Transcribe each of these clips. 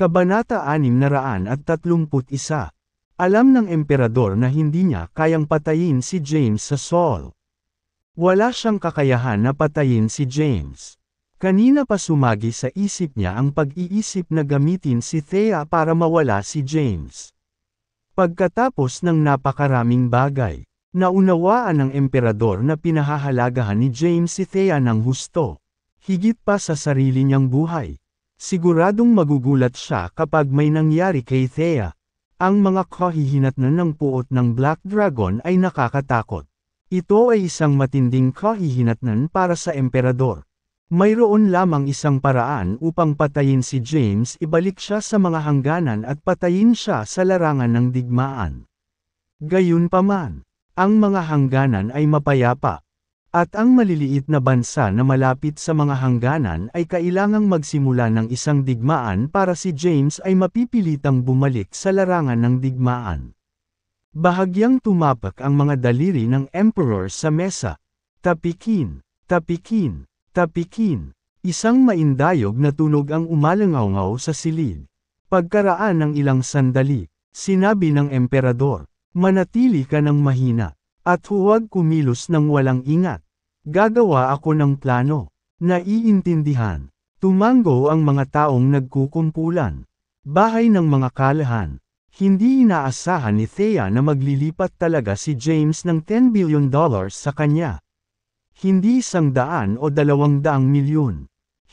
Kabanata 631. Alam ng emperador na hindi niya kayang patayin si James sa Saul. Wala siyang kakayahan na patayin si James. Kanina pa sumagi sa isip niya ang pag-iisip na gamitin si Thea para mawala si James. Pagkatapos ng napakaraming bagay, naunawaan ng emperador na pinahahalagahan ni James si Thea ng husto. Higit pa sa sarili niyang buhay. Siguradong magugulat siya kapag may nangyari kay Thea. Ang mga kahihinatnan ng puot ng Black Dragon ay nakakatakot. Ito ay isang matinding kahihinatnan para sa emperador. Mayroon lamang isang paraan upang patayin si James ibalik siya sa mga hangganan at patayin siya sa larangan ng digmaan. Gayunpaman, ang mga hangganan ay mapayapa, at ang maliliit na bansa na malapit sa mga hangganan ay kailangang magsimula ng isang digmaan para si James ay mapipilitang bumalik sa larangan ng digmaan. Bahagyang tumapak ang mga daliri ng Emperor sa mesa. Tapikin, tapikin, tapikin. Isang maindayog na tunog ang umalangaw sa silid. Pagkaraan ng ilang sandali, sinabi ng emperador, manatili ka ng mahina. At huwag kumilos ng walang ingat. Gagawa ako ng plano. Naiintindihan. Tumango ang mga taong nagkukumpulan. Bahay ng mga kalahan. Hindi inaasahan ni Thea na maglilipat talaga si James ng $10 billion dollars sa kanya. Hindi isang daan o dalawang daang milyon.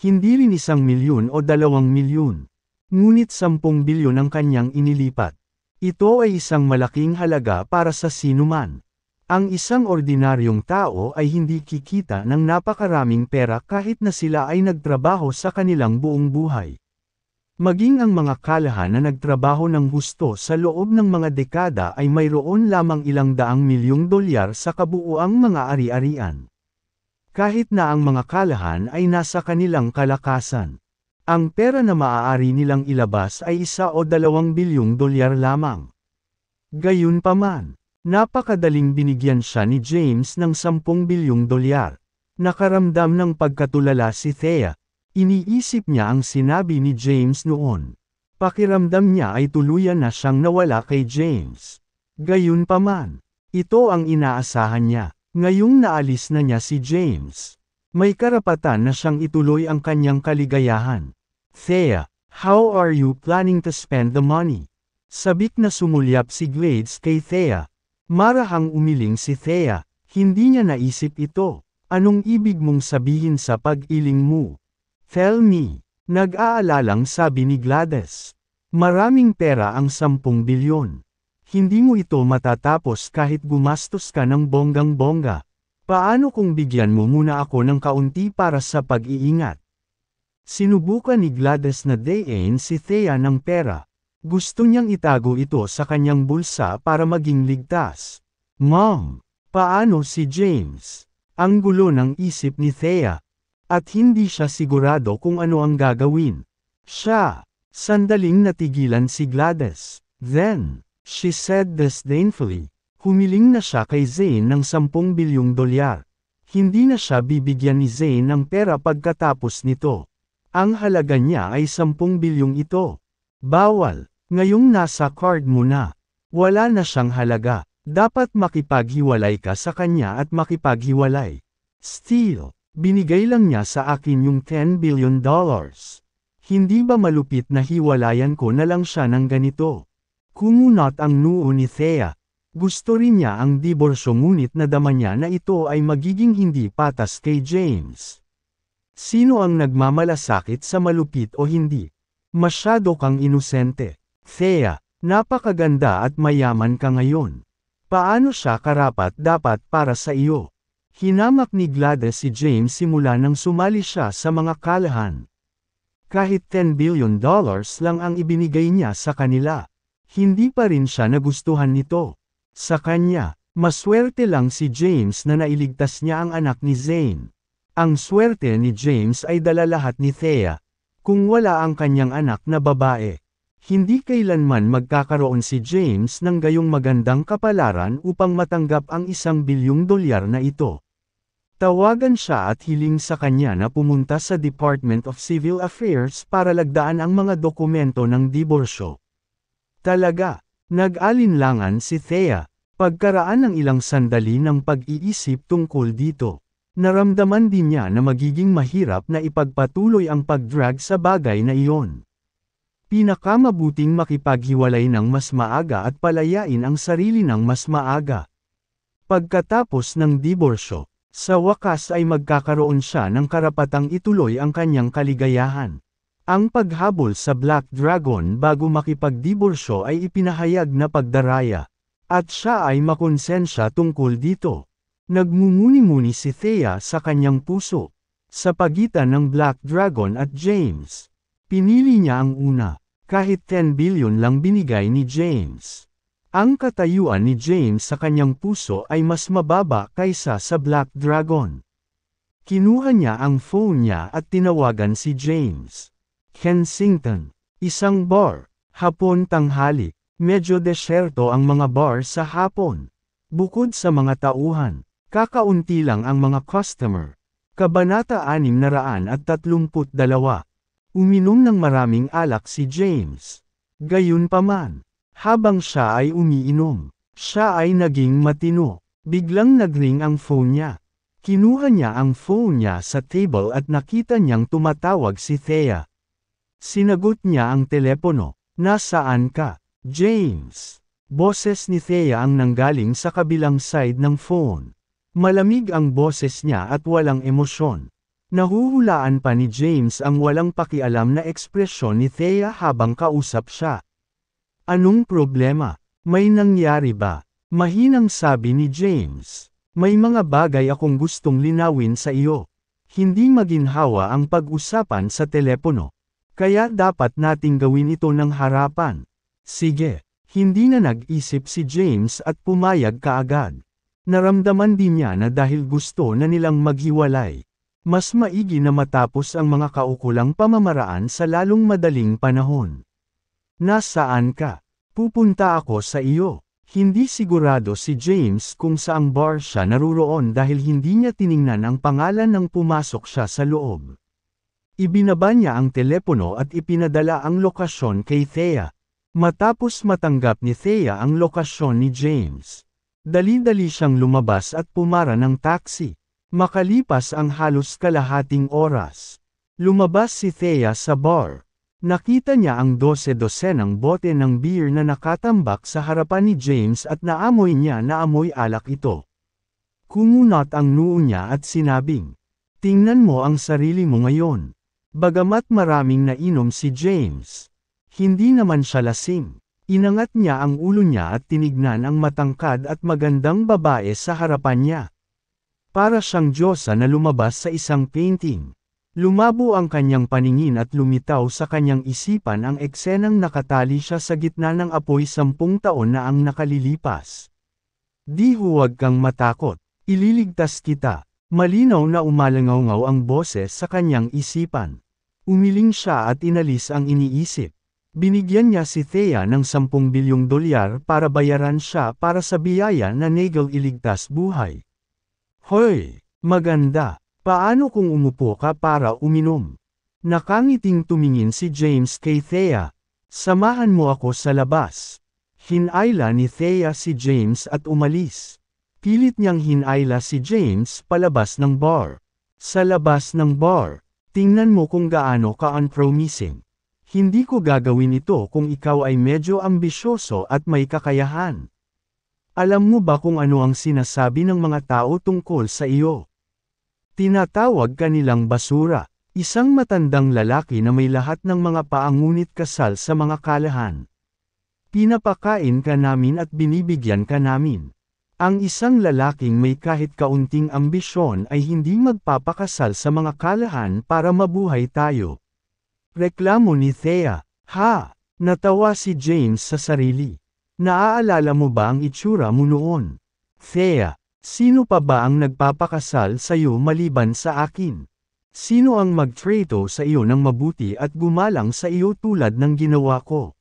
Hindi rin isang milyon o dalawang milyon. Ngunit 10 bilyon ang kanyang inilipat. Ito ay isang malaking halaga para sa sinuman. Ang isang ordinaryong tao ay hindi kikita ng napakaraming pera kahit na sila ay nagtrabaho sa kanilang buong buhay. Maging ang mga kalahan na nagtrabaho ng husto sa loob ng mga dekada ay mayroon lamang ilang daang milyong dolyar sa kabuuang mga ari-arian. Kahit na ang mga kalahan ay nasa kanilang kalakasan. Ang pera na maaari nilang ilabas ay isa o dalawang bilyong dolyar lamang. Gayunpaman, Napakadaling binigyan siya ni James ng 10 bilyong dolyar. Nakaramdam ng pagkatulala si Thea. Iniisip niya ang sinabi ni James noon. Pakiramdam niya ay tuluyan na siyang nawala kay James. Gayunpaman, ito ang inaasahan niya. Ngayong naalis na niya si James, may karapatan na siyang ituloy ang kanyang kaligayahan. Thea, how are you planning to spend the money? Sabik na sumulyap si Glades kay Thea. Marahang umiling si Thea, hindi niya naisip ito. Anong ibig mong sabihin sa pag-iling mo? Tell me. Nag-aalalang sabi ni Gladys. Maraming pera ang 10 bilyon. Hindi mo ito matatapos kahit gumastos ka ng bonggang-bongga. Paano kung bigyan mo muna ako ng kaunti para sa pag-iingat? Sinubukan ni Gladys na dayain si Thea ng pera, gusto niyang itago ito sa kanyang bulsa para maging ligtas. Mom! Paano si James? Ang gulo ng isip ni Thea. At hindi siya sigurado kung ano ang gagawin. Siya! Sandaling natigilan si Gladys. Then, she said disdainfully, humiling na siya kay Zane ng 10 bilyong dolyar. Hindi na siya bibigyan ni Zane ng pera pagkatapos nito. Ang halaga niya ay 10 bilyong ito. Bawal. Ngayong nasa card mo na, wala na siyang halaga. Dapat makipaghiwalay ka sa kanya at makipaghiwalay. Still, binigay lang niya sa akin yung 10 billion dollars. Hindi ba malupit na hiwalayan ko na lang siya ng ganito? Kumunot ang noo ni Thea. Gusto rin niya ang diborsyo ngunit nadama niya na ito ay magiging hindi patas kay James. Sino ang nagmamalasakit sa malupit o hindi? Masyado kang inosente. Thea, napakaganda at mayaman ka ngayon. Paano siya karapat dapat para sa iyo? Hinamak ni Gladys si James simula nang sumali siya sa mga kalahan. Kahit 10 billion dollars lang ang ibinigay niya sa kanila, hindi pa rin siya nagustuhan nito. Sa kanya, maswerte lang si James na nailigtas niya ang anak ni Zane. Ang swerte ni James ay dala lahat ni Thea, kung wala ang kanyang anak na babae. Hindi kailanman magkakaroon si James ng gayong magandang kapalaran upang matanggap ang isang bilyong dolyar na ito. Tawagan siya at hiling sa kanya na pumunta sa Department of Civil Affairs para lagdaan ang mga dokumento ng diborsyo. Talaga, nag-alinlangan si Thea. Pagkaraan ng ilang sandali ng pag-iisip tungkol dito, naramdaman din niya na magiging mahirap na ipagpatuloy ang pagdrag sa bagay na iyon. Pinakamabuting makipaghiwalay ng mas maaga at palayain ang sarili ng mas maaga. Pagkatapos ng diborsyo, sa wakas ay magkakaroon siya ng karapatang ituloy ang kanyang kaligayahan. Ang paghabol sa Black Dragon bago makipagdiborsyo ay ipinahayag na pagdaraya. At siya ay makonsensya tungkol dito. Nagmumuni-muni si Thea sa kanyang puso. Sa pagitan ng Black Dragon at James. Pinili niya ang una, kahit 10 billion lang binigay ni James. Ang katayuan ni James sa kanyang puso ay mas mababa kaysa sa Black Dragon. Kinuha niya ang phone niya at tinawagan si James. Kensington, isang bar, hapon tanghali, medyo desyerto ang mga bar sa hapon. Bukod sa mga tauhan, kakaunti lang ang mga customer. Kabanata 632 Uminom ng maraming alak si James. Gayunpaman, habang siya ay umiinom, siya ay naging matino. Biglang nagring ang phone niya. Kinuha niya ang phone niya sa table at nakita niyang tumatawag si Thea. Sinagot niya ang telepono, Nasaan ka, James? Boses ni Thea ang nanggaling sa kabilang side ng phone. Malamig ang boses niya at walang emosyon. Nahuhulaan pa ni James ang walang pakialam na ekspresyon ni Thea habang kausap siya. Anong problema? May nangyari ba? Mahinang sabi ni James. May mga bagay akong gustong linawin sa iyo. Hindi maginhawa ang pag-usapan sa telepono. Kaya dapat nating gawin ito ng harapan. Sige, hindi na nag-isip si James at pumayag kaagad. Naramdaman din niya na dahil gusto na nilang maghiwalay, mas maigi na matapos ang mga kaukulang pamamaraan sa lalong madaling panahon. Nasaan ka? Pupunta ako sa iyo. Hindi sigurado si James kung saang bar siya naruroon dahil hindi niya tiningnan ang pangalan ng pumasok siya sa loob. Ibinaba niya ang telepono at ipinadala ang lokasyon kay Thea. Matapos matanggap ni Thea ang lokasyon ni James, dali-dali siyang lumabas at pumara ng taxi. Makalipas ang halos kalahating oras, lumabas si Thea sa bar. Nakita niya ang dose-dosenang bote ng beer na nakatambak sa harapan ni James at naamoy niya na amoy alak ito. Kumunot ang noo niya at sinabing, Tingnan mo ang sarili mo ngayon. Bagamat maraming nainom si James, hindi naman siya lasing. Inangat niya ang ulo niya at tinignan ang matangkad at magandang babae sa harapan niya. Para siyang Diyosa na lumabas sa isang painting. Lumabo ang kanyang paningin at lumitaw sa kanyang isipan ang eksenang nakatali siya sa gitna ng apoy sampung taon na ang nakalilipas. Di huwag kang matakot, ililigtas kita. Malinaw na umalangaw ang boses sa kanyang isipan. Umiling siya at inalis ang iniisip. Binigyan niya si Thea ng 10 bilyong dolyar para bayaran siya para sa biyaya na Nagel iligtas buhay. Hoy! Maganda! Paano kung umupo ka para uminom? Nakangiting tumingin si James kay Thea. Samahan mo ako sa labas. Hinayla ni Thea si James at umalis. Pilit niyang hinayla si James palabas ng bar. Sa labas ng bar, tingnan mo kung gaano ka unpromising. Hindi ko gagawin ito kung ikaw ay medyo ambisyoso at may kakayahan. Alam mo ba kung ano ang sinasabi ng mga tao tungkol sa iyo? Tinatawag ka basura, isang matandang lalaki na may lahat ng mga paangunit kasal sa mga kalahan. Pinapakain ka namin at binibigyan ka namin. Ang isang lalaking may kahit kaunting ambisyon ay hindi magpapakasal sa mga kalahan para mabuhay tayo. Reklamo ni Thea, ha! Natawa si James sa sarili. Naaalala mo ba ang itsura mo noon? Thea, sino pa ba ang nagpapakasal sa iyo maliban sa akin? Sino ang magtrato sa iyo ng mabuti at gumalang sa iyo tulad ng ginawa ko?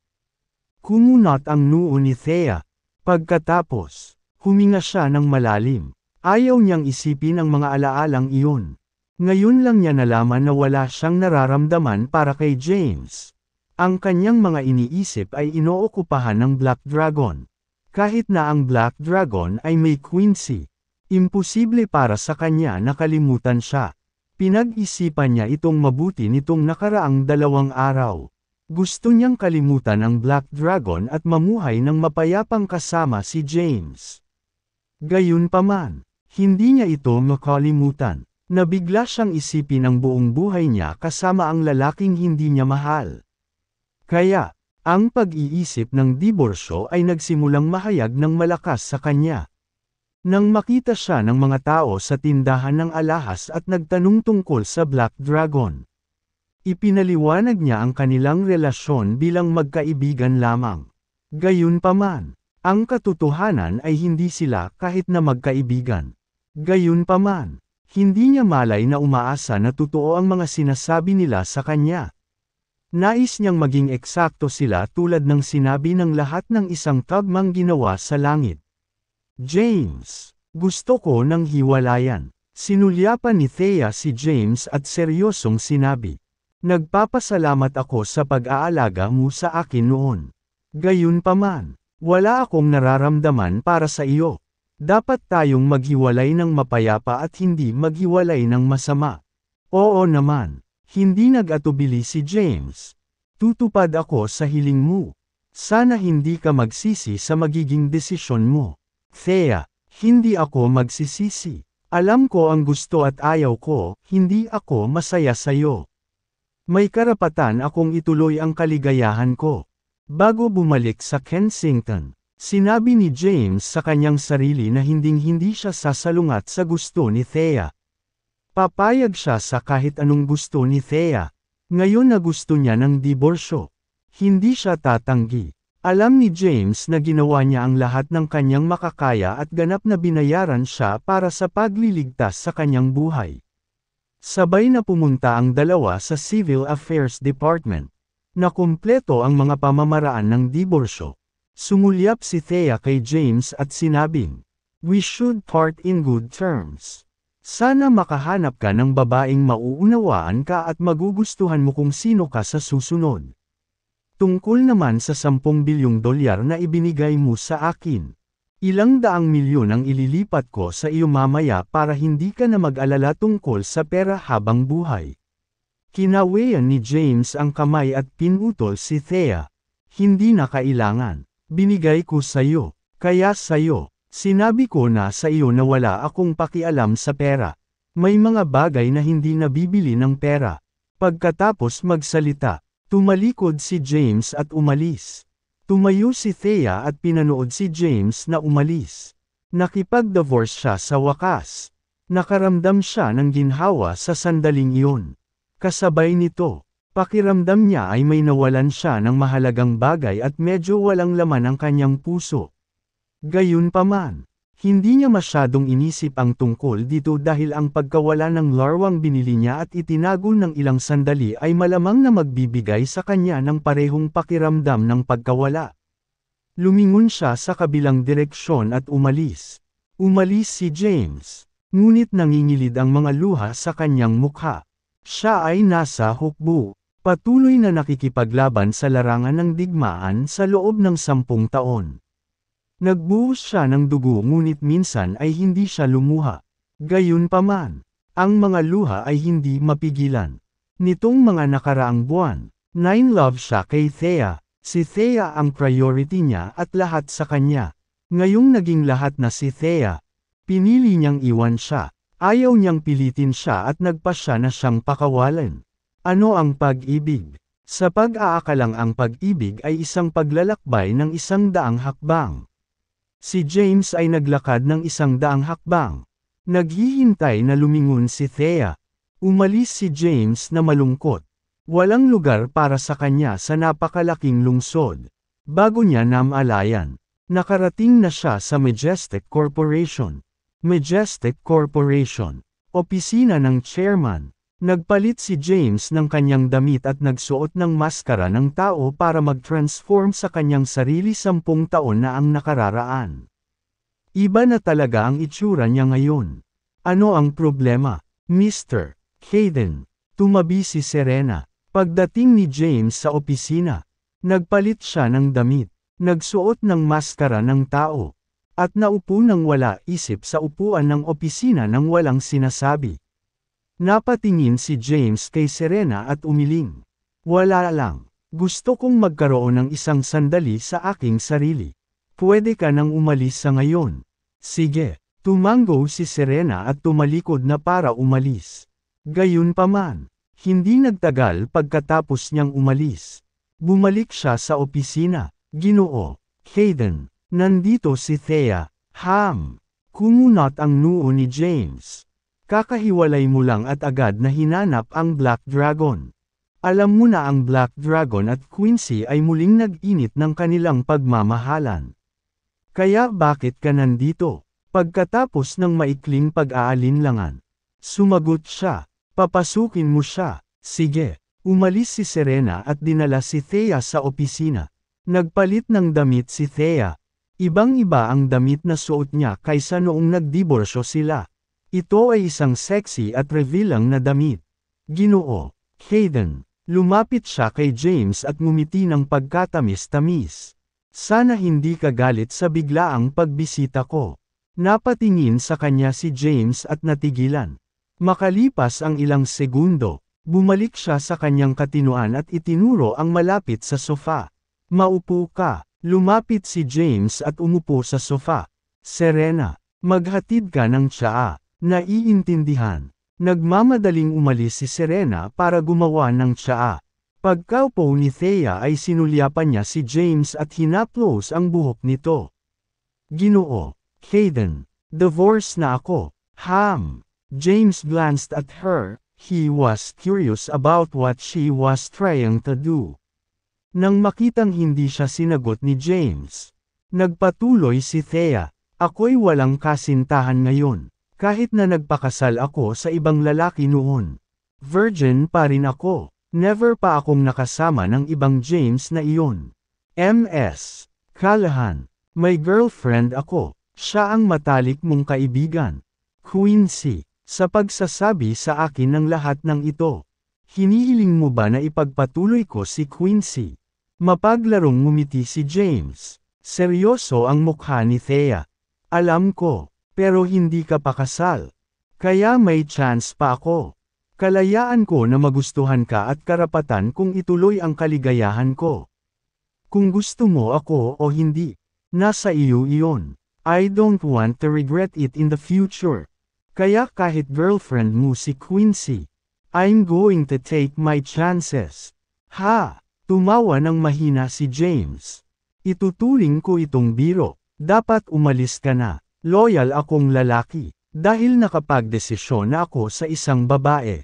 Kumunot ang noo ni Thea. Pagkatapos, huminga siya ng malalim. Ayaw niyang isipin ang mga alaalang iyon. Ngayon lang niya nalaman na wala siyang nararamdaman para kay James. Ang kanyang mga iniisip ay inookupahan ng Black Dragon. Kahit na ang Black Dragon ay may Quincy, imposible para sa kanya na kalimutan siya. Pinag-isipan niya itong mabuti nitong nakaraang dalawang araw. Gusto niyang kalimutan ang Black Dragon at mamuhay ng mapayapang kasama si James. Gayunpaman, hindi niya ito makalimutan. Nabigla siyang isipin ang buong buhay niya kasama ang lalaking hindi niya mahal. Kaya, ang pag-iisip ng diborsyo ay nagsimulang mahayag ng malakas sa kanya. Nang makita siya ng mga tao sa tindahan ng alahas at nagtanong tungkol sa Black Dragon. Ipinaliwanag niya ang kanilang relasyon bilang magkaibigan lamang. Gayunpaman, ang katotohanan ay hindi sila kahit na magkaibigan. Gayunpaman, hindi niya malay na umaasa na totoo ang mga sinasabi nila sa kanya. Nais niyang maging eksakto sila tulad ng sinabi ng lahat ng isang tagmang ginawa sa langit. James, gusto ko ng hiwalayan. Sinulyapan ni Thea si James at seryosong sinabi. Nagpapasalamat ako sa pag-aalaga mo sa akin noon. Gayunpaman, wala akong nararamdaman para sa iyo. Dapat tayong maghiwalay ng mapayapa at hindi maghiwalay ng masama. Oo naman. Hindi nag-atubili si James. Tutupad ako sa hiling mo. Sana hindi ka magsisi sa magiging desisyon mo. Thea, hindi ako magsisisi. Alam ko ang gusto at ayaw ko, hindi ako masaya sa'yo. May karapatan akong ituloy ang kaligayahan ko. Bago bumalik sa Kensington, sinabi ni James sa kanyang sarili na hinding-hindi siya sasalungat sa gusto ni Thea. Papayag siya sa kahit anong gusto ni Thea. Ngayon na gusto niya ng diborsyo. Hindi siya tatanggi. Alam ni James na ginawa niya ang lahat ng kanyang makakaya at ganap na binayaran siya para sa pagliligtas sa kanyang buhay. Sabay na pumunta ang dalawa sa Civil Affairs Department. Nakumpleto ang mga pamamaraan ng diborsyo. Sumulyap si Thea kay James at sinabing, We should part in good terms. Sana makahanap ka ng babaeng mauunawaan ka at magugustuhan mo kung sino ka sa susunod. Tungkol naman sa 10 bilyong dolyar na ibinigay mo sa akin. Ilang daang milyon ang ililipat ko sa iyo mamaya para hindi ka na mag-alala tungkol sa pera habang buhay. Kinawayan ni James ang kamay at pinutol si Thea. Hindi na kailangan. Binigay ko sa iyo. Kaya sa iyo. Sinabi ko na sa iyo na wala akong pakialam sa pera. May mga bagay na hindi nabibili ng pera. Pagkatapos magsalita, tumalikod si James at umalis. Tumayo si Thea at pinanood si James na umalis. Nakipag-divorce siya sa wakas. Nakaramdam siya ng ginhawa sa sandaling iyon. Kasabay nito, pakiramdam niya ay may nawalan siya ng mahalagang bagay at medyo walang laman ang kanyang puso. Gayunpaman, hindi niya masyadong inisip ang tungkol dito dahil ang pagkawala ng larwang binili niya at itinago ng ilang sandali ay malamang na magbibigay sa kanya ng parehong pakiramdam ng pagkawala. Lumingon siya sa kabilang direksyon at umalis. Umalis si James, ngunit nangingilid ang mga luha sa kanyang mukha. Siya ay nasa hukbo, patuloy na nakikipaglaban sa larangan ng digmaan sa loob ng sampung taon. Nagbuhos siya ng dugo ngunit minsan ay hindi siya lumuha. Gayunpaman, ang mga luha ay hindi mapigilan. Nitong mga nakaraang buwan, nine love siya kay Thea, si Thea ang priority niya at lahat sa kanya. Ngayong naging lahat na si Thea, pinili niyang iwan siya, ayaw niyang pilitin siya at nagpa siya na siyang pakawalan. Ano ang pag-ibig? Sa pag-aakalang ang pag-ibig ay isang paglalakbay ng isang daang hakbang. Si James ay naglakad ng isang daang hakbang. Naghihintay na lumingon si Thea. Umalis si James na malungkot. Walang lugar para sa kanya sa napakalaking lungsod. Bago niya namalayan, nakarating na siya sa Majestic Corporation. Majestic Corporation, opisina ng chairman, Nagpalit si James ng kanyang damit at nagsuot ng maskara ng tao para mag-transform sa kanyang sarili sampung taon na ang nakararaan. Iba na talaga ang itsura niya ngayon. Ano ang problema, Mr. Hayden? Tumabi si Serena. Pagdating ni James sa opisina, nagpalit siya ng damit, nagsuot ng maskara ng tao, at naupo nang wala isip sa upuan ng opisina nang walang sinasabi. Napatingin si James kay Serena at umiling. Wala lang. Gusto kong magkaroon ng isang sandali sa aking sarili. Pwede ka nang umalis sa ngayon. Sige. Tumango si Serena at tumalikod na para umalis. Gayunpaman, hindi nagtagal pagkatapos niyang umalis. Bumalik siya sa opisina. Ginoo, Hayden, nandito si Thea, Ham. Kumunot ang noo ni James. Kakahiwalay mo lang at agad na hinanap ang Black Dragon. Alam mo na ang Black Dragon at Quincy ay muling nag-init ng kanilang pagmamahalan. Kaya bakit ka nandito? Pagkatapos ng maikling pag-aalinlangan. Sumagot siya, papasukin mo siya, sige. Umalis si Serena at dinala si Thea sa opisina. Nagpalit ng damit si Thea. Ibang-iba ang damit na suot niya kaysa noong nagdiborsyo sila. Ito ay isang sexy at revealing na damit. Ginoo, Hayden, lumapit siya kay James at ngumiti ng pagkatamis-tamis. Sana hindi ka galit sa biglaang pagbisita ko. Napatingin sa kanya si James at natigilan. Makalipas ang ilang segundo, bumalik siya sa kanyang katinuan at itinuro ang malapit sa sofa. Maupo ka, lumapit si James at umupo sa sofa. Serena, maghatid ka ng tsaa. Naiintindihan. Nagmamadaling umalis si Serena para gumawa ng tsaa. Pagkaupo ni Thea ay sinulyapan niya si James at hinaplos ang buhok nito. Ginoo. Hayden. Divorce na ako. Ham. James glanced at her, he was curious about what she was trying to do. Nang makitang hindi siya sinagot ni James, nagpatuloy si Thea, ako'y walang kasintahan ngayon. Kahit na nagpakasal ako sa ibang lalaki noon. Virgin pa rin ako. Never pa akong nakasama ng ibang James na iyon. M.S. Callahan. May girlfriend ako. Siya ang matalik mong kaibigan. Quincy. Sa pagsasabi sa akin ng lahat ng ito. Hinihiling mo ba na ipagpatuloy ko si Quincy? Mapaglarong ngumiti si James. Seryoso ang mukha ni Thea. Alam ko pero hindi ka pakasal. Kaya may chance pa ako. Kalayaan ko na magustuhan ka at karapatan kung ituloy ang kaligayahan ko. Kung gusto mo ako o hindi, nasa iyo iyon. I don't want to regret it in the future. Kaya kahit girlfriend mo si Quincy, I'm going to take my chances. Ha! Tumawa ng mahina si James. Ituturing ko itong biro. Dapat umalis ka na. Loyal akong lalaki. Dahil nakapagdesisyon na ako sa isang babae.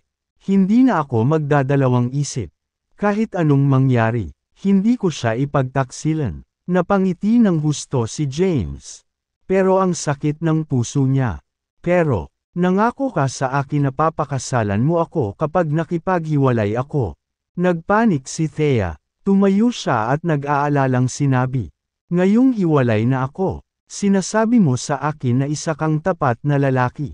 Hindi na ako magdadalawang isip. Kahit anong mangyari, hindi ko siya ipagtaksilan. Napangiti ng husto si James. Pero ang sakit ng puso niya. Pero, nangako ka sa akin na papakasalan mo ako kapag nakipaghiwalay ako. Nagpanik si Thea. Tumayo siya at nag-aalalang sinabi. Ngayong hiwalay na ako. Sinasabi mo sa akin na isa kang tapat na lalaki.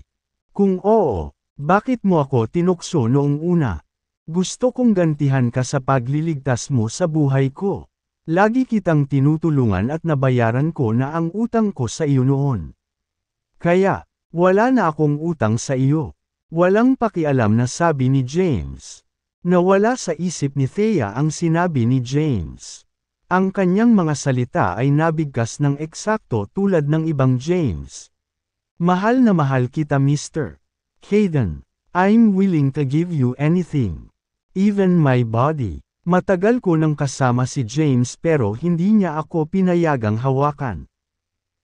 Kung oo, bakit mo ako tinukso noong una? Gusto kong gantihan ka sa pagliligtas mo sa buhay ko. Lagi kitang tinutulungan at nabayaran ko na ang utang ko sa iyo noon. Kaya, wala na akong utang sa iyo. Walang pakialam na sabi ni James. Nawala sa isip ni Thea ang sinabi ni James. Ang kanyang mga salita ay nabigkas ng eksakto tulad ng ibang James. Mahal na mahal kita Mr. Caden, I'm willing to give you anything. Even my body. Matagal ko nang kasama si James pero hindi niya ako pinayagang hawakan.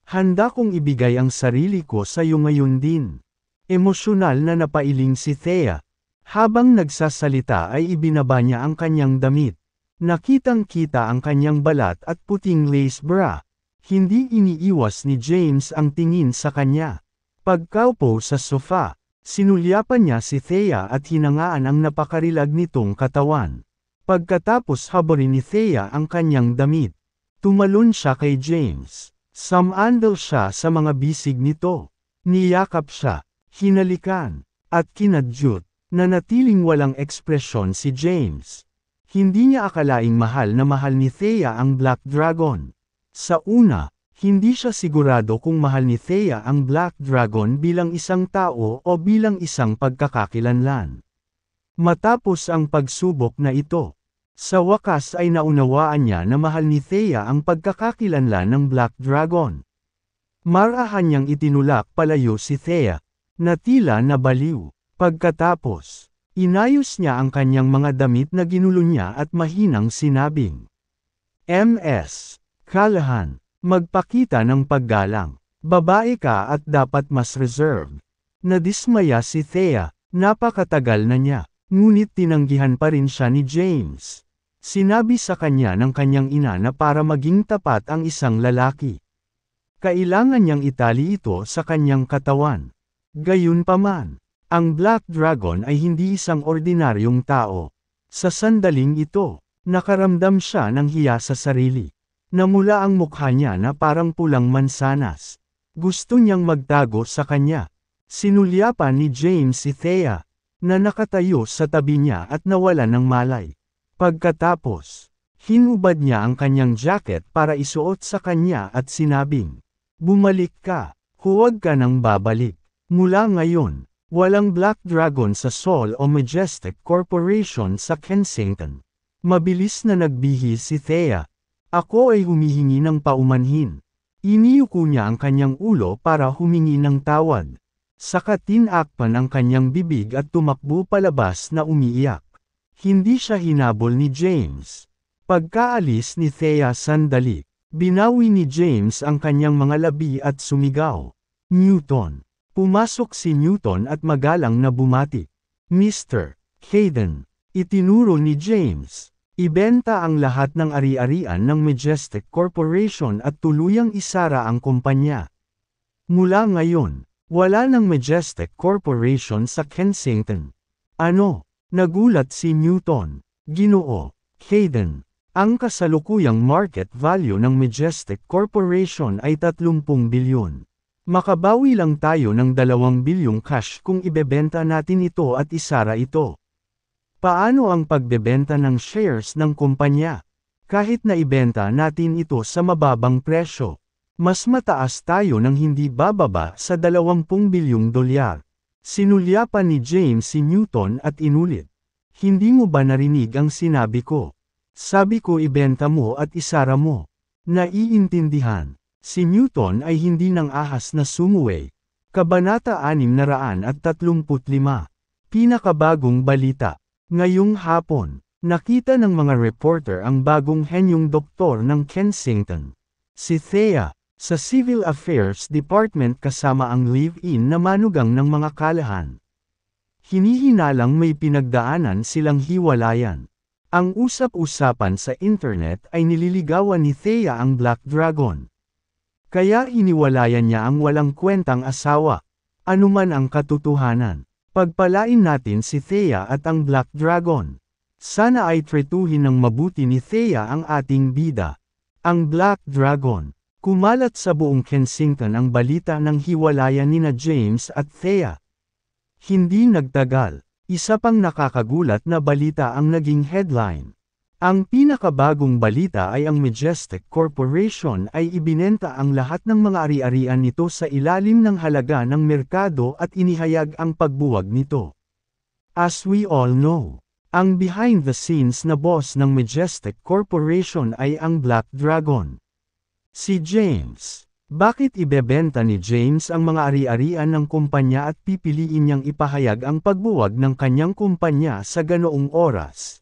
Handa kong ibigay ang sarili ko sa iyo ngayon din. Emosyonal na napailing si Thea. Habang nagsasalita ay ibinaba niya ang kanyang damit. Nakitang-kita ang kanyang balat at puting lace bra. Hindi iniiwas ni James ang tingin sa kanya. Pagkaupo sa sofa, sinulyapan niya si Thea at hinangaan ang napakarilag nitong katawan. Pagkatapos haborin ni Thea ang kanyang damit. Tumalon siya kay James. Samandal siya sa mga bisig nito. Niyakap siya, hinalikan, at kinadyut, nanatiling walang ekspresyon si James. Hindi niya akalaing mahal na mahal ni Thea ang Black Dragon. Sa una, hindi siya sigurado kung mahal ni Thea ang Black Dragon bilang isang tao o bilang isang pagkakakilanlan. Matapos ang pagsubok na ito, sa wakas ay naunawaan niya na mahal ni Thea ang pagkakakilanlan ng Black Dragon. Marahan niyang itinulak palayo si Thea, na tila nabaliw. Pagkatapos, Inayos niya ang kanyang mga damit na ginulo niya at mahinang sinabing. M.S. Callahan, magpakita ng paggalang. Babae ka at dapat mas reserved. Nadismaya si Thea, napakatagal na niya, ngunit tinanggihan pa rin siya ni James. Sinabi sa kanya ng kanyang ina na para maging tapat ang isang lalaki. Kailangan niyang itali ito sa kanyang katawan. Gayunpaman, ang Black Dragon ay hindi isang ordinaryong tao. Sa sandaling ito, nakaramdam siya ng hiya sa sarili. Namula ang mukha niya na parang pulang mansanas. Gusto niyang magtago sa kanya. Sinulyapan ni James si Thea, na nakatayo sa tabi niya at nawala ng malay. Pagkatapos, hinubad niya ang kanyang jacket para isuot sa kanya at sinabing, Bumalik ka, huwag ka nang babalik. Mula ngayon, Walang Black Dragon sa Seoul o Majestic Corporation sa Kensington. Mabilis na nagbihis si Thea. Ako ay humihingi ng paumanhin. Iniyuko niya ang kanyang ulo para humingi ng tawad. Saka tinakpan ang kanyang bibig at tumakbo palabas na umiiyak. Hindi siya hinabol ni James. Pagkaalis ni Thea sandali, binawi ni James ang kanyang mga labi at sumigaw. Newton. Pumasok si Newton at magalang na bumati. Mr. Hayden, itinuro ni James, ibenta ang lahat ng ari-arian ng Majestic Corporation at tuluyang isara ang kumpanya. Mula ngayon, wala ng Majestic Corporation sa Kensington. Ano? Nagulat si Newton. Ginoo, Hayden, ang kasalukuyang market value ng Majestic Corporation ay 30 bilyon. Makabawi lang tayo ng 2 bilyong cash kung ibebenta natin ito at isara ito. Paano ang pagbebenta ng shares ng kumpanya? Kahit na ibenta natin ito sa mababang presyo, mas mataas tayo ng hindi bababa sa 20 bilyong dolyar. Sinulyapan ni James si Newton at inulit. Hindi mo ba narinig ang sinabi ko? Sabi ko ibenta mo at isara mo. Naiintindihan. Si Newton ay hindi ng ahas na sumuway. Kabanata 635. Pinakabagong balita. Ngayong hapon, nakita ng mga reporter ang bagong henyong doktor ng Kensington. Si Thea, sa Civil Affairs Department kasama ang live-in na manugang ng mga kalahan. Hinihinalang may pinagdaanan silang hiwalayan. Ang usap-usapan sa internet ay nililigawan ni Thea ang Black Dragon. Kaya hiniwalayan niya ang walang kwentang asawa. Anuman ang katotohanan. Pagpalain natin si Thea at ang Black Dragon. Sana ay tretuhin ng mabuti ni Thea ang ating bida. Ang Black Dragon. Kumalat sa buong Kensington ang balita ng hiwalayan nina James at Thea. Hindi nagtagal, isa pang nakakagulat na balita ang naging headline. Ang pinakabagong balita ay ang Majestic Corporation ay ibinenta ang lahat ng mga ari-arian nito sa ilalim ng halaga ng merkado at inihayag ang pagbuwag nito. As we all know, ang behind the scenes na boss ng Majestic Corporation ay ang Black Dragon. Si James. Bakit ibebenta ni James ang mga ari-arian ng kumpanya at pipiliin niyang ipahayag ang pagbuwag ng kanyang kumpanya sa ganoong oras?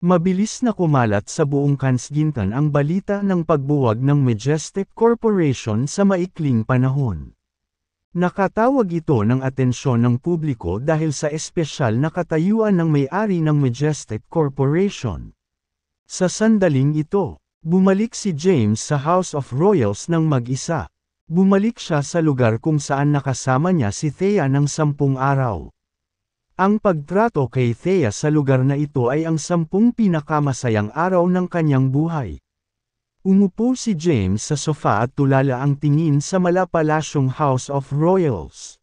Mabilis na kumalat sa buong Kansgintan ang balita ng pagbuwag ng Majestic Corporation sa maikling panahon. Nakatawag ito ng atensyon ng publiko dahil sa espesyal na katayuan ng may-ari ng Majestic Corporation. Sa sandaling ito, bumalik si James sa House of Royals ng mag-isa. Bumalik siya sa lugar kung saan nakasama niya si Thea ng sampung araw. Ang pagtrato kay Thea sa lugar na ito ay ang sampung pinakamasayang araw ng kanyang buhay. Umupo si James sa sofa at tulala ang tingin sa malapalasyong House of Royals.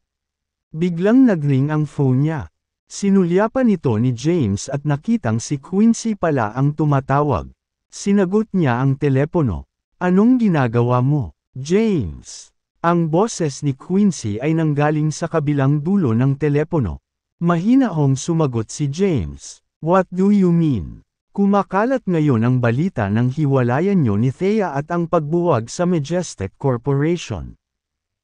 Biglang nagring ang phone niya. Sinulyapan ito ni James at nakitang si Quincy pala ang tumatawag. Sinagot niya ang telepono. Anong ginagawa mo, James? Ang boses ni Quincy ay nanggaling sa kabilang dulo ng telepono. Mahina Mahinahong sumagot si James. What do you mean? Kumakalat ngayon ang balita ng hiwalayan nyo ni Thea at ang pagbuwag sa Majestic Corporation.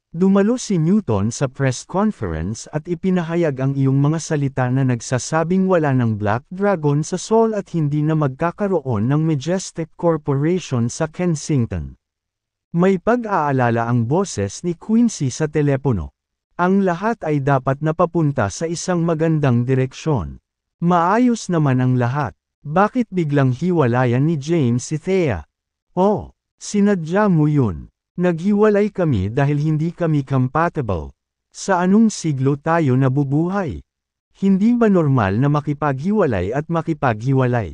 Dumalo si Newton sa press conference at ipinahayag ang iyong mga salita na nagsasabing wala ng Black Dragon sa Seoul at hindi na magkakaroon ng Majestic Corporation sa Kensington. May pag-aalala ang boses ni Quincy sa telepono. Ang lahat ay dapat napapunta sa isang magandang direksyon. Maayos naman ang lahat. Bakit biglang hiwalayan ni James si Thea? Oh, sinadya mo yun. Naghiwalay kami dahil hindi kami compatible. Sa anong siglo tayo nabubuhay? Hindi ba normal na makipaghiwalay at makipaghiwalay?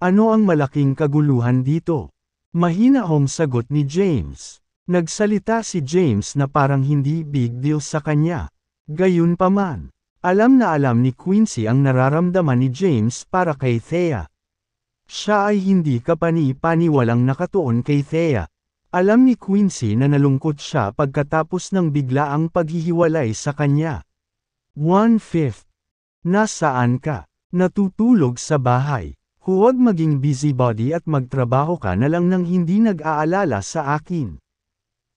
Ano ang malaking kaguluhan dito? Mahina hong sagot ni James. Nagsalita si James na parang hindi big deal sa kanya. Gayunpaman, alam na alam ni Quincy ang nararamdaman ni James para kay Thea. Siya ay hindi kapani-paniwalang nakatuon kay Thea. Alam ni Quincy na nalungkot siya pagkatapos ng biglaang paghihiwalay sa kanya. One-fifth. Nasaan ka? Natutulog sa bahay. Huwag maging busybody at magtrabaho ka na lang nang hindi nag-aalala sa akin.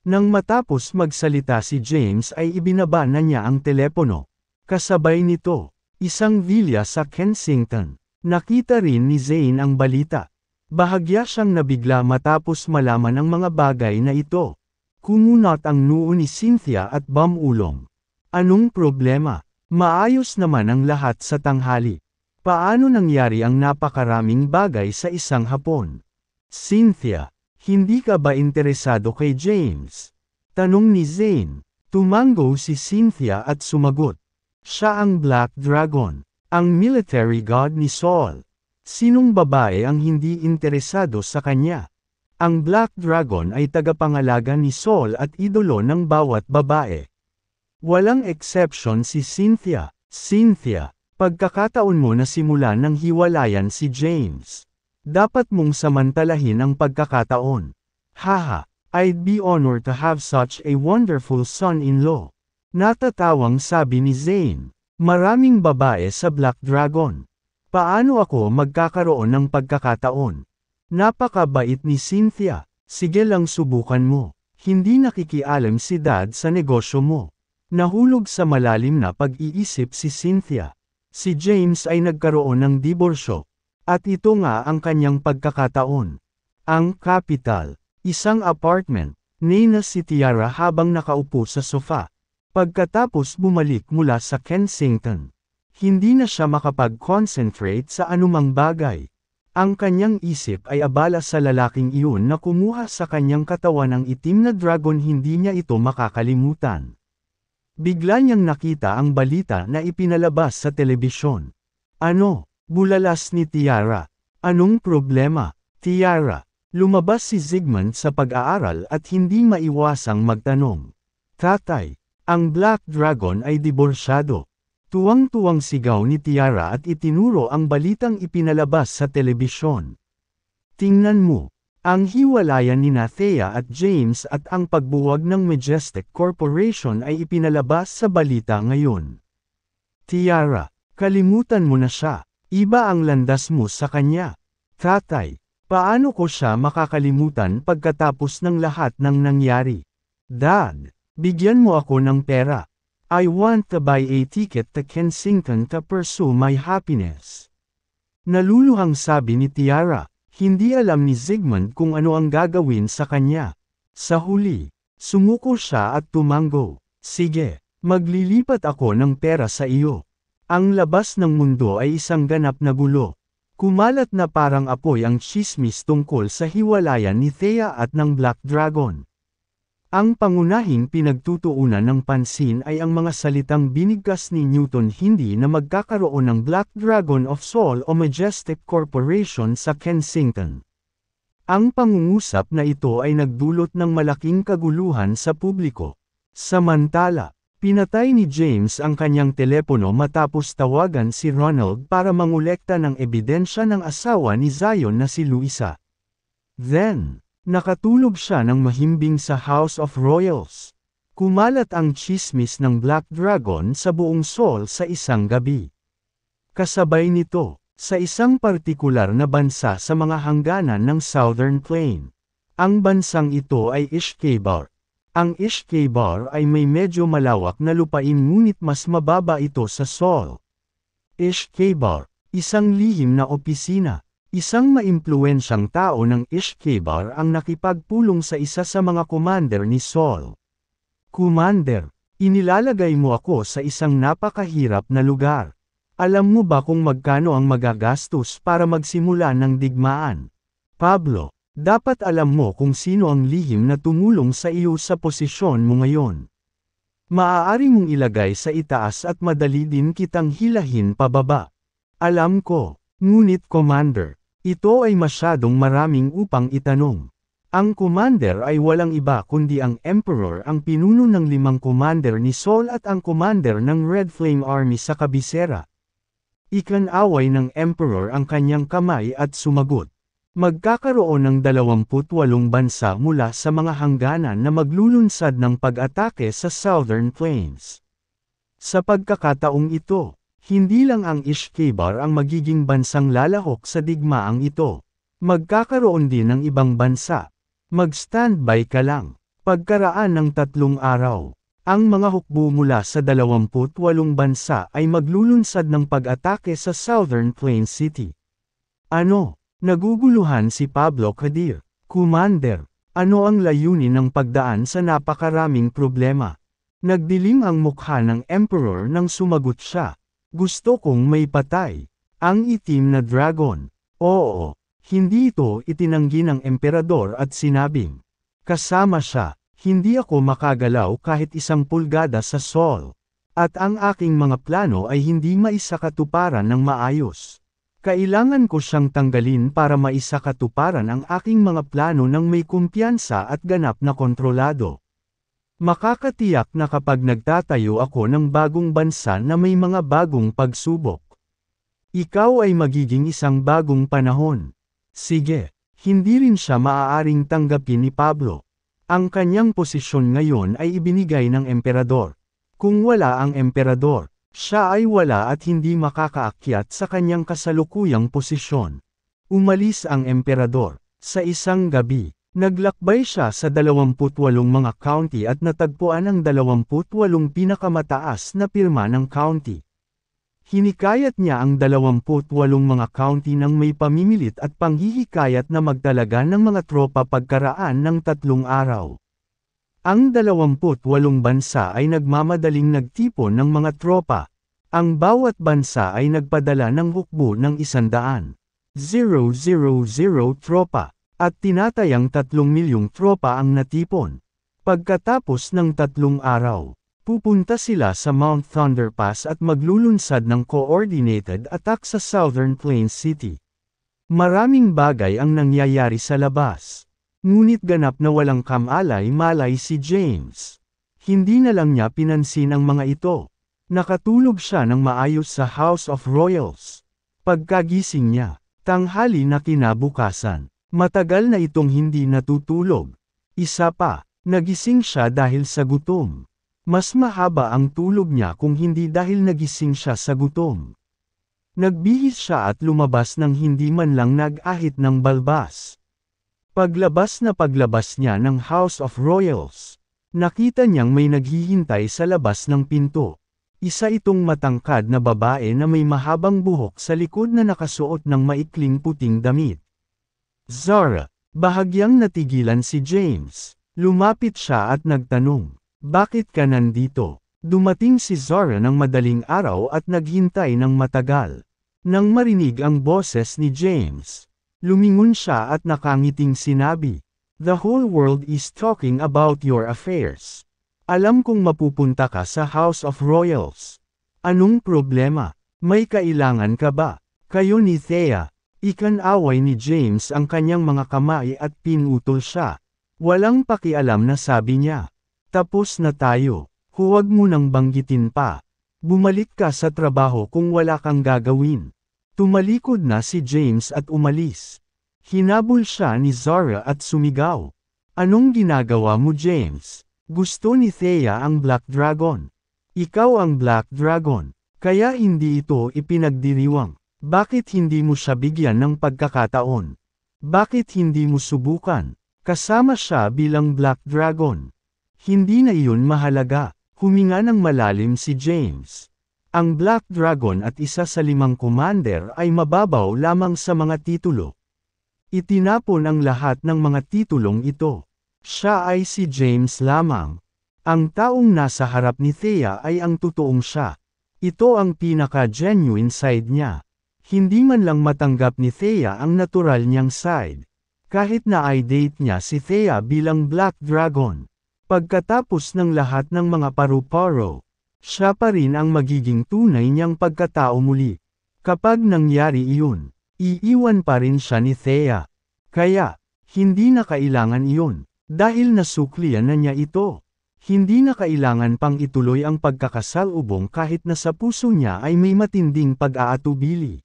Nang matapos magsalita si James ay ibinaba na niya ang telepono. Kasabay nito, isang villa sa Kensington. Nakita rin ni Zane ang balita. Bahagya siyang nabigla matapos malaman ang mga bagay na ito. Kumunot ang noo ni Cynthia at bamulong. Anong problema? Maayos naman ang lahat sa tanghali. Paano nangyari ang napakaraming bagay sa isang hapon? Cynthia, hindi ka ba interesado kay James? Tanong ni Zane. Tumango si Cynthia at sumagot. Siya ang Black Dragon, ang military god ni Saul. Sinong babae ang hindi interesado sa kanya? Ang Black Dragon ay tagapangalaga ni Saul at idolo ng bawat babae. Walang exception si Cynthia. Cynthia, pagkakataon mo na simula ng hiwalayan si James. Dapat mong samantalahin ang pagkakataon. Haha, I'd be honored to have such a wonderful son-in-law. Natatawang sabi ni Zane. Maraming babae sa Black Dragon. Paano ako magkakaroon ng pagkakataon? Napakabait ni Cynthia. Sige lang subukan mo. Hindi nakikialam si dad sa negosyo mo. Nahulog sa malalim na pag-iisip si Cynthia. Si James ay nagkaroon ng diborsyo, at ito nga ang kanyang pagkakataon. Ang Capital, isang apartment, Nina si Tiara habang nakaupo sa sofa. Pagkatapos bumalik mula sa Kensington. Hindi na siya makapag-concentrate sa anumang bagay. Ang kanyang isip ay abala sa lalaking iyon na kumuha sa kanyang katawan ng itim na dragon hindi niya ito makakalimutan. Bigla niyang nakita ang balita na ipinalabas sa telebisyon. Ano? Bulalas ni Tiara. Anong problema? Tiara. Lumabas si Zigmund sa pag-aaral at hindi maiwasang magtanong. Tatay, ang Black Dragon ay diborsyado. Tuwang-tuwang sigaw ni Tiara at itinuro ang balitang ipinalabas sa telebisyon. Tingnan mo, ang hiwalayan ni Nathea at James at ang pagbuwag ng Majestic Corporation ay ipinalabas sa balita ngayon. Tiara, kalimutan mo na siya. Iba ang landas mo sa kanya. Tatay, paano ko siya makakalimutan pagkatapos ng lahat ng nangyari? Dad, bigyan mo ako ng pera. I want to buy a ticket to Kensington to pursue my happiness. Naluluhang sabi ni Tiara, hindi alam ni Zygmunt kung ano ang gagawin sa kanya. Sa huli, sumuko siya at tumango. Sige, maglilipat ako ng pera sa iyo. Ang labas ng mundo ay isang ganap na gulo. Kumalat na parang apoy ang chismis tungkol sa hiwalayan ni Thea at ng Black Dragon. Ang pangunahing pinagtutuunan ng pansin ay ang mga salitang binigkas ni Newton hindi na magkakaroon ng Black Dragon of Seoul o Majestic Corporation sa Kensington. Ang pangungusap na ito ay nagdulot ng malaking kaguluhan sa publiko. Samantala, Pinatay ni James ang kanyang telepono matapos tawagan si Ronald para mangulekta ng ebidensya ng asawa ni Zion na si Luisa. Then, nakatulog siya ng mahimbing sa House of Royals. Kumalat ang chismis ng Black Dragon sa buong Seoul sa isang gabi. Kasabay nito, sa isang partikular na bansa sa mga hangganan ng Southern Plain. Ang bansang ito ay Ishkebar. Ang Ishkabar ay may medyo malawak na lupain ngunit mas mababa ito sa Seoul. Ishkabar, isang lihim na opisina. Isang maimpluwensyang tao ng Ishkabar ang nakipagpulong sa isa sa mga commander ni Seoul. Commander, inilalagay mo ako sa isang napakahirap na lugar. Alam mo ba kung magkano ang magagastos para magsimula ng digmaan? Pablo, dapat alam mo kung sino ang lihim na tumulong sa iyo sa posisyon mo ngayon. Maaari mong ilagay sa itaas at madali din kitang hilahin pababa. Alam ko, ngunit Commander, ito ay masyadong maraming upang itanong. Ang commander ay walang iba kundi ang emperor ang pinuno ng limang commander ni Sol at ang commander ng Red Flame Army sa kabisera. Ikanaway ng emperor ang kanyang kamay at sumagot. Magkakaroon ng 28 bansa mula sa mga hangganan na maglulunsad ng pag-atake sa Southern Plains. Sa pagkakataong ito, hindi lang ang Ishkebar ang magiging bansang lalahok sa digmaang ito. Magkakaroon din ng ibang bansa. Mag-standby ka lang. Pagkaraan ng tatlong araw, ang mga hukbo mula sa 28 bansa ay maglulunsad ng pag-atake sa Southern Plains City. Ano? Naguguluhan si Pablo Kadir. Commander, ano ang layunin ng pagdaan sa napakaraming problema? Nagdilim ang mukha ng Emperor nang sumagot siya. Gusto kong may patay. Ang itim na dragon. Oo, hindi ito itinanggi ng emperador at sinabing. Kasama siya, hindi ako makagalaw kahit isang pulgada sa sol. At ang aking mga plano ay hindi maisakatuparan ng maayos. Kailangan ko siyang tanggalin para maisakatuparan ang aking mga plano ng may kumpiyansa at ganap na kontrolado. Makakatiyak na kapag nagtatayo ako ng bagong bansa na may mga bagong pagsubok. Ikaw ay magiging isang bagong panahon. Sige, hindi rin siya maaaring tanggapin ni Pablo. Ang kanyang posisyon ngayon ay ibinigay ng emperador. Kung wala ang emperador, siya ay wala at hindi makakaakyat sa kanyang kasalukuyang posisyon. Umalis ang emperador. Sa isang gabi, naglakbay siya sa 28 mga county at natagpuan ang 28 pinakamataas na pirma ng county. Hinikayat niya ang 28 mga county ng may pamimilit at panghihikayat na magtalaga ng mga tropa pagkaraan ng tatlong araw. Ang 28 bansa ay nagmamadaling nagtipon ng mga tropa. Ang bawat bansa ay nagpadala ng hukbo ng isandaan. 000 tropa, at tinatayang 3 milyong tropa ang natipon. Pagkatapos ng tatlong araw, pupunta sila sa Mount Thunder Pass at maglulunsad ng coordinated attack sa Southern Plains City. Maraming bagay ang nangyayari sa labas. Ngunit ganap na walang kamalay-malay si James. Hindi na lang niya pinansin ang mga ito. Nakatulog siya ng maayos sa House of Royals. Pagkagising niya, tanghali na kinabukasan. Matagal na itong hindi natutulog. Isa pa, nagising siya dahil sa gutom. Mas mahaba ang tulog niya kung hindi dahil nagising siya sa gutom. Nagbihis siya at lumabas ng hindi man lang nag-ahit ng balbas. Paglabas na paglabas niya ng House of Royals, nakita niyang may naghihintay sa labas ng pinto. Isa itong matangkad na babae na may mahabang buhok sa likod na nakasuot ng maikling puting damit. Zara, bahagyang natigilan si James. Lumapit siya at nagtanong, Bakit ka nandito? Dumating si Zara ng madaling araw at naghintay ng matagal. Nang marinig ang boses ni James, Lumingon siya at nakangiting sinabi, The whole world is talking about your affairs. Alam kong mapupunta ka sa House of Royals. Anong problema? May kailangan ka ba? Kayo ni Thea, ikan-away ni James ang kanyang mga kamay at pinutol siya. Walang pakialam na sabi niya. Tapos na tayo, huwag mo nang banggitin pa. Bumalik ka sa trabaho kung wala kang gagawin. Tumalikod na si James at umalis. Hinabol siya ni Zara at sumigaw. Anong ginagawa mo James? Gusto ni Thea ang Black Dragon. Ikaw ang Black Dragon. Kaya hindi ito ipinagdiriwang. Bakit hindi mo siya bigyan ng pagkakataon? Bakit hindi mo subukan? Kasama siya bilang Black Dragon. Hindi na iyon mahalaga. Huminga ng malalim si James. Ang Black Dragon at isa sa limang commander ay mababaw lamang sa mga titulo. Itinapon ang lahat ng mga titulong ito. Siya ay si James lamang. Ang taong nasa harap ni Thea ay ang totoong siya. Ito ang pinaka-genuine side niya. Hindi man lang matanggap ni Thea ang natural niyang side. Kahit na i-date niya si Thea bilang Black Dragon. Pagkatapos ng lahat ng mga paru-paro, siya pa rin ang magiging tunay niyang pagkatao muli. Kapag nangyari iyon, iiwan pa rin siya ni Thea. Kaya, hindi na kailangan iyon, dahil nasuklian na niya ito. Hindi na kailangan pang ituloy ang pagkakasalubong kahit na sa puso niya ay may matinding pag-aatubili.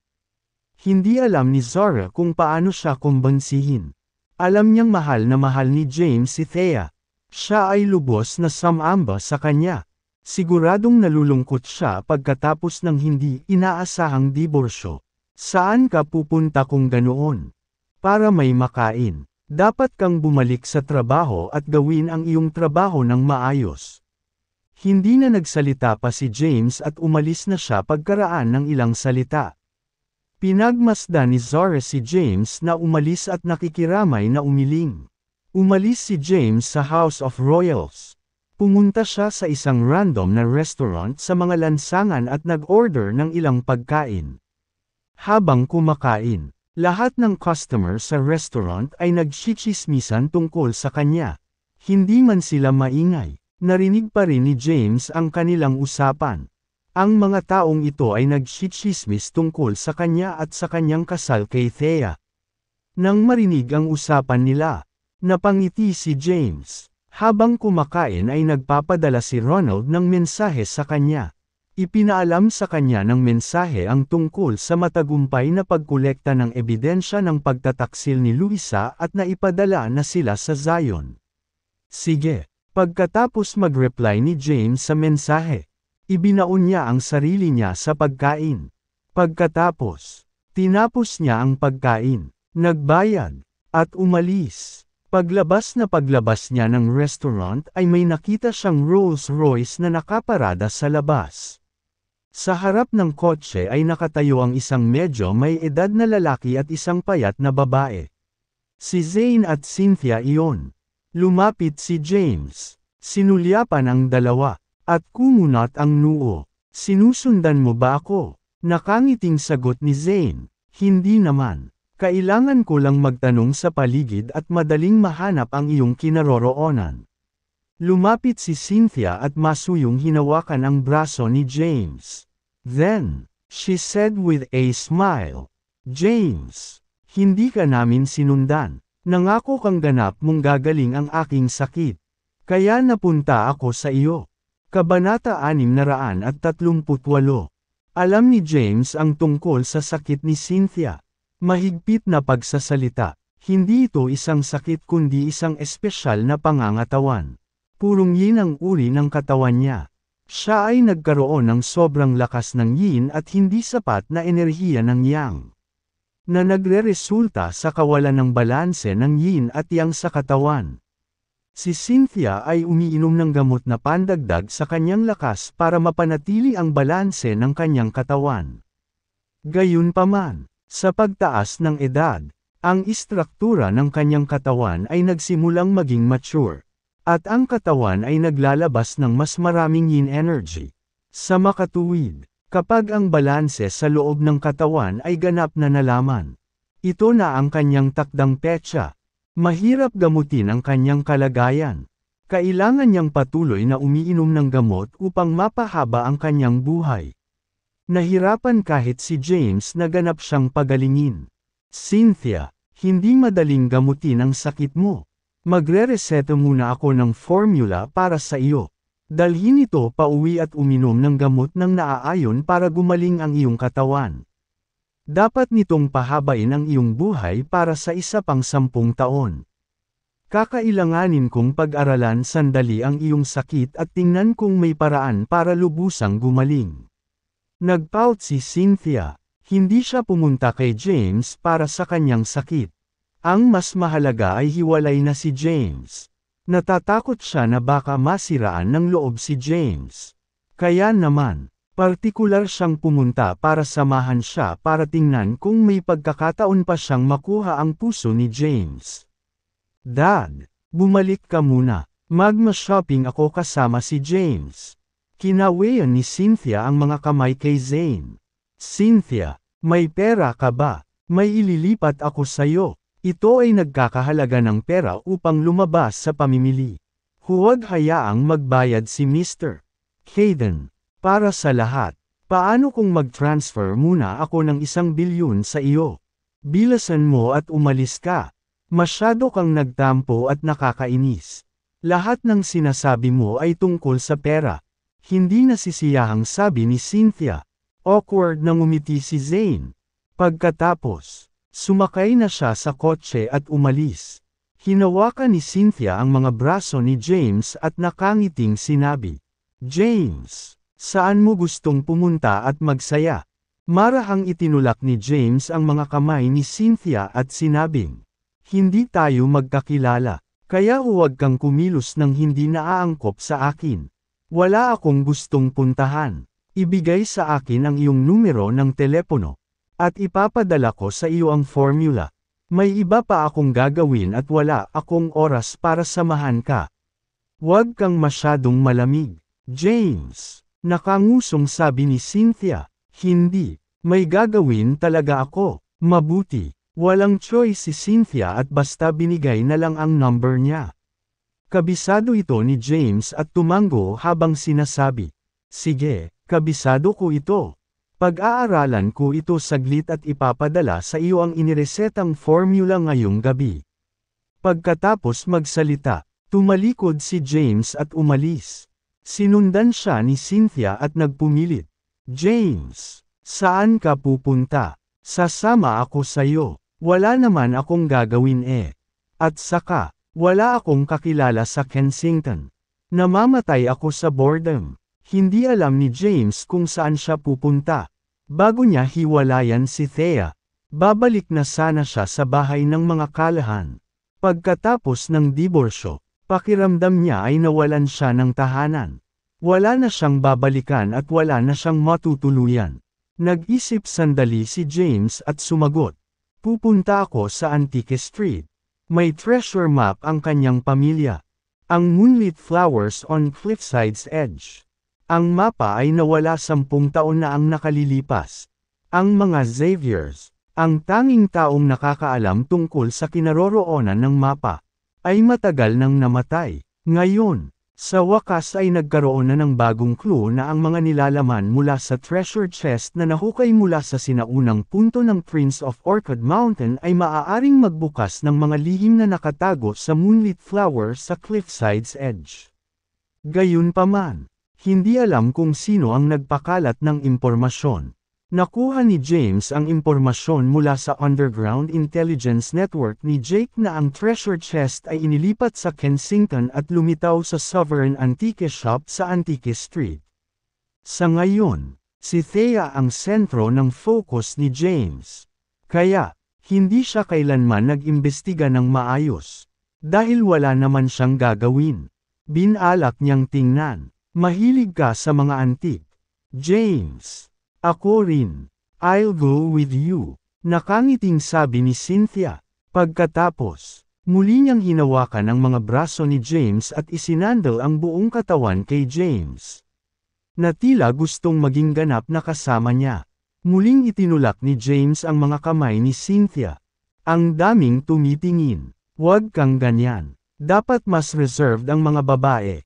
Hindi alam ni Zara kung paano siya kumbansihin. Alam niyang mahal na mahal ni James si Thea. Siya ay lubos na samamba sa kanya. Siguradong nalulungkot siya pagkatapos ng hindi inaasahang diborsyo. Saan ka pupunta kung ganoon? Para may makain, dapat kang bumalik sa trabaho at gawin ang iyong trabaho ng maayos. Hindi na nagsalita pa si James at umalis na siya pagkaraan ng ilang salita. Pinagmasdan ni Zara si James na umalis at nakikiramay na umiling. Umalis si James sa House of Royals. Pumunta siya sa isang random na restaurant sa mga lansangan at nag-order ng ilang pagkain. Habang kumakain, lahat ng customer sa restaurant ay nagchichismisan tungkol sa kanya. Hindi man sila maingay, narinig pa rin ni James ang kanilang usapan. Ang mga taong ito ay nagchichismis tungkol sa kanya at sa kanyang kasal kay Thea. Nang marinig ang usapan nila, napangiti si James. Habang kumakain ay nagpapadala si Ronald ng mensahe sa kanya. Ipinaalam sa kanya ng mensahe ang tungkol sa matagumpay na pagkolekta ng ebidensya ng pagtataksil ni Luisa at naipadala na sila sa Zion. Sige. Pagkatapos mag-reply ni James sa mensahe, ibinaon niya ang sarili niya sa pagkain. Pagkatapos, tinapos niya ang pagkain, nagbayad, at umalis. Paglabas na paglabas niya ng restaurant ay may nakita siyang Rolls Royce na nakaparada sa labas. Sa harap ng kotse ay nakatayo ang isang medyo may edad na lalaki at isang payat na babae. Si Zane at Cynthia iyon. Lumapit si James. Sinulyapan ang dalawa. At kumunot ang noo. Sinusundan mo ba ako? Nakangiting sagot ni Zane. Hindi naman. Kailangan ko lang magtanong sa paligid at madaling mahanap ang iyong kinaroroonan. Lumapit si Cynthia at masuyong hinawakan ang braso ni James. Then, she said with a smile, James, hindi ka namin sinundan. Nangako kang ganap mong gagaling ang aking sakit. Kaya napunta ako sa iyo. Kabanata 638 Alam ni James ang tungkol sa sakit ni Cynthia. Mahigpit na pagsasalita. Hindi ito isang sakit kundi isang espesyal na pangangatawan. Purong yin ang uri ng katawan niya. Siya ay nagkaroon ng sobrang lakas ng yin at hindi sapat na enerhiya ng yang. Na nagre-resulta sa kawalan ng balanse ng yin at yang sa katawan. Si Cynthia ay umiinom ng gamot na pandagdag sa kanyang lakas para mapanatili ang balanse ng kanyang katawan. Gayunpaman, sa pagtaas ng edad, ang istruktura ng kanyang katawan ay nagsimulang maging mature, at ang katawan ay naglalabas ng mas maraming yin energy. Sa makatuwid, kapag ang balanse sa loob ng katawan ay ganap na nalaman, ito na ang kanyang takdang petsa. Mahirap gamutin ang kanyang kalagayan. Kailangan niyang patuloy na umiinom ng gamot upang mapahaba ang kanyang buhay. Nahirapan kahit si James naganap siyang pagalingin. Cynthia, hindi madaling gamutin ang sakit mo. Magre-reseto muna ako ng formula para sa iyo. Dalhin ito pauwi at uminom ng gamot ng naaayon para gumaling ang iyong katawan. Dapat nitong pahabain ang iyong buhay para sa isa pang sampung taon. Kakailanganin kong pag-aralan sandali ang iyong sakit at tingnan kung may paraan para lubusang gumaling. Nagpout si Cynthia. Hindi siya pumunta kay James para sa kanyang sakit. Ang mas mahalaga ay hiwalay na si James. Natatakot siya na baka masiraan ng loob si James. Kaya naman, partikular siyang pumunta para samahan siya para tingnan kung may pagkakataon pa siyang makuha ang puso ni James. Dad, bumalik ka muna. Magma-shopping ako kasama si James. Kinawayan ni Cynthia ang mga kamay kay Zane. Cynthia, may pera ka ba? May ililipat ako sa'yo. Ito ay nagkakahalaga ng pera upang lumabas sa pamimili. Huwag hayaang magbayad si Mr. Hayden. Para sa lahat, paano kung mag-transfer muna ako ng isang bilyon sa iyo? Bilasan mo at umalis ka. Masyado kang nagtampo at nakakainis. Lahat ng sinasabi mo ay tungkol sa pera. Hindi nasisiyahang sabi ni Cynthia. Awkward na ngumiti si Zane. Pagkatapos, sumakay na siya sa kotse at umalis. Hinawakan ni Cynthia ang mga braso ni James at nakangiting sinabi, James, saan mo gustong pumunta at magsaya? Marahang itinulak ni James ang mga kamay ni Cynthia at sinabing, Hindi tayo magkakilala, kaya huwag kang kumilos ng hindi naaangkop sa akin. Wala akong gustong puntahan. Ibigay sa akin ang iyong numero ng telepono. At ipapadala ko sa iyo ang formula. May iba pa akong gagawin at wala akong oras para samahan ka. Huwag kang masyadong malamig. James, nakangusong sabi ni Cynthia, hindi, may gagawin talaga ako, mabuti, walang choice si Cynthia at basta binigay na lang ang number niya. Kabisado ito ni James at tumango habang sinasabi. Sige, kabisado ko ito. Pag-aaralan ko ito saglit at ipapadala sa iyo ang iniresetang formula ngayong gabi. Pagkatapos magsalita, tumalikod si James at umalis. Sinundan siya ni Cynthia at nagpumilit. James, saan ka pupunta? Sasama ako sa iyo. Wala naman akong gagawin eh. At saka, wala akong kakilala sa Kensington. Namamatay ako sa boredom. Hindi alam ni James kung saan siya pupunta. Bago niya hiwalayan si Thea, babalik na sana siya sa bahay ng mga kalahan. Pagkatapos ng diborsyo, pakiramdam niya ay nawalan siya ng tahanan. Wala na siyang babalikan at wala na siyang matutuluyan. Nag-isip sandali si James at sumagot. Pupunta ako sa Antique Street. May treasure map ang kanyang pamilya. Ang Moonlit Flowers on Cliffside's Edge. Ang mapa ay nawala sampung taon na ang nakalilipas. Ang mga Xaviers, ang tanging taong nakakaalam tungkol sa kinaroroonan ng mapa, ay matagal nang namatay. Ngayon, sa wakas ay nagkaroon na ng bagong clue na ang mga nilalaman mula sa treasure chest na nahukay mula sa sinaunang punto ng Prince of Orchid Mountain ay maaaring magbukas ng mga lihim na nakatago sa Moonlit Flower sa Cliffside's Edge. Gayunpaman, hindi alam kung sino ang nagpakalat ng impormasyon. Nakuha ni James ang impormasyon mula sa Underground Intelligence Network ni Jake na ang treasure chest ay inilipat sa Kensington at lumitaw sa Sovereign Antique Shop sa Antique Street. Sa ngayon, si Thea ang sentro ng focus ni James. Kaya, hindi siya kailanman nag-imbestiga ng maayos. Dahil wala naman siyang gagawin. Binalak niyang tingnan. Mahilig ka sa mga antik. James. Ako rin. I'll go with you. Nakangiting sabi ni Cynthia. Pagkatapos, muli niyang hinawakan ang mga braso ni James at isinandal ang buong katawan kay James. Natila gustong maging ganap na kasama niya. Muling itinulak ni James ang mga kamay ni Cynthia. Ang daming tumitingin. Huwag kang ganyan. Dapat mas reserved ang mga babae.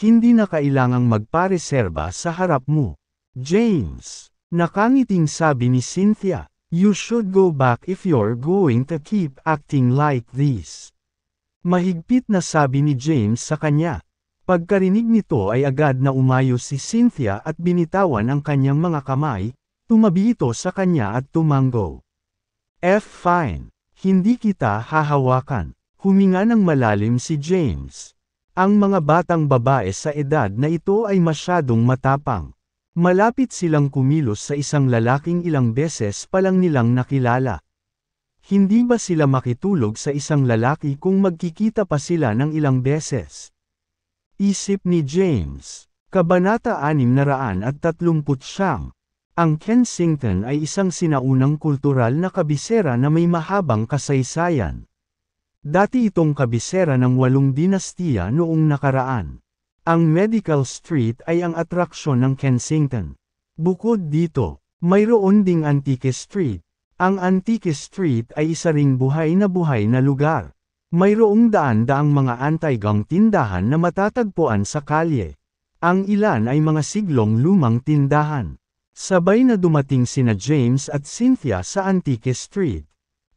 Hindi na kailangang magpareserba sa harap mo. James Nakangiting sabi ni Cynthia, You should go back if you're going to keep acting like this. Mahigpit na sabi ni James sa kanya. Pagkarinig nito ay agad na umayo si Cynthia at binitawan ang kanyang mga kamay, tumabi ito sa kanya at tumango. F. Fine. Hindi kita hahawakan. Huminga ng malalim si James. Ang mga batang babae sa edad na ito ay masyadong matapang. Malapit silang kumilos sa isang lalaking ilang beses pa lang nilang nakilala. Hindi ba sila makitulog sa isang lalaki kung magkikita pa sila ng ilang beses? Isip ni James. Kabanata 630 Ang Kensington ay isang sinaunang kultural na kabisera na may mahabang kasaysayan. Dati itong kabisera ng walong dinastiya noong nakaraan. Ang Medical Street ay ang atraksyon ng Kensington. Bukod dito, mayroon ding Antique Street. Ang Antique Street ay isa ring buhay na buhay na lugar. Mayroong daan-daang mga antigang tindahan na matatagpuan sa kalye. Ang ilan ay mga siglong lumang tindahan. Sabay na dumating sina James at Cynthia sa Antique Street.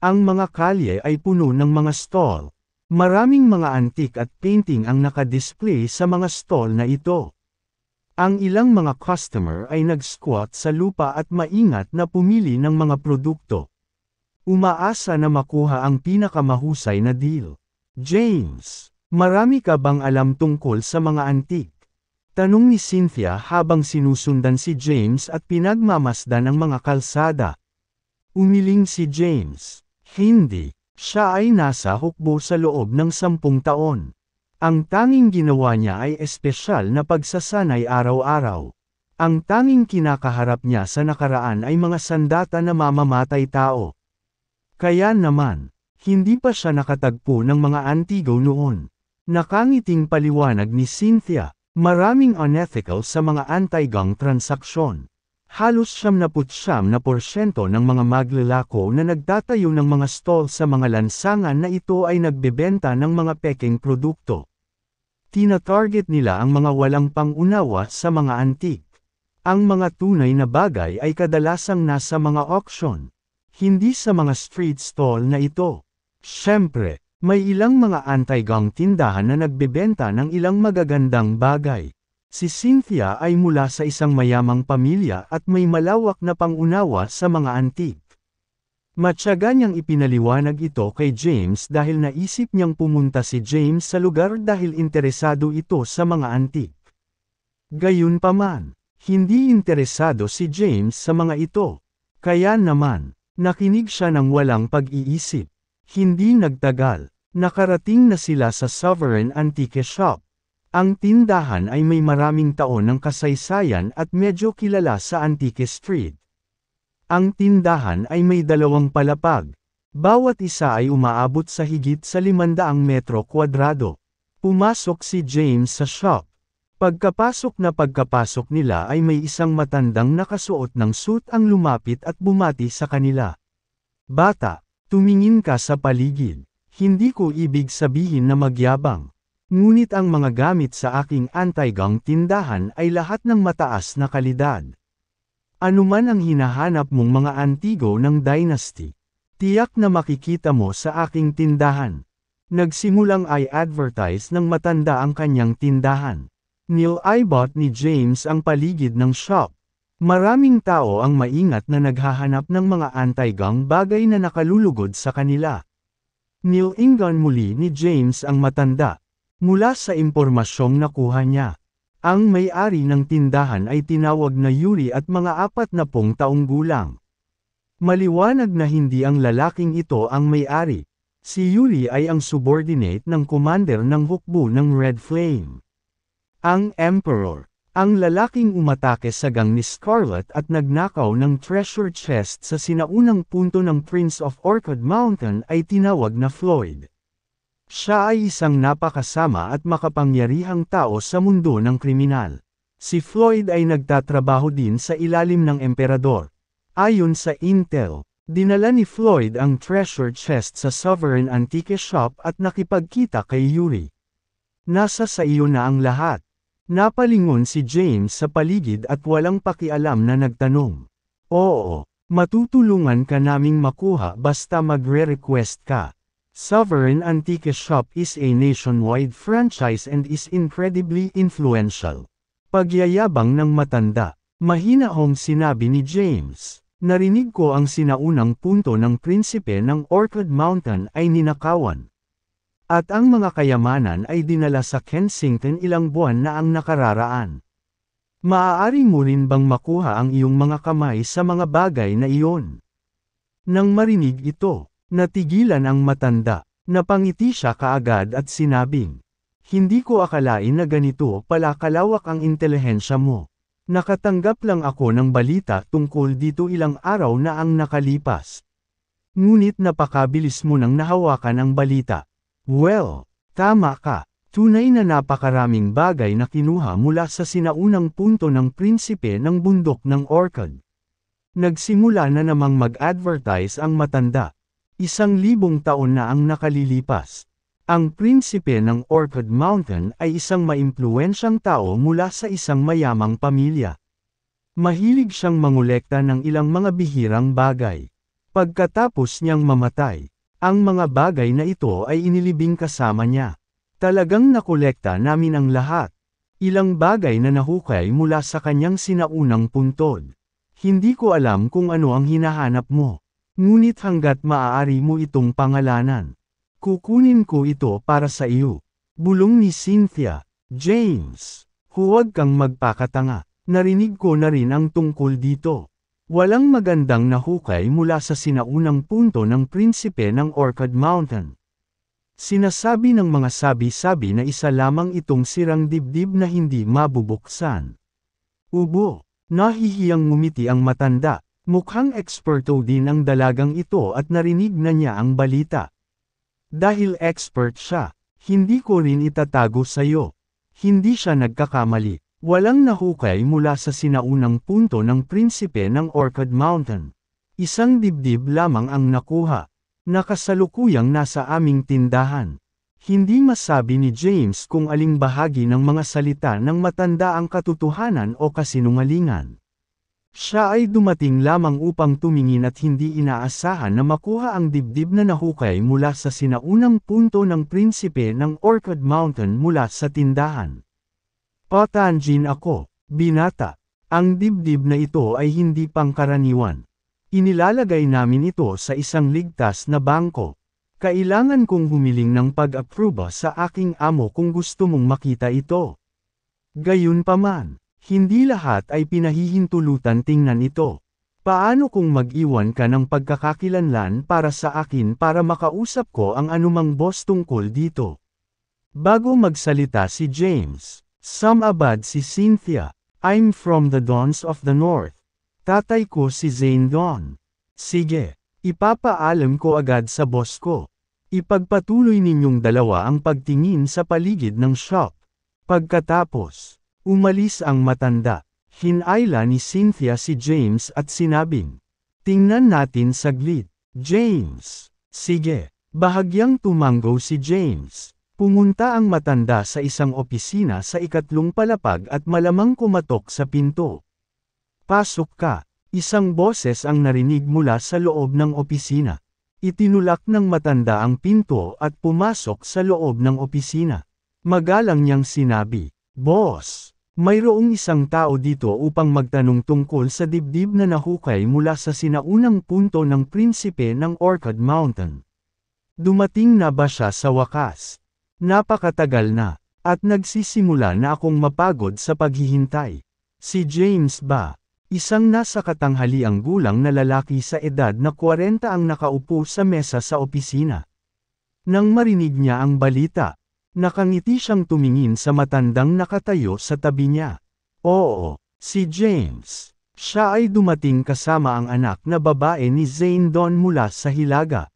Ang mga kalye ay puno ng mga stall. Maraming mga antik at painting ang nakadisplay sa mga stall na ito. Ang ilang mga customer ay nag-squat sa lupa at maingat na pumili ng mga produkto. Umaasa na makuha ang pinakamahusay na deal. James, marami ka bang alam tungkol sa mga antik? Tanong ni Cynthia habang sinusundan si James at pinagmamasdan ang mga kalsada. Umiling si James. Hindi. Siya ay nasa hukbo sa loob ng sampung taon. Ang tanging ginawa niya ay espesyal na pagsasanay araw-araw. Ang tanging kinakaharap niya sa nakaraan ay mga sandata na mamamatay tao. Kaya naman, hindi pa siya nakatagpo ng mga antigo noon. Nakangiting paliwanag ni Cynthia, maraming unethical sa mga anti-gang transaksyon. Halos 79 na porsyento ng mga maglalako na nagtatayo ng mga stall sa mga lansangan na ito ay nagbebenta ng mga peking produkto. Tina-target nila ang mga walang pangunawa sa mga antik. Ang mga tunay na bagay ay kadalasang nasa mga auction, hindi sa mga street stall na ito. Siyempre, may ilang mga anti-gang tindahan na nagbebenta ng ilang magagandang bagay. Si Cynthia ay mula sa isang mayamang pamilya at may malawak na pangunawa sa mga antik. Matyaga niyang ipinaliwanag ito kay James dahil naisip niyang pumunta si James sa lugar dahil interesado ito sa mga antik. Gayunpaman, hindi interesado si James sa mga ito. Kaya naman, nakinig siya ng walang pag-iisip. Hindi nagtagal, nakarating na sila sa Sovereign Antique Shop. Ang tindahan ay may maraming taon ng kasaysayan at medyo kilala sa Antique Street. Ang tindahan ay may dalawang palapag. Bawat isa ay umaabot sa higit sa 500 metro kwadrado. Pumasok si James sa shop. Pagkapasok na pagkapasok nila ay may isang matandang nakasuot ng suit ang lumapit at bumati sa kanila. Bata, tumingin ka sa paligid. Hindi ko ibig sabihin na magyabang. Ngunit ang mga gamit sa aking anti-gang tindahan ay lahat ng mataas na kalidad. Anuman ang hinahanap mong mga antigo ng dynasty, tiyak na makikita mo sa aking tindahan. Nagsimulang ay advertise ng matanda ang kanyang tindahan. Neil I bought ni James ang paligid ng shop. Maraming tao ang maingat na naghahanap ng mga anti-gang bagay na nakalulugod sa kanila. Neil Ingan muli ni James ang matanda. Mula sa impormasyong nakuha niya, ang may-ari ng tindahan ay tinawag na Yuri at mga apat na pong taong gulang. Maliwanag na hindi ang lalaking ito ang may-ari. Si Yuri ay ang subordinate ng commander ng hukbo ng Red Flame. Ang Emperor, ang lalaking umatake sa gang ni Scarlet at nagnakaw ng treasure chest sa sinaunang punto ng Prince of Orchid Mountain ay tinawag na Floyd. Siya ay isang napakasama at makapangyarihang tao sa mundo ng kriminal. Si Floyd ay nagtatrabaho din sa ilalim ng emperador. Ayon sa intel, dinala ni Floyd ang treasure chest sa Sovereign Antique Shop at nakipagkita kay Yuri. Nasa sa iyo na ang lahat. Napalingon si James sa paligid at walang pakialam na nagtanong. Oo, matutulungan ka naming makuha basta magre-request ka. Sovereign Antique Shop is a nationwide franchise and is incredibly influential. Pagyayabang ng matanda. Mahinahong sinabi ni James. Narinig ko ang sinaunang punto ng prinsipe ng Orchid Mountain ay ninakawan. At ang mga kayamanan ay dinala sa Kensington ilang buwan na ang nakararaan. Maaari mo rin bang makuha ang iyong mga kamay sa mga bagay na iyon? Nang marinig ito, Natigilan ang matanda. Napangiti siya kaagad at sinabing, Hindi ko akalain na ganito pala kalawak ang intelihensya mo. Nakatanggap lang ako ng balita tungkol dito ilang araw na ang nakalipas. Ngunit napakabilis mo nang nahawakan ang balita. Well, tama ka. Tunay na napakaraming bagay na kinuha mula sa sinaunang punto ng prinsipe ng bundok ng Orchid. Nagsimula na namang mag-advertise ang matanda. Isang libong taon na ang nakalilipas. Ang prinsipe ng Orchid Mountain ay isang maimpluwensyang tao mula sa isang mayamang pamilya. Mahilig siyang mangolekta ng ilang mga bihirang bagay. Pagkatapos niyang mamatay, ang mga bagay na ito ay inilibing kasama niya. Talagang nakolekta namin ang lahat. Ilang bagay na nahukay mula sa kanyang sinaunang puntod. Hindi ko alam kung ano ang hinahanap mo. Ngunit hanggat maaari mo itong pangalanan. Kukunin ko ito para sa iyo. Bulong ni Cynthia, James, huwag kang magpakatanga. Narinig ko na rin ang tungkol dito. Walang magandang nahukay mula sa sinaunang punto ng prinsipe ng Orchid Mountain. Sinasabi ng mga sabi-sabi na isa lamang itong sirang dibdib na hindi mabubuksan. Ubo, nahihiyang ngumiti ang matanda, Mukhang eksperto din ang dalagang ito at narinig na niya ang balita. Dahil expert siya, hindi ko rin itatago sa'yo. Hindi siya nagkakamali. Walang nahukay mula sa sinaunang punto ng prinsipe ng Orchid Mountain. Isang dibdib lamang ang nakuha. Nakasalukuyang nasa aming tindahan. Hindi masabi ni James kung aling bahagi ng mga salita ng matanda ang katotohanan o kasinungalingan. Siya ay dumating lamang upang tumingin at hindi inaasahan na makuha ang dibdib na nahukay mula sa sinaunang punto ng prinsipe ng Orchid Mountain mula sa tindahan. Patanjin ako, binata. Ang dibdib na ito ay hindi pangkaraniwan. Inilalagay namin ito sa isang ligtas na bangko. Kailangan kong humiling ng pag-aproba sa aking amo kung gusto mong makita ito. Gayunpaman, hindi lahat ay pinahihintulutan tingnan ito. Paano kung mag-iwan ka ng pagkakakilanlan para sa akin para makausap ko ang anumang boss tungkol dito? Bago magsalita si James, samabad si Cynthia, I'm from the Dons of the North. Tatay ko si Zane Don. Sige, ipapaalam ko agad sa boss ko. Ipagpatuloy ninyong dalawa ang pagtingin sa paligid ng shop. Pagkatapos, Umalis ang matanda. Hinayla ni Cynthia si James at sinabing, Tingnan natin saglit, James. Sige, bahagyang tumanggo si James. Pumunta ang matanda sa isang opisina sa ikatlong palapag at malamang kumatok sa pinto. Pasok ka. Isang boses ang narinig mula sa loob ng opisina. Itinulak ng matanda ang pinto at pumasok sa loob ng opisina. Magalang niyang sinabi, Boss! Mayroong isang tao dito upang magtanong tungkol sa dibdib na nahukay mula sa sinaunang punto ng prinsipe ng Orchid Mountain. Dumating na ba siya sa wakas? Napakatagal na, at nagsisimula na akong mapagod sa paghihintay. Si James ba, isang nasa katanghaliang gulang na lalaki sa edad na 40 ang nakaupo sa mesa sa opisina. Nang marinig niya ang balita, Nakangiti siyang tumingin sa matandang nakatayo sa tabi niya. Oo, si James. Siya ay dumating kasama ang anak na babae ni Zane Don mula sa Hilaga.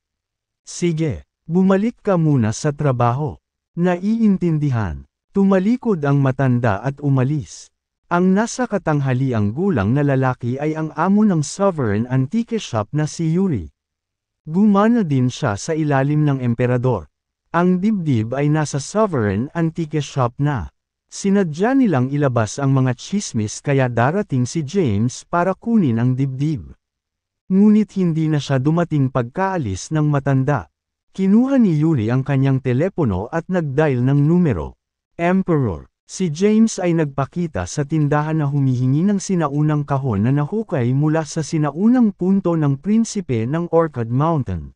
Sige, bumalik ka muna sa trabaho. Naiintindihan. Tumalikod ang matanda at umalis. Ang nasa katanghali ang gulang na lalaki ay ang amo ng sovereign antique shop na si Yuri. Gumana din siya sa ilalim ng emperador. Ang dibdib ay nasa Sovereign Antique Shop na. Sinadya nilang ilabas ang mga chismis kaya darating si James para kunin ang dibdib. Ngunit hindi na siya dumating pagkaalis ng matanda. Kinuha ni Yuri ang kanyang telepono at nagdial ng numero. Emperor, si James ay nagpakita sa tindahan na humihingi ng sinaunang kahon na nahukay mula sa sinaunang punto ng prinsipe ng Orchid Mountain.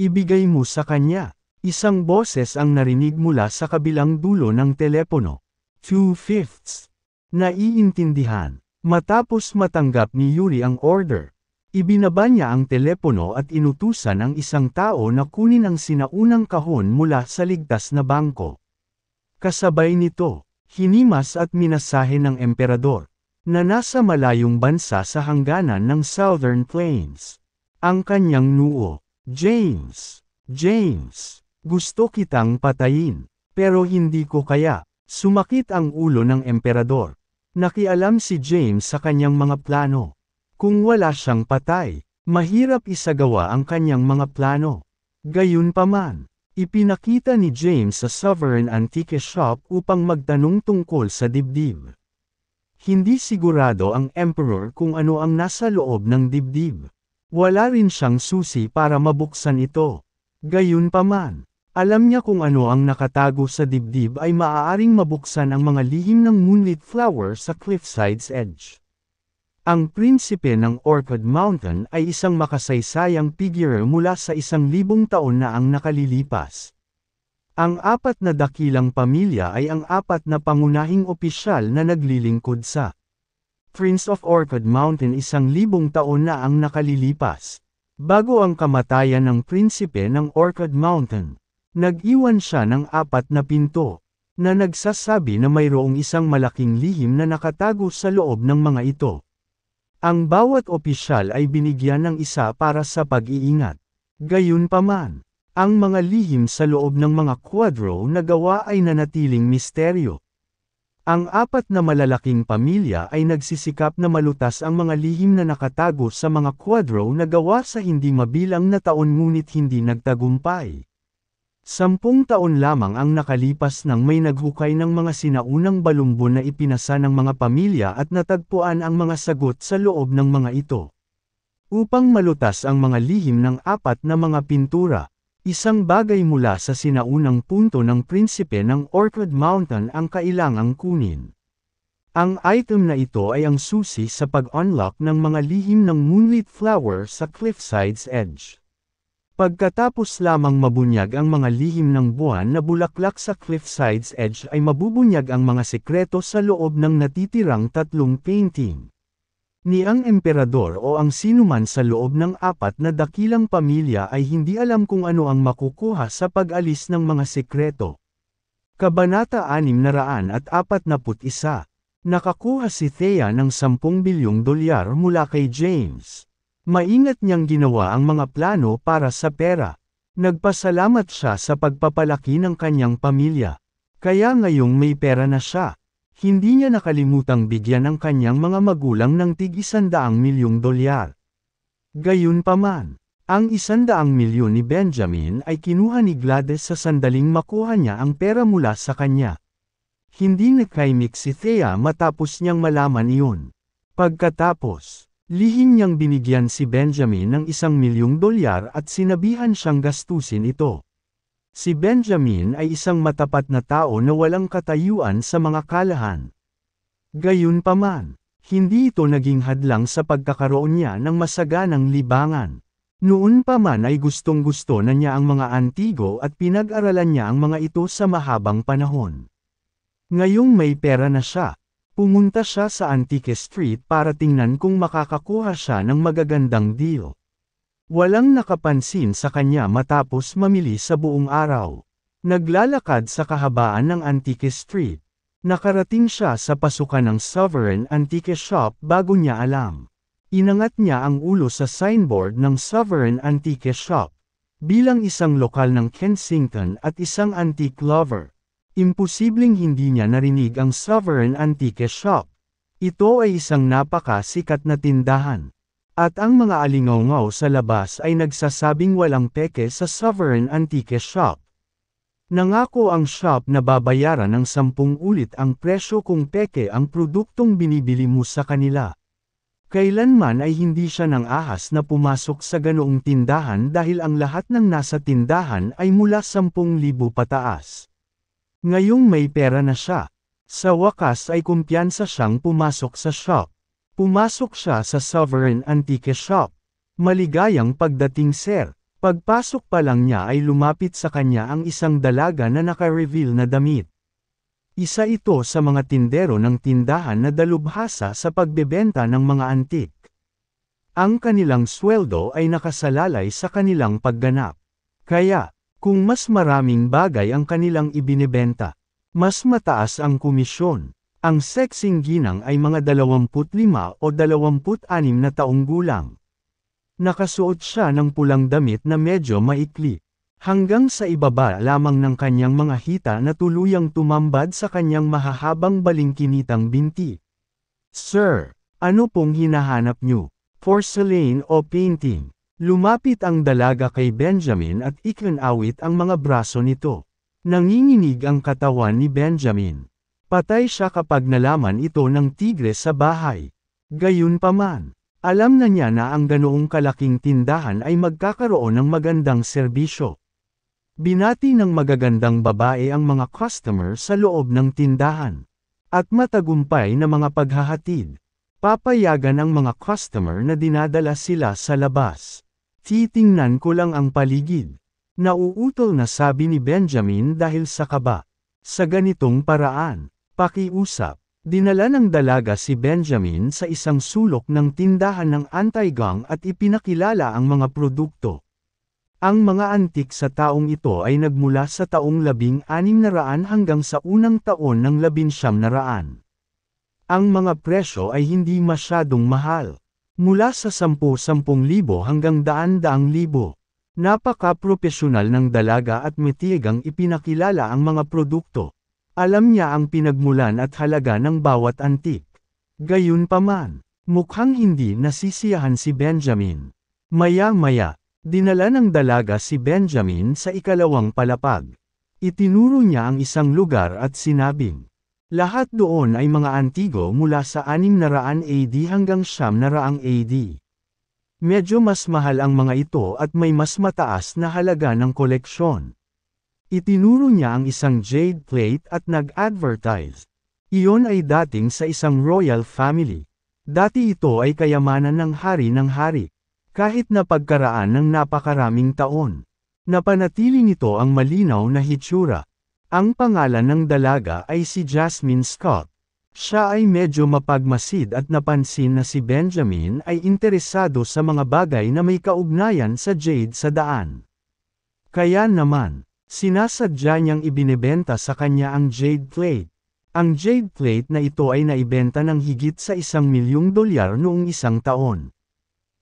Ibigay mo sa kanya. Isang boses ang narinig mula sa kabilang dulo ng telepono. Two-fifths. Naiintindihan. Matapos matanggap ni Yuri ang order, ibinaba niya ang telepono at inutusan ang isang tao na kunin ang sinaunang kahon mula sa ligtas na bangko. Kasabay nito, hinimas at minasahe ng emperador, na nasa malayong bansa sa hangganan ng Southern Plains. Ang kanyang nuo, James, James, gusto kitang patayin. Pero hindi ko kaya. Sumakit ang ulo ng emperador. Nakialam si James sa kanyang mga plano. Kung wala siyang patay, mahirap isagawa ang kanyang mga plano. Gayunpaman, ipinakita ni James sa Sovereign Antique Shop upang magtanong tungkol sa dibdib. Hindi sigurado ang emperor kung ano ang nasa loob ng dibdib. Wala rin siyang susi para mabuksan ito. Gayunpaman, alam niya kung ano ang nakatago sa dibdib ay maaaring mabuksan ang mga lihim ng moonlit flower sa cliffside's edge. Ang prinsipe ng Orchid Mountain ay isang makasaysayang figure mula sa isang libong taon na ang nakalilipas. Ang apat na dakilang pamilya ay ang apat na pangunahing opisyal na naglilingkod sa Prince of Orchid Mountain isang libong taon na ang nakalilipas. Bago ang kamatayan ng prinsipe ng Orchid Mountain, Nag-iwan siya ng apat na pinto, na nagsasabi na mayroong isang malaking lihim na nakatago sa loob ng mga ito. Ang bawat opisyal ay binigyan ng isa para sa pag-iingat. Gayunpaman, ang mga lihim sa loob ng mga kwadro na gawa ay nanatiling misteryo. Ang apat na malalaking pamilya ay nagsisikap na malutas ang mga lihim na nakatago sa mga kwadro na gawa sa hindi mabilang na taon ngunit hindi nagtagumpay. Sampung taon lamang ang nakalipas nang may naghukay ng mga sinaunang balumbon na ipinasa ng mga pamilya at natagpuan ang mga sagot sa loob ng mga ito. Upang malutas ang mga lihim ng apat na mga pintura, isang bagay mula sa sinaunang punto ng prinsipe ng Orchard Mountain ang kailangang kunin. Ang item na ito ay ang susi sa pag-unlock ng mga lihim ng Moonlit Flower sa Cliffside's Edge. Pagkatapos lamang mabunyag ang mga lihim ng buwan na bulaklak sa cliffside's edge ay mabubunyag ang mga sekreto sa loob ng natitirang tatlong painting. Ni ang emperador o ang sinuman sa loob ng apat na dakilang pamilya ay hindi alam kung ano ang makukuha sa pag-alis ng mga sekreto. Kabanata 641 Nakakuha si Thea ng 10 bilyong dolyar mula kay James. Maingat niyang ginawa ang mga plano para sa pera. Nagpasalamat siya sa pagpapalaki ng kanyang pamilya. Kaya ngayong may pera na siya. Hindi niya nakalimutang bigyan ang kanyang mga magulang ng tig isandaang milyong dolyar. Gayunpaman, ang isandaang milyon ni Benjamin ay kinuha ni Gladys sa sandaling makuha niya ang pera mula sa kanya. Hindi nagkaimik si Thea matapos niyang malaman iyon. Pagkatapos, Lihim niyang binigyan si Benjamin ng isang milyong dolyar at sinabihan siyang gastusin ito. Si Benjamin ay isang matapat na tao na walang katayuan sa mga kalahan. Gayunpaman, hindi ito naging hadlang sa pagkakaroon niya ng masaganang libangan. Noon pa man ay gustong-gusto na niya ang mga antigo at pinag-aralan niya ang mga ito sa mahabang panahon. Ngayong may pera na siya, Pumunta siya sa Antique Street para tingnan kung makakakuha siya ng magagandang deal. Walang nakapansin sa kanya matapos mamili sa buong araw. Naglalakad sa kahabaan ng Antique Street. Nakarating siya sa pasukan ng Sovereign Antique Shop bago niya alam. Inangat niya ang ulo sa signboard ng Sovereign Antique Shop. Bilang isang lokal ng Kensington at isang antique lover, Imposibleng hindi niya narinig ang Sovereign Antique Shop. Ito ay isang napakasikat na tindahan. At ang mga alingaungaw sa labas ay nagsasabing walang peke sa Sovereign Antique Shop. Nangako ang shop na babayaran ng sampung ulit ang presyo kung peke ang produktong binibili mo sa kanila. Kailanman ay hindi siya ng ahas na pumasok sa ganoong tindahan dahil ang lahat ng nasa tindahan ay mula 10,000 pataas. Ngayong may pera na siya. Sa wakas ay kumpiyansa siyang pumasok sa shop. Pumasok siya sa Sovereign Antique Shop. Maligayang pagdating sir. Pagpasok pa lang niya ay lumapit sa kanya ang isang dalaga na naka-reveal na damit. Isa ito sa mga tindero ng tindahan na dalubhasa sa pagbebenta ng mga antik. Ang kanilang sweldo ay nakasalalay sa kanilang pagganap. Kaya, kung mas maraming bagay ang kanilang ibinebenta, mas mataas ang komisyon. Ang sexing ginang ay mga 25 o 26 na taong gulang. Nakasuot siya ng pulang damit na medyo maikli. Hanggang sa ibaba lamang ng kanyang mga hita na tuluyang tumambad sa kanyang mahahabang balingkinitang binti. Sir, ano pong hinahanap niyo? Porcelain o painting? Lumapit ang dalaga kay Benjamin at ikinawit ang mga braso nito. Nanginginig ang katawan ni Benjamin. Patay siya kapag nalaman ito ng tigre sa bahay. Gayunpaman, alam na niya na ang ganoong kalaking tindahan ay magkakaroon ng magandang serbisyo. Binati ng magagandang babae ang mga customer sa loob ng tindahan. At matagumpay na mga paghahatid. Papayagan ang mga customer na dinadala sila sa labas. Titingnan ko lang ang paligid. Nauutol na sabi ni Benjamin dahil sa kaba. Sa ganitong paraan, pakiusap, dinala ng dalaga si Benjamin sa isang sulok ng tindahan ng anti-gang at ipinakilala ang mga produkto. Ang mga antik sa taong ito ay nagmula sa taong labing anim na hanggang sa unang taon ng labinsyam na Ang mga presyo ay hindi masyadong mahal. Mula sa 10-10,000 hanggang daan-daang libo. Napaka-propesyonal ng dalaga at mitigang ipinakilala ang mga produkto. Alam niya ang pinagmulan at halaga ng bawat antik. Gayunpaman, mukhang hindi nasisiyahan si Benjamin. Maya-maya, dinala ng dalaga si Benjamin sa ikalawang palapag. Itinuro niya ang isang lugar at sinabing, lahat doon ay mga antigo mula sa 600 AD hanggang 700 AD. Medyo mas mahal ang mga ito at may mas mataas na halaga ng koleksyon. Itinuro niya ang isang jade plate at nag-advertise. Iyon ay dating sa isang royal family. Dati ito ay kayamanan ng hari ng hari. Kahit na pagkaraan ng napakaraming taon, napanatili nito ang malinaw na hitsura. Ang pangalan ng dalaga ay si Jasmine Scott. Siya ay medyo mapagmasid at napansin na si Benjamin ay interesado sa mga bagay na may kaugnayan sa Jade sa daan. Kaya naman, sinasadya niyang ibinebenta sa kanya ang Jade Plate. Ang Jade Plate na ito ay naibenta ng higit sa isang milyong dolyar noong isang taon.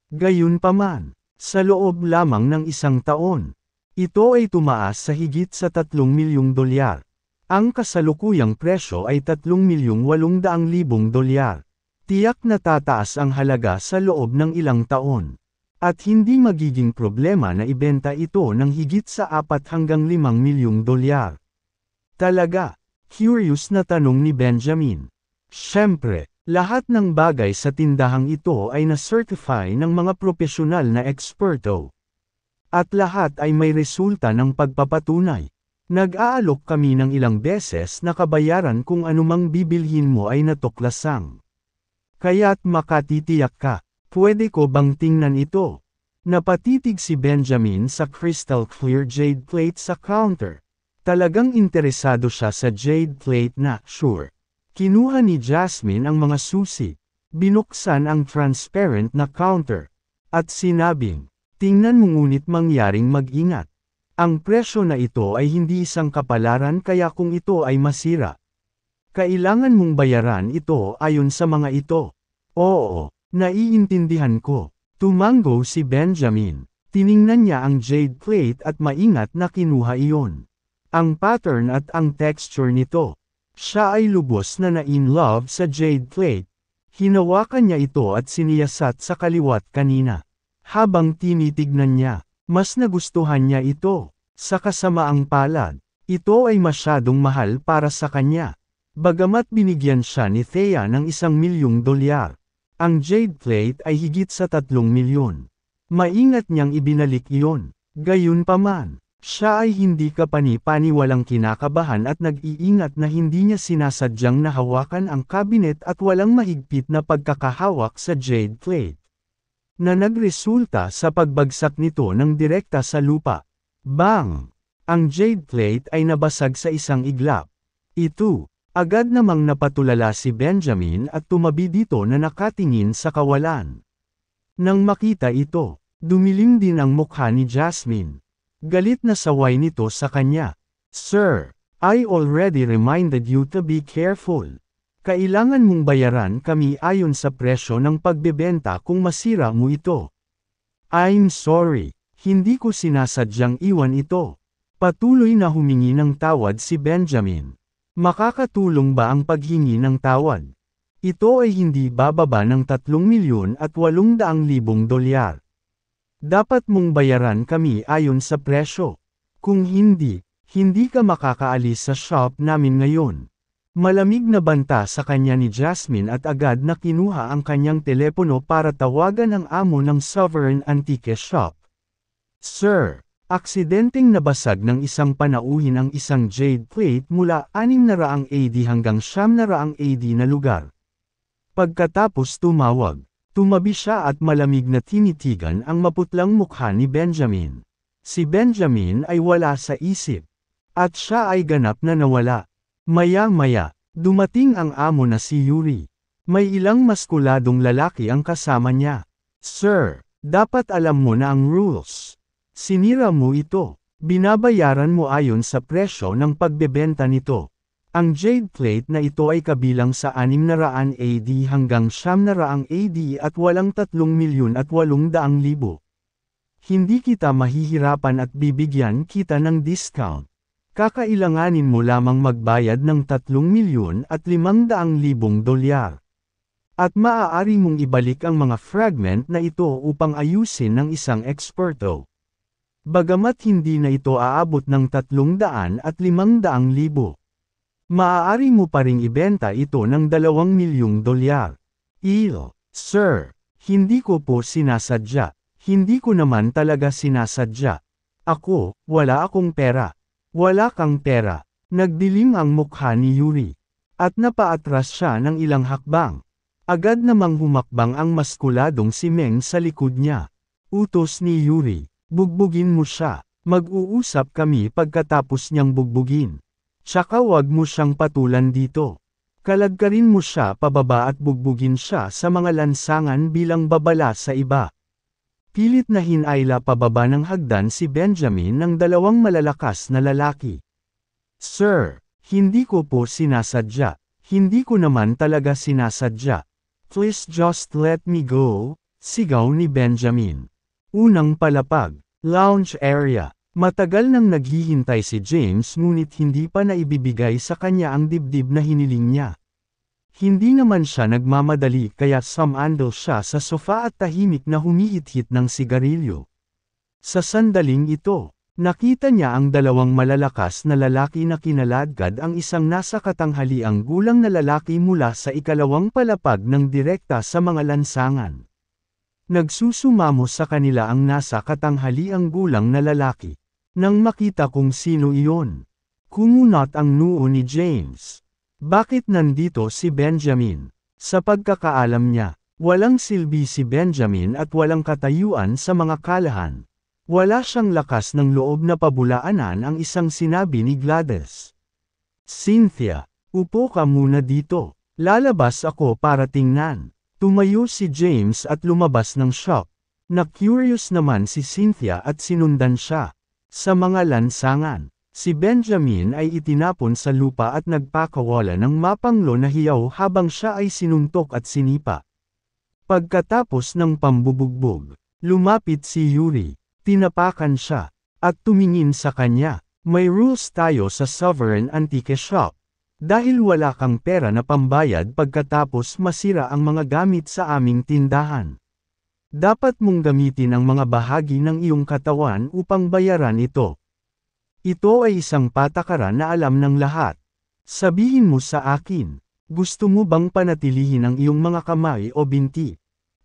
Gayunpaman, sa loob lamang ng isang taon, ito ay tumaas sa higit sa 3 milyong dolyar. Ang kasalukuyang presyo ay 3 milyong 800 dolyar. Tiyak na tataas ang halaga sa loob ng ilang taon. At hindi magiging problema na ibenta ito ng higit sa 4 hanggang 5 milyong dolyar. Talaga, curious na tanong ni Benjamin. Siyempre, lahat ng bagay sa tindahang ito ay na-certify ng mga propesyonal na eksperto. At lahat ay may resulta ng pagpapatunay. Nag-aalok kami ng ilang beses na kabayaran kung anumang bibilhin mo ay natuklasang. Kaya't makatitiyak ka, pwede ko bang tingnan ito? Napatitig si Benjamin sa crystal clear jade plate sa counter. Talagang interesado siya sa jade plate na, sure. Kinuha ni Jasmine ang mga susi. Binuksan ang transparent na counter. At sinabing, Tingnan mo ngunit mangyaring mag-ingat. Ang presyo na ito ay hindi isang kapalaran kaya kung ito ay masira, kailangan mong bayaran ito ayon sa mga ito. Oo, naiintindihan ko. Tumango si Benjamin. Tiningnan niya ang jade plate at maingat na kinuha iyon. Ang pattern at ang texture nito. Siya ay lubos na na-in love sa jade plate. Hinawakan niya ito at siniyasat sa kaliwat kanina. Habang tinitignan niya, mas nagustuhan niya ito. Sa kasamaang palad, ito ay masyadong mahal para sa kanya. Bagamat binigyan siya ni Thea ng isang milyong dolyar, ang jade plate ay higit sa tatlong milyon. Maingat niyang ibinalik iyon. Gayunpaman, siya ay hindi kapani-paniwalang kinakabahan at nag-iingat na hindi niya sinasadyang nahawakan ang kabinet at walang mahigpit na pagkakahawak sa jade plate na nagresulta sa pagbagsak nito ng direkta sa lupa. Bang! Ang jade plate ay nabasag sa isang iglap. Ito, agad namang napatulala si Benjamin at tumabi dito na nakatingin sa kawalan. Nang makita ito, dumilim din ang mukha ni Jasmine. Galit na saway nito sa kanya. Sir, I already reminded you to be careful. Kailangan mong bayaran kami ayon sa presyo ng pagbebenta kung masira mo ito. I'm sorry, hindi ko sinasadyang iwan ito. Patuloy na humingi ng tawad si Benjamin. Makakatulong ba ang paghingi ng tawad? Ito ay hindi bababa ng 3 milyon at 800 libong dolyar. Dapat mong bayaran kami ayon sa presyo. Kung hindi, hindi ka makakaalis sa shop namin ngayon. Malamig na banta sa kanya ni Jasmine at agad na kinuha ang kanyang telepono para tawagan ang amo ng Sovereign Antique Shop. Sir, aksidenteng nabasag ng isang panauhin ang isang jade plate mula 600 AD hanggang 700 AD na lugar. Pagkatapos tumawag, tumabi siya at malamig na tinitigan ang maputlang mukha ni Benjamin. Si Benjamin ay wala sa isip. At siya ay ganap na nawala. Maya-maya, dumating ang amo na si Yuri. May ilang maskuladong lalaki ang kasama niya. Sir, dapat alam mo na ang rules. Sinira mo ito. Binabayaran mo ayon sa presyo ng pagbebenta nito. Ang jade plate na ito ay kabilang sa 600 AD hanggang 700 AD at walang 3 milyon at 800,000. Hindi kita mahihirapan at bibigyan kita ng discount. Kakailanganin mo lamang magbayad ng 3 milyon at 500 libong dolyar. At maaari mong ibalik ang mga fragment na ito upang ayusin ng isang eksperto. Bagamat hindi na ito aabot ng 300 at 500 libo. Maaari mo pa ring ibenta ito ng 2 milyong dolyar. Il, sir, hindi ko po sinasadya. Hindi ko naman talaga sinasadya. Ako, wala akong pera. Wala kang pera. Nagdilim ang mukha ni Yuri. At napaatras siya ng ilang hakbang. Agad namang humakbang ang maskuladong si Meng sa likod niya. Utos ni Yuri, bugbugin mo siya. Mag-uusap kami pagkatapos niyang bugbugin. Tsaka huwag mo siyang patulan dito. Kaladkarin mo siya pababa at bugbugin siya sa mga lansangan bilang babala sa iba. Pilit na hinayla pababa ng hagdan si Benjamin ng dalawang malalakas na lalaki. Sir, hindi ko po sinasadya. Hindi ko naman talaga sinasadya. Please just let me go, sigaw ni Benjamin. Unang palapag, lounge area. Matagal nang naghihintay si James ngunit hindi pa naibibigay sa kanya ang dibdib na hiniling niya. Hindi naman siya nagmamadali kaya samandal siya sa sofa at tahimik na humihit-hit ng sigarilyo. Sa sandaling ito, nakita niya ang dalawang malalakas na lalaki na kinaladgad ang isang nasa katanghaliang gulang na lalaki mula sa ikalawang palapag ng direkta sa mga lansangan. Nagsusumamo sa kanila ang nasa katanghaliang gulang na lalaki. Nang makita kung sino iyon, kumunot ang noo ni James. Bakit nandito si Benjamin? Sa pagkakaalam niya, walang silbi si Benjamin at walang katayuan sa mga kalahan. Wala siyang lakas ng loob na pabulaanan ang isang sinabi ni Gladys. Cynthia, upo ka muna dito. Lalabas ako para tingnan. Tumayo si James at lumabas ng shop. Na-curious naman si Cynthia at sinundan siya. Sa mga lansangan, Si Benjamin ay itinapon sa lupa at nagpakawala ng mapanglo na hiyaw habang siya ay sinuntok at sinipa. Pagkatapos ng pambubugbog, lumapit si Yuri, tinapakan siya, at tumingin sa kanya. May rules tayo sa Sovereign Antique Shop. Dahil wala kang pera na pambayad pagkatapos masira ang mga gamit sa aming tindahan. Dapat mong gamitin ang mga bahagi ng iyong katawan upang bayaran ito. Ito ay isang patakaran na alam ng lahat. Sabihin mo sa akin, gusto mo bang panatilihin ang iyong mga kamay o binti?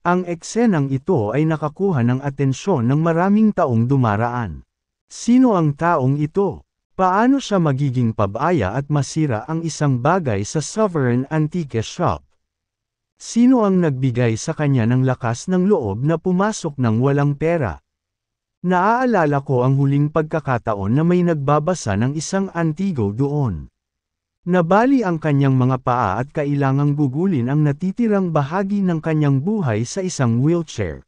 Ang eksenang ito ay nakakuha ng atensyon ng maraming taong dumaraan. Sino ang taong ito? Paano siya magiging pabaya at masira ang isang bagay sa Sovereign Antique Shop? Sino ang nagbigay sa kanya ng lakas ng loob na pumasok ng walang pera? Naaalala ko ang huling pagkakataon na may nagbabasa ng isang antigo doon. Nabali ang kanyang mga paa at kailangang gugulin ang natitirang bahagi ng kanyang buhay sa isang wheelchair.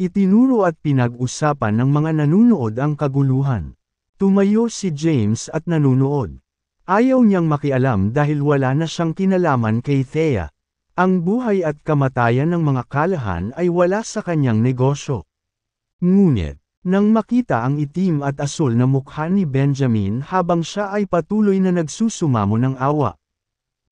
Itinuro at pinag-usapan ng mga nanunood ang kaguluhan. Tumayo si James at nanunood. Ayaw niyang makialam dahil wala na siyang kinalaman kay Thea. Ang buhay at kamatayan ng mga kalahan ay wala sa kanyang negosyo. Ngunit, nang makita ang itim at asul na mukha ni Benjamin habang siya ay patuloy na nagsusumamo ng awa.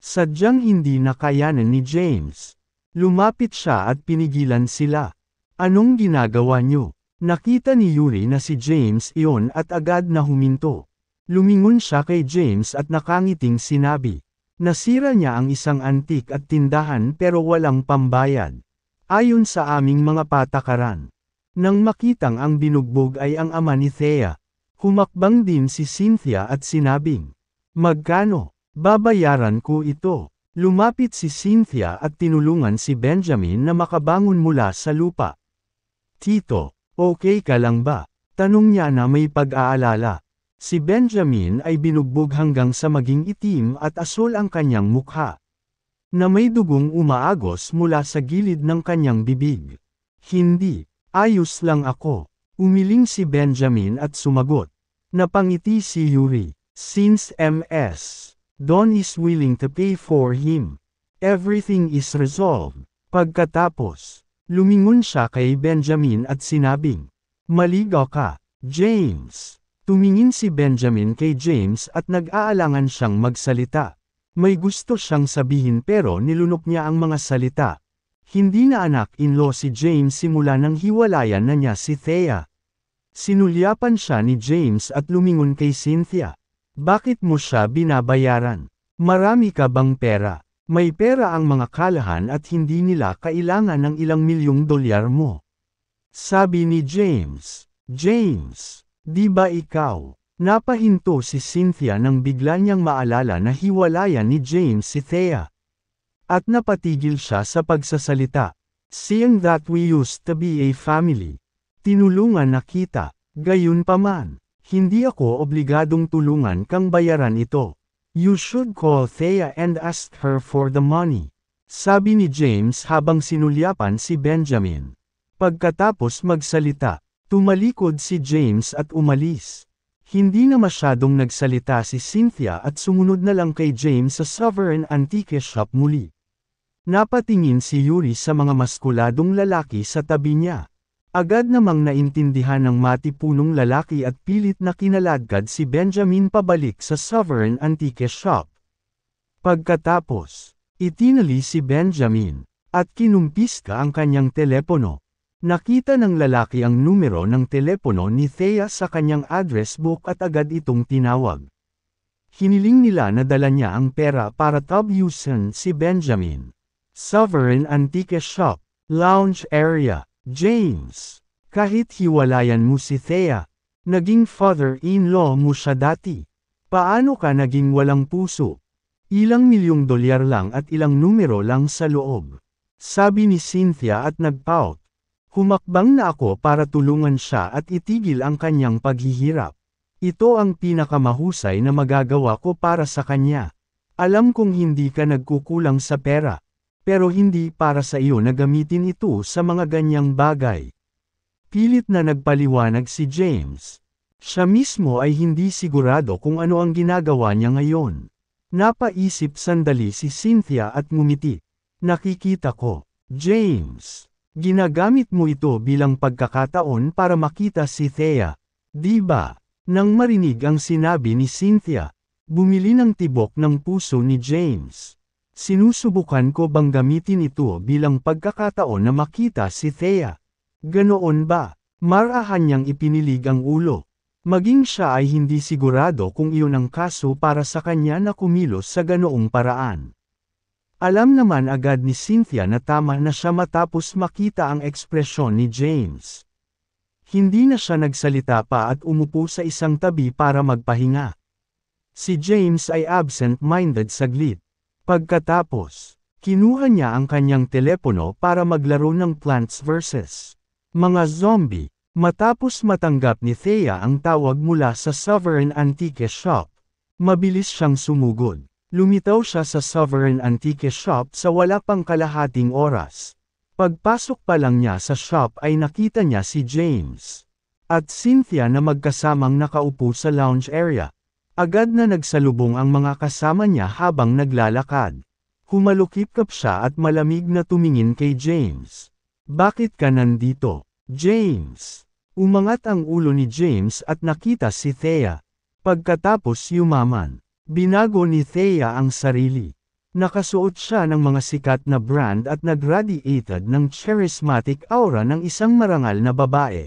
Sadyang hindi nakayanan ni James. Lumapit siya at pinigilan sila. Anong ginagawa niyo? Nakita ni Yuri na si James iyon at agad na huminto. Lumingon siya kay James at nakangiting sinabi. Nasira niya ang isang antik at tindahan pero walang pambayad. Ayon sa aming mga patakaran. Nang makitang ang binugbog ay ang ama ni Thea, humakbang din si Cynthia at sinabing, Magkano? Babayaran ko ito. Lumapit si Cynthia at tinulungan si Benjamin na makabangon mula sa lupa. Tito, okay ka lang ba? Tanong niya na may pag-aalala. Si Benjamin ay binugbog hanggang sa maging itim at asul ang kanyang mukha. Na may dugong umaagos mula sa gilid ng kanyang bibig. Hindi, Ayos lang ako. Umiling si Benjamin at sumagot. Napangiti si Yuri. Since MS, Don is willing to pay for him. Everything is resolved. Pagkatapos, lumingon siya kay Benjamin at sinabing, Maligaw ka, James. Tumingin si Benjamin kay James at nag-aalangan siyang magsalita. May gusto siyang sabihin pero nilunok niya ang mga salita. Hindi na anak-in-law si James simula nang hiwalayan na niya si Thea. Sinulyapan siya ni James at lumingon kay Cynthia. Bakit mo siya binabayaran? Marami ka bang pera? May pera ang mga kalahan at hindi nila kailangan ng ilang milyong dolyar mo. Sabi ni James, James, di ba ikaw? Napahinto si Cynthia nang bigla niyang maalala na hiwalayan ni James si Thea at napatigil siya sa pagsasalita. Seeing that we used to be a family, tinulungan na kita, gayon paman, hindi ako obligadong tulungan kang bayaran ito. You should call Thea and ask her for the money. Sabi ni James habang sinulyapan si Benjamin. Pagkatapos magsalita, tumalikod si James at umalis. Hindi na masyadong nagsalita si Cynthia at sumunod na lang kay James sa Sovereign Antique Shop muli. Napatingin si Yuri sa mga maskuladong lalaki sa tabi niya. Agad namang naintindihan ng matipunong lalaki at pilit na kinaladkad si Benjamin pabalik sa Sovereign Antique Shop. Pagkatapos, itinali si Benjamin, at kinumpiska ang kanyang telepono. Nakita ng lalaki ang numero ng telepono ni Thea sa kanyang address book at agad itong tinawag. Hiniling nila na dala niya ang pera para tabyusan si Benjamin. Sovereign Antique Shop, Lounge Area, James. Kahit hiwalayan mo si Thea, naging father-in-law mo siya dati. Paano ka naging walang puso? Ilang milyong dolyar lang at ilang numero lang sa loob. Sabi ni Cynthia at nagpout. Humakbang na ako para tulungan siya at itigil ang kanyang paghihirap. Ito ang pinakamahusay na magagawa ko para sa kanya. Alam kong hindi ka nagkukulang sa pera pero hindi para sa iyo na gamitin ito sa mga ganyang bagay. Pilit na nagpaliwanag si James. Siya mismo ay hindi sigurado kung ano ang ginagawa niya ngayon. Napaisip sandali si Cynthia at ngumiti. Nakikita ko, James. Ginagamit mo ito bilang pagkakataon para makita si Thea. Di ba? Nang marinig ang sinabi ni Cynthia, bumili ng tibok ng puso ni James. Sinusubukan ko bang gamitin ito bilang pagkakataon na makita si Thea? Ganoon ba? Marahan niyang ipinilig ang ulo. Maging siya ay hindi sigurado kung iyon ang kaso para sa kanya na kumilos sa ganoong paraan. Alam naman agad ni Cynthia na tama na siya matapos makita ang ekspresyon ni James. Hindi na siya nagsalita pa at umupo sa isang tabi para magpahinga. Si James ay absent-minded saglit. Pagkatapos, kinuha niya ang kanyang telepono para maglaro ng Plants vs. Mga Zombie, matapos matanggap ni Thea ang tawag mula sa Sovereign Antique Shop. Mabilis siyang sumugod. Lumitaw siya sa Sovereign Antique Shop sa wala pang kalahating oras. Pagpasok pa lang niya sa shop ay nakita niya si James at Cynthia na magkasamang nakaupo sa lounge area. Agad na nagsalubong ang mga kasama niya habang naglalakad. Humalukip-kap siya at malamig na tumingin kay James. Bakit ka nandito, James? Umangat ang ulo ni James at nakita si Thea. Pagkatapos yumaman, binago ni Thea ang sarili. Nakasuot siya ng mga sikat na brand at nagradiated ng charismatic aura ng isang marangal na babae.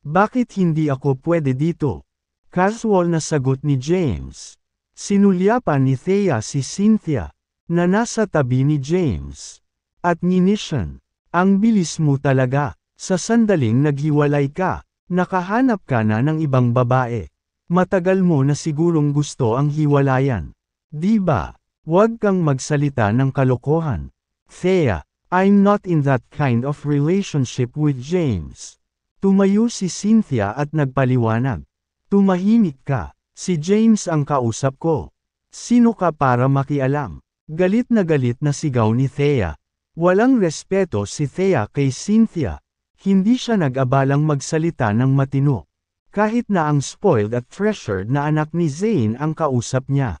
Bakit hindi ako pwede dito? Casual na sagot ni James. Sinulyapan ni Thea si Cynthia, na nasa tabi ni James. At ninisyan, ang bilis mo talaga, sa sandaling naghiwalay ka, nakahanap ka na ng ibang babae. Matagal mo na sigurong gusto ang hiwalayan. Di ba? Huwag kang magsalita ng kalokohan. Thea, I'm not in that kind of relationship with James. Tumayo si Cynthia at nagpaliwanag. Tumahimik ka. Si James ang kausap ko. Sino ka para makialam? Galit na galit na sigaw ni Thea. Walang respeto si Thea kay Cynthia. Hindi siya nag-abalang magsalita ng matino. Kahit na ang spoiled at treasured na anak ni Zane ang kausap niya.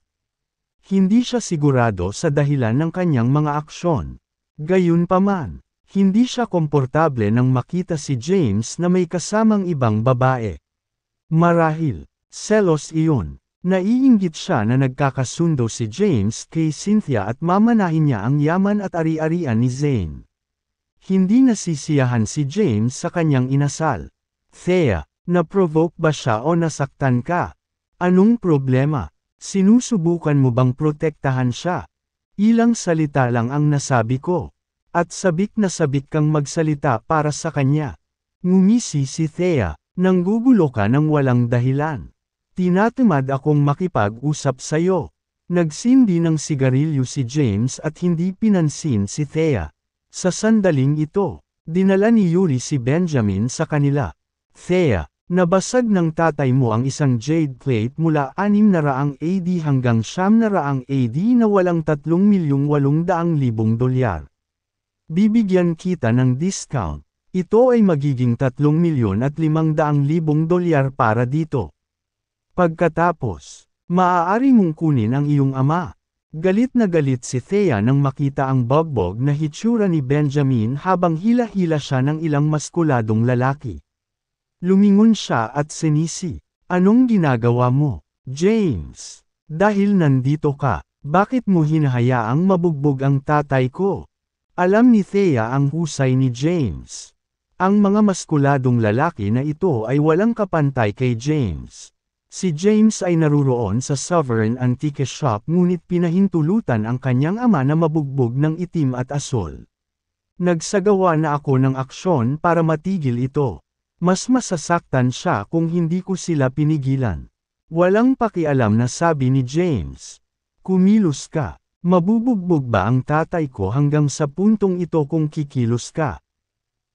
Hindi siya sigurado sa dahilan ng kanyang mga aksyon. Gayunpaman, hindi siya komportable nang makita si James na may kasamang ibang babae. Marahil, selos iyon. Naiinggit siya na nagkakasundo si James kay Cynthia at mamanahin niya ang yaman at ari-arian ni Zane. Hindi nasisiyahan si James sa kanyang inasal. Thea, naprovoke ba siya o nasaktan ka? Anong problema? Sinusubukan mo bang protektahan siya? Ilang salita lang ang nasabi ko. At sabik na sabik kang magsalita para sa kanya. Ngumisi si Thea. Nanggugulo ka ng walang dahilan. Tinatamad akong makipag-usap sa'yo. Nagsindi ng sigarilyo si James at hindi pinansin si Thea. Sa sandaling ito, dinala ni Yuri si Benjamin sa kanila. Thea, nabasag ng tatay mo ang isang jade plate mula 600 AD hanggang 700 AD na walang 3,800,000 dolyar. Bibigyan kita ng discount. Ito ay magiging 3 milyon at 500 libong dolyar para dito. Pagkatapos, maaari mong kunin ang iyong ama. Galit na galit si Thea nang makita ang bogbog na hitsura ni Benjamin habang hila-hila siya ng ilang maskuladong lalaki. Lumingon siya at sinisi. Anong ginagawa mo, James? Dahil nandito ka, bakit mo hinahayaang mabugbog ang tatay ko? Alam ni Thea ang husay ni James. Ang mga maskuladong lalaki na ito ay walang kapantay kay James. Si James ay naruroon sa Sovereign Antique Shop ngunit pinahintulutan ang kanyang ama na mabugbog ng itim at asul. Nagsagawa na ako ng aksyon para matigil ito. Mas masasaktan siya kung hindi ko sila pinigilan. Walang pakialam na sabi ni James. Kumilos ka. Mabubugbog ba ang tatay ko hanggang sa puntong ito kung kikilos ka?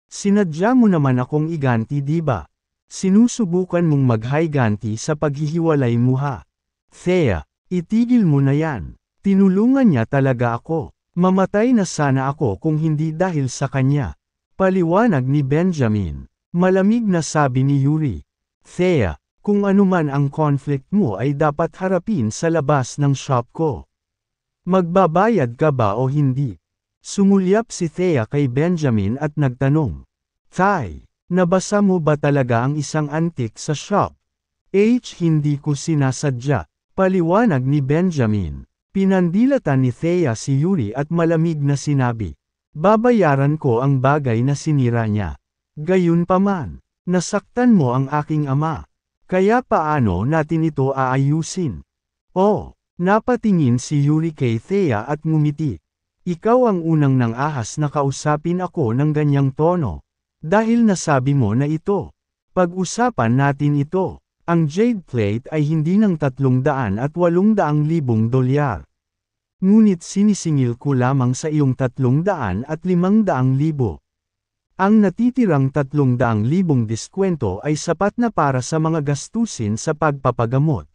Sinadya mo naman akong iganti diba? Sinusubukan mong maghayganti sa paghihiwalay mo ha. Thea, itigil mo na yan. Tinulungan niya talaga ako. Mamatay na sana ako kung hindi dahil sa kanya. Paliwanag ni Benjamin. Malamig na sabi ni Yuri. Thea, kung anuman ang conflict mo ay dapat harapin sa labas ng shop ko. Magbabayad ka ba o hindi? Sumulyap si Thea kay Benjamin at nagtanong. Thay, nabasa mo ba talaga ang isang antik sa shop? H. Hindi ko sinasadya. Paliwanag ni Benjamin. Pinandilatan ni Thea si Yuri at malamig na sinabi. Babayaran ko ang bagay na sinira niya. Gayunpaman, nasaktan mo ang aking ama. Kaya paano natin ito aayusin? Oh, napatingin si Yuri kay Thea at ngumiti. Ikaw ang unang nang ahas na kausapin ako ng ganyang tono. Dahil nasabi mo na ito. Pag-usapan natin ito. Ang jade plate ay hindi ng 300 at 800 dolyar. Ngunit sinisingil ko lamang sa iyong 300 at 500 Ang natitirang 300,000 diskwento ay sapat na para sa mga gastusin sa pagpapagamot.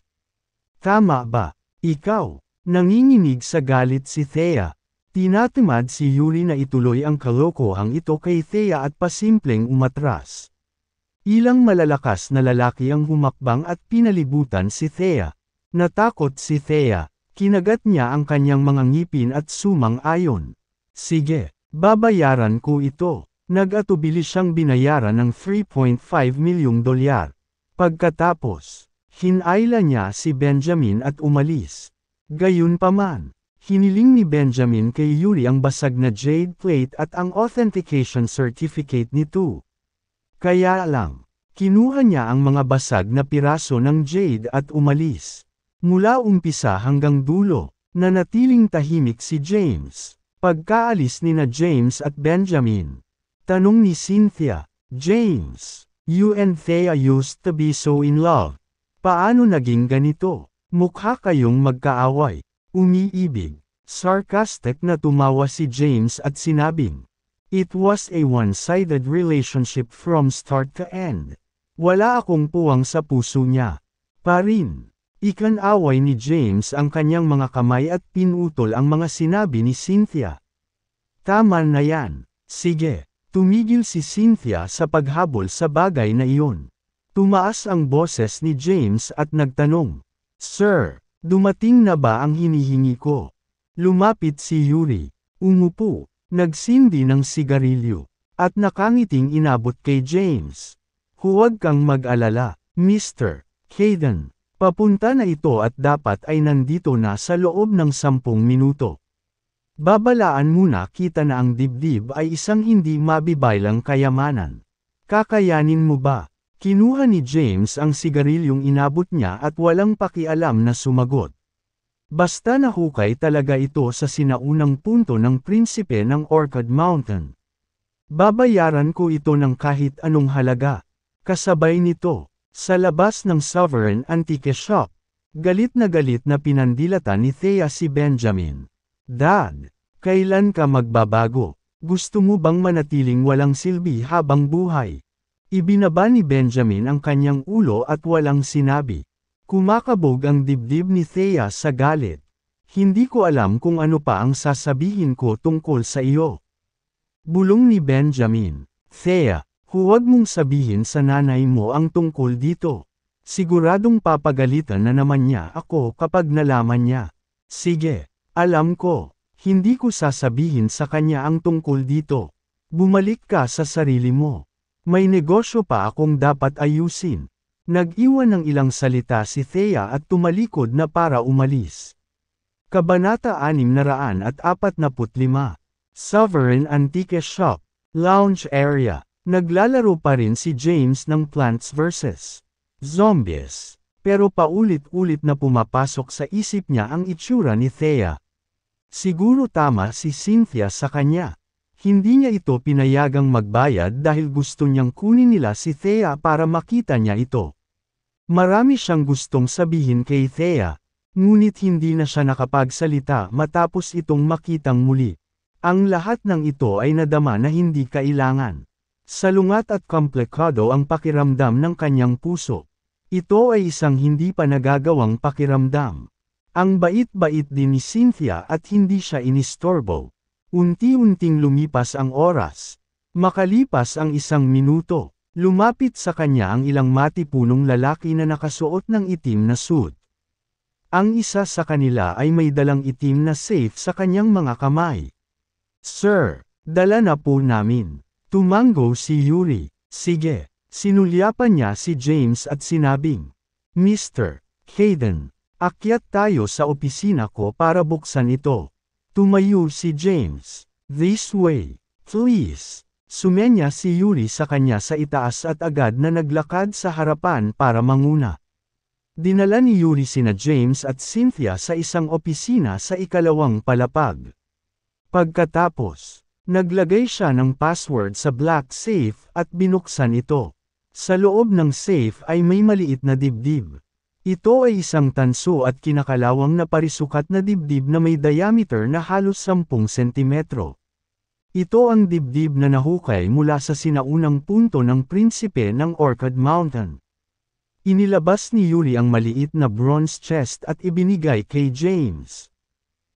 Tama ba? Ikaw, nanginginig sa galit si Thea. Tinatamad si Yuri na ituloy ang kalokohang ito kay Thea at pasimpleng umatras. Ilang malalakas na lalaki ang humakbang at pinalibutan si Thea. Natakot si Thea, kinagat niya ang kanyang mga ngipin at sumang-ayon. Sige, babayaran ko ito. Nag-atubili siyang binayaran ng 3.5 milyong dolyar. Pagkatapos, hinayla niya si Benjamin at umalis. Gayunpaman, Hiniling ni Benjamin kay Yuri ang basag na jade plate at ang authentication certificate nito. Kaya lang, kinuha niya ang mga basag na piraso ng jade at umalis. Mula umpisa hanggang dulo, nanatiling tahimik si James. Pagkaalis ni na James at Benjamin. Tanong ni Cynthia, James, you and Thea used to be so in love. Paano naging ganito? Mukha kayong magkaaway. Umiibig. Sarcastic na tumawa si James at sinabing, It was a one-sided relationship from start to end. Wala akong puwang sa puso niya. Parin. Ikanaway ni James ang kanyang mga kamay at pinutol ang mga sinabi ni Cynthia. Tama na yan. Sige. Tumigil si Cynthia sa paghabol sa bagay na iyon. Tumaas ang boses ni James at nagtanong, Sir, Dumating na ba ang hinihingi ko? Lumapit si Yuri. Umupo. Nagsindi ng sigarilyo. At nakangiting inabot kay James. Huwag kang mag-alala, Mr. Hayden. Papunta na ito at dapat ay nandito na sa loob ng sampung minuto. Babalaan muna kita na ang dibdib ay isang hindi mabibaylang kayamanan. Kakayanin mo ba? Kinuha ni James ang sigarilyong inabot niya at walang pakialam na sumagot. Basta nahukay talaga ito sa sinaunang punto ng prinsipe ng Orchid Mountain. Babayaran ko ito ng kahit anong halaga. Kasabay nito, sa labas ng Sovereign Antique Shop, galit na galit na pinandilatan ni Thea si Benjamin. Dad, kailan ka magbabago? Gusto mo bang manatiling walang silbi habang buhay? Ibinaba ni Benjamin ang kanyang ulo at walang sinabi. Kumakabog ang dibdib ni Thea sa galit. Hindi ko alam kung ano pa ang sasabihin ko tungkol sa iyo. Bulong ni Benjamin. Thea, huwag mong sabihin sa nanay mo ang tungkol dito. Siguradong papagalitan na naman niya ako kapag nalaman niya. Sige, alam ko, hindi ko sasabihin sa kanya ang tungkol dito. Bumalik ka sa sarili mo. May negosyo pa akong dapat ayusin. Nag-iwan ng ilang salita si Thea at tumalikod na para umalis. Kabanata 645 Sovereign Antique Shop Lounge Area Naglalaro pa rin si James ng Plants vs. Zombies, pero paulit-ulit na pumapasok sa isip niya ang itsura ni Thea. Siguro tama si Cynthia sa kanya. Hindi niya ito pinayagang magbayad dahil gusto niyang kunin nila si Thea para makita niya ito. Marami siyang gustong sabihin kay Thea, ngunit hindi na siya nakapagsalita matapos itong makitang muli. Ang lahat ng ito ay nadama na hindi kailangan. Salungat at komplikado ang pakiramdam ng kanyang puso. Ito ay isang hindi pa nagagawang pakiramdam. Ang bait-bait din ni Cynthia at hindi siya inistorbo. Unti-unting lumipas ang oras. Makalipas ang isang minuto, lumapit sa kanya ang ilang matipunong lalaki na nakasuot ng itim na suit. Ang isa sa kanila ay may dalang itim na safe sa kanyang mga kamay. Sir, dala na po namin. Tumango si Yuri. Sige, sinulyapan niya si James at sinabing, Mr. Hayden, akyat tayo sa opisina ko para buksan ito. Tumayo si James. This way. Please. Sumenya si Yuri sa kanya sa itaas at agad na naglakad sa harapan para manguna. Dinala ni Yuri sina James at Cynthia sa isang opisina sa ikalawang palapag. Pagkatapos, naglagay siya ng password sa black safe at binuksan ito. Sa loob ng safe ay may maliit na dibdib. Ito ay isang tanso at kinakalawang na parisukat na dibdib na may diameter na halos 10 cm. Ito ang dibdib na nahukay mula sa sinaunang punto ng prinsipe ng Orchid Mountain. Inilabas ni Yuri ang maliit na bronze chest at ibinigay kay James.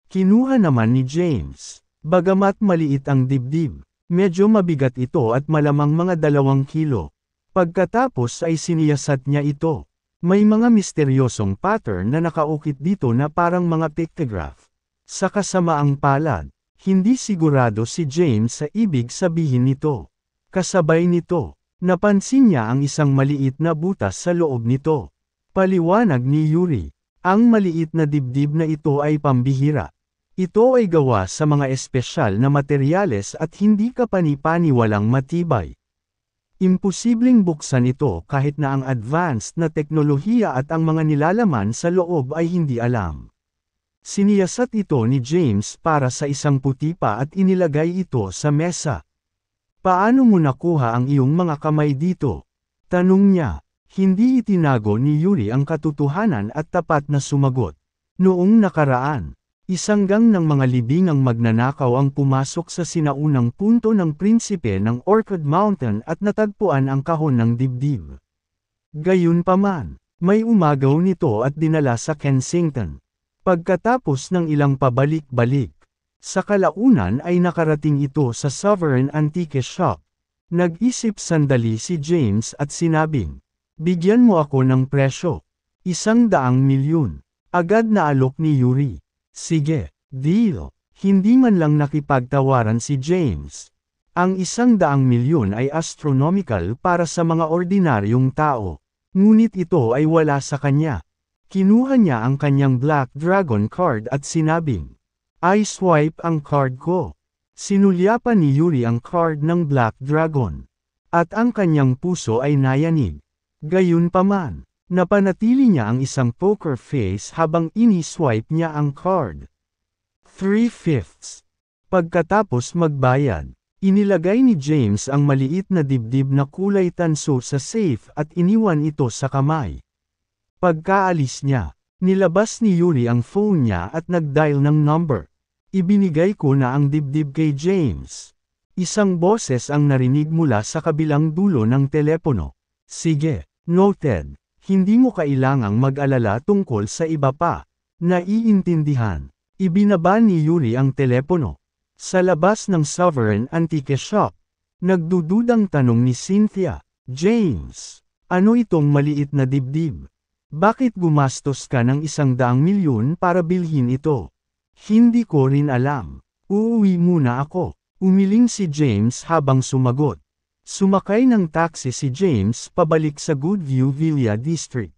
Kinuha naman ni James. Bagamat maliit ang dibdib, medyo mabigat ito at malamang mga dalawang kilo. Pagkatapos ay siniyasat niya ito. May mga misteryosong pattern na nakaukit dito na parang mga pictograph. Sa kasamaang palad, hindi sigurado si James sa ibig sabihin nito. Kasabay nito, napansin niya ang isang maliit na butas sa loob nito. Paliwanag ni Yuri, ang maliit na dibdib na ito ay pambihira. Ito ay gawa sa mga espesyal na materyales at hindi kapanipaniwalang matibay. Imposibleng buksan ito kahit na ang advanced na teknolohiya at ang mga nilalaman sa loob ay hindi alam. Siniyasat ito ni James para sa isang putipa at inilagay ito sa mesa. Paano mo nakuha ang iyong mga kamay dito? Tanong niya. Hindi itinago ni Yuri ang katotohanan at tapat na sumagot. Noong nakaraan, Isanggang ng mga libing ang magnanakaw ang pumasok sa sinaunang punto ng prinsipe ng Orchid Mountain at natagpuan ang kahon ng dibdib. Gayunpaman, may umagaw nito at dinala sa Kensington. Pagkatapos ng ilang pabalik-balik, sa kalaunan ay nakarating ito sa Sovereign Antique Shop. Nag-isip sandali si James at sinabing, Bigyan mo ako ng presyo. Isang daang milyon. Agad na alok ni Yuri. Sige, deal. Hindi man lang nakipagtawaran si James. Ang isang daang milyon ay astronomical para sa mga ordinaryong tao. Ngunit ito ay wala sa kanya. Kinuha niya ang kanyang Black Dragon card at sinabing, I swipe ang card ko. Sinulyapan ni Yuri ang card ng Black Dragon. At ang kanyang puso ay nayanig. Gayunpaman, Napanatili niya ang isang poker face habang ini-swipe niya ang card. 3 fifths. Pagkatapos magbayad, inilagay ni James ang maliit na dibdib na kulay tanso sa safe at iniwan ito sa kamay. Pagkaalis niya, nilabas ni Yuri ang phone niya at nagdial ng number. Ibinigay ko na ang dibdib kay James. Isang boses ang narinig mula sa kabilang dulo ng telepono. Sige, noted. Hindi mo kailangang mag-alala tungkol sa iba pa. Naiintindihan. Ibinaba ni Yuri ang telepono. Sa labas ng Sovereign Antique Shop, nagdududang tanong ni Cynthia, James, ano itong maliit na dibdib? Bakit gumastos ka ng isang daang milyon para bilhin ito? Hindi ko rin alam. Uuwi muna ako. Umiling si James habang sumagot. Sumakay ng taxi si James pabalik sa Goodview Villa District.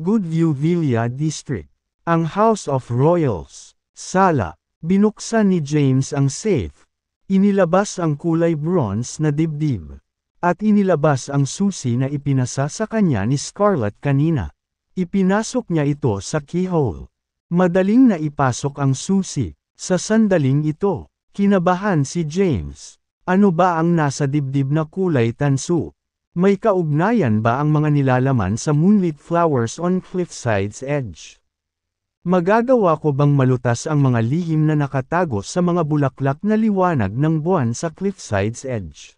Goodview Villa District. Ang House of Royals. Sala. Binuksan ni James ang safe. Inilabas ang kulay bronze na dibdib. At inilabas ang susi na ipinasa sa kanya ni Scarlett kanina. Ipinasok niya ito sa keyhole. Madaling na ipasok ang susi. Sa sandaling ito, kinabahan si James. Ano ba ang nasa dibdib na kulay tanso? May kaugnayan ba ang mga nilalaman sa moonlit flowers on cliffside's edge? Magagawa ko bang malutas ang mga lihim na nakatago sa mga bulaklak na liwanag ng buwan sa cliffside's edge?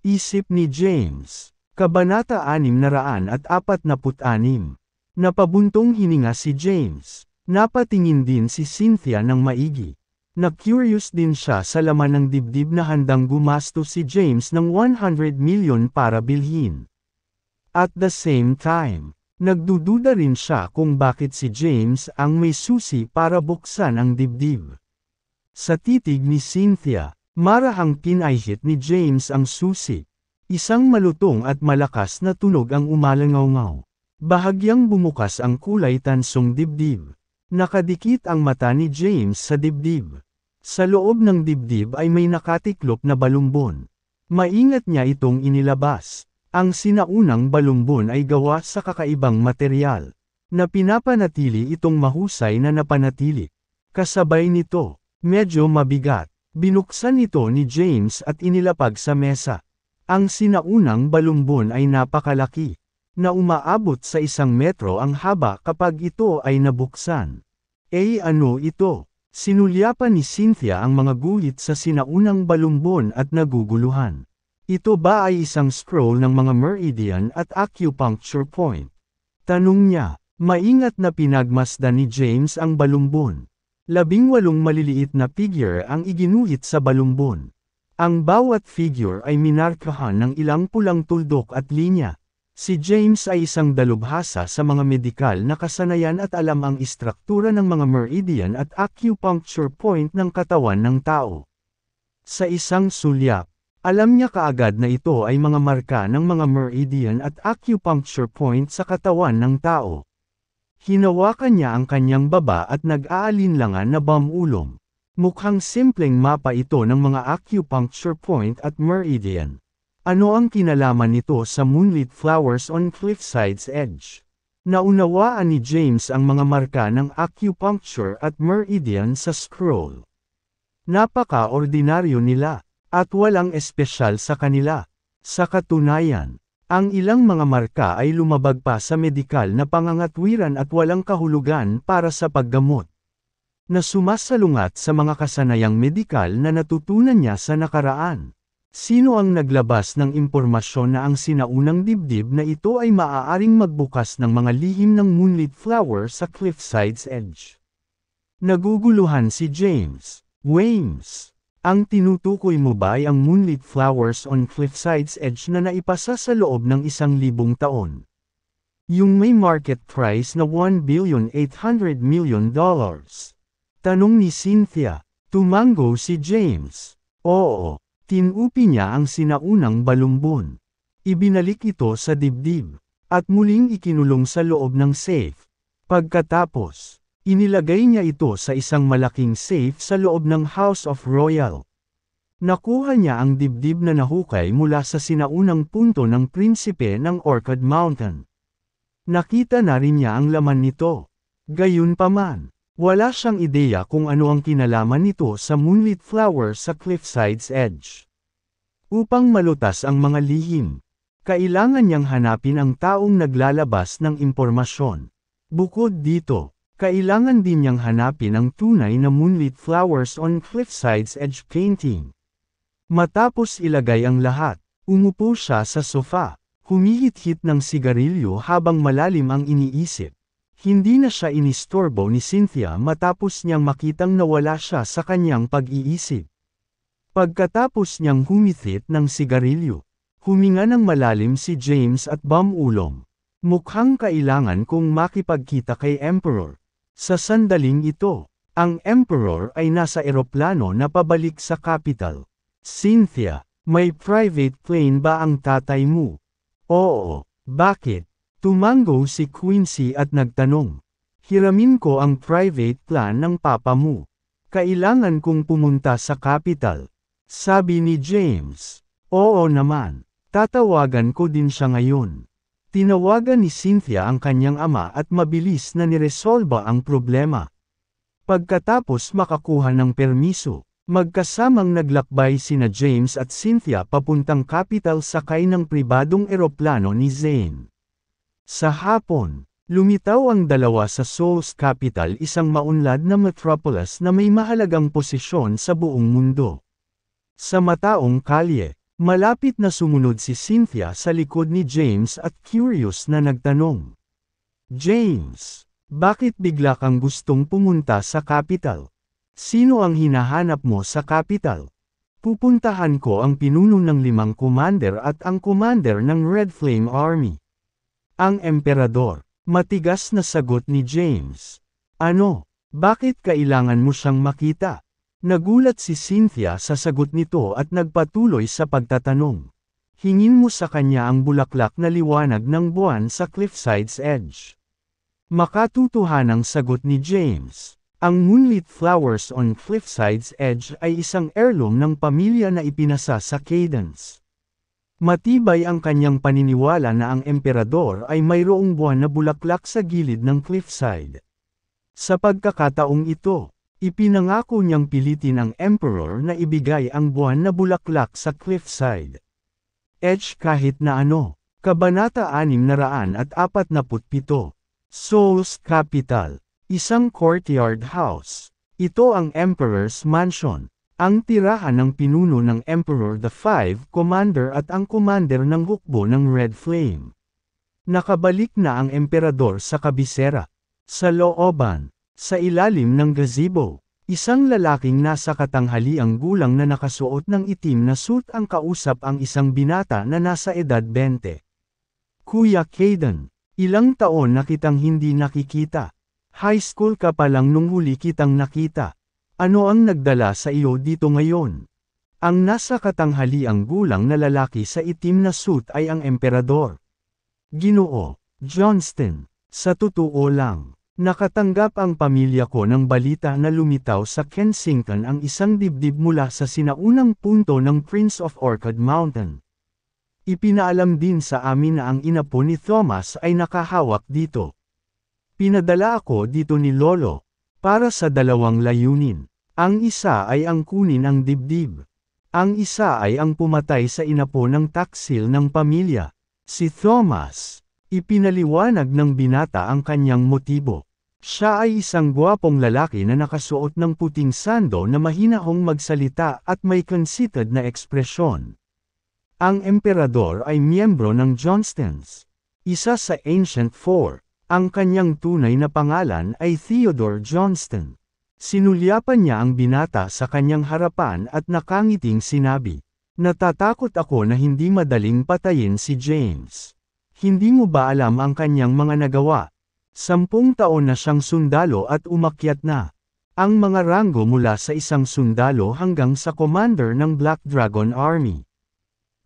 Isip ni James. Kabanata 646. Napabuntong hininga si James. Napatingin din si Cynthia ng maigi. Na-curious din siya sa laman ng dibdib na handang gumastos si James ng 100 million para bilhin. At the same time, nagdududa rin siya kung bakit si James ang may susi para buksan ang dibdib. Sa titig ni Cynthia, marahang pinayhit ni James ang susi. Isang malutong at malakas na tunog ang umalangaw-ngaw. Bahagyang bumukas ang kulay tansong dibdib. Nakadikit ang mata ni James sa dibdib. Sa loob ng dibdib ay may nakatiklop na balumbon. Maingat niya itong inilabas. Ang sinaunang balumbon ay gawa sa kakaibang material, na pinapanatili itong mahusay na napanatili. Kasabay nito, medyo mabigat, binuksan ito ni James at inilapag sa mesa. Ang sinaunang balumbon ay napakalaki, na umaabot sa isang metro ang haba kapag ito ay nabuksan. Eh ano ito? Sinulyapan ni Cynthia ang mga guhit sa sinaunang balumbon at naguguluhan. Ito ba ay isang scroll ng mga meridian at acupuncture point? Tanong niya, maingat na pinagmasdan ni James ang balumbon. Labing walong maliliit na figure ang iginuhit sa balumbon. Ang bawat figure ay minarkahan ng ilang pulang tuldok at linya. Si James ay isang dalubhasa sa mga medikal na kasanayan at alam ang istruktura ng mga meridian at acupuncture point ng katawan ng tao. Sa isang sulyap, alam niya kaagad na ito ay mga marka ng mga meridian at acupuncture point sa katawan ng tao. Hinawakan niya ang kanyang baba at nag-aalinlangan na bamulong. Mukhang simpleng mapa ito ng mga acupuncture point at meridian. Ano ang kinalaman nito sa Moonlit Flowers on Cliffside's Edge? Naunawaan ni James ang mga marka ng acupuncture at meridian sa scroll. Napaka-ordinaryo nila, at walang espesyal sa kanila. Sa katunayan, ang ilang mga marka ay lumabag pa sa medikal na pangangatwiran at walang kahulugan para sa paggamot na sumasalungat sa mga kasanayang medikal na natutunan niya sa nakaraan. Sino ang naglabas ng impormasyon na ang sinaunang dibdib na ito ay maaaring magbukas ng mga lihim ng moonlit flower sa cliffside's edge? Naguguluhan si James. Wames. Ang tinutukoy mo ba ay ang moonlit flowers on cliffside's edge na naipasa sa loob ng isang libong taon? Yung may market price na 1 million dollars. Tanong ni Cynthia. Tumango si James. Oo. Tinupi niya ang sinaunang balumbon. Ibinalik ito sa dibdib, at muling ikinulong sa loob ng safe. Pagkatapos, inilagay niya ito sa isang malaking safe sa loob ng House of Royal. Nakuha niya ang dibdib na nahukay mula sa sinaunang punto ng prinsipe ng Orchid Mountain. Nakita na rin niya ang laman nito. Gayunpaman, wala siyang ideya kung ano ang kinalaman nito sa Moonlit Flower sa Cliffside's Edge. Upang malutas ang mga lihim, kailangan niyang hanapin ang taong naglalabas ng impormasyon. Bukod dito, kailangan din niyang hanapin ang tunay na Moonlit Flowers on Cliffside's Edge painting. Matapos ilagay ang lahat, umupo siya sa sofa, humihit-hit ng sigarilyo habang malalim ang iniisip. Hindi na siya inistorbo ni Cynthia matapos niyang makitang nawala siya sa kanyang pag-iisip. Pagkatapos niyang humithit ng sigarilyo, huminga ng malalim si James at bamulong. Mukhang kailangan kong makipagkita kay Emperor. Sa sandaling ito, ang Emperor ay nasa eroplano na pabalik sa capital. Cynthia, may private plane ba ang tatay mo? Oo, bakit? Tumango si Quincy at nagtanong. Hiramin ko ang private plan ng papa mo. Kailangan kong pumunta sa capital. Sabi ni James. Oo naman. Tatawagan ko din siya ngayon. Tinawagan ni Cynthia ang kanyang ama at mabilis na niresolba ang problema. Pagkatapos makakuha ng permiso, magkasamang naglakbay sina James at Cynthia papuntang capital sakay ng pribadong eroplano ni Zane. Sa hapon, lumitaw ang dalawa sa Seoul's capital isang maunlad na metropolis na may mahalagang posisyon sa buong mundo. Sa mataong kalye, malapit na sumunod si Cynthia sa likod ni James at curious na nagtanong. James, bakit bigla kang gustong pumunta sa capital? Sino ang hinahanap mo sa capital? Pupuntahan ko ang pinuno ng limang commander at ang commander ng Red Flame Army. Ang emperador. Matigas na sagot ni James. Ano? Bakit kailangan mo siyang makita? Nagulat si Cynthia sa sagot nito at nagpatuloy sa pagtatanong. Hingin mo sa kanya ang bulaklak na liwanag ng buwan sa cliffside's edge. Makatutuhan ang sagot ni James. Ang Moonlit Flowers on Cliffside's Edge ay isang heirloom ng pamilya na ipinasa sa Cadence. Matibay ang kanyang paniniwala na ang emperador ay mayroong buwan na bulaklak sa gilid ng cliffside. Sa pagkakataong ito, ipinangako niyang pilitin ang emperor na ibigay ang buwan na bulaklak sa cliffside. Edge kahit na ano. Kabanata 647. Seoul's Capital. Isang courtyard house. Ito ang Emperor's Mansion. Ang tirahan ng pinuno ng Emperor the Five Commander at ang commander ng hukbo ng Red Flame. Nakabalik na ang emperador sa kabisera. Sa looban, sa ilalim ng gazebo, isang lalaking nasa katanghaliang gulang na nakasuot ng itim na suit ang kausap ang isang binata na nasa edad 20. Kuya Caden, ilang taon na kitang hindi nakikita. High school ka pa lang nung huli kitang nakita. Ano ang nagdala sa iyo dito ngayon? Ang nasa katanghali ang gulang na lalaki sa itim na suit ay ang emperador. Ginoo, Johnston, sa totoo lang, nakatanggap ang pamilya ko ng balita na lumitaw sa Kensington ang isang dibdib mula sa sinaunang punto ng Prince of Orchid Mountain. Ipinaalam din sa amin na ang ina po ni Thomas ay nakahawak dito. Pinadala ako dito ni Lolo, para sa dalawang layunin. Ang isa ay ang kunin ang dibdib. Ang isa ay ang pumatay sa inapo ng taksil ng pamilya. Si Thomas, ipinaliwanag ng binata ang kanyang motibo. Siya ay isang gwapong lalaki na nakasuot ng puting sando na mahinahong magsalita at may conceited na ekspresyon. Ang emperador ay miyembro ng Johnstons. Isa sa Ancient Four, ang kanyang tunay na pangalan ay Theodore Johnston. Sinulyapan niya ang binata sa kanyang harapan at nakangiting sinabi, Natatakot ako na hindi madaling patayin si James. Hindi mo ba alam ang kanyang mga nagawa? Sampung taon na siyang sundalo at umakyat na. Ang mga ranggo mula sa isang sundalo hanggang sa commander ng Black Dragon Army.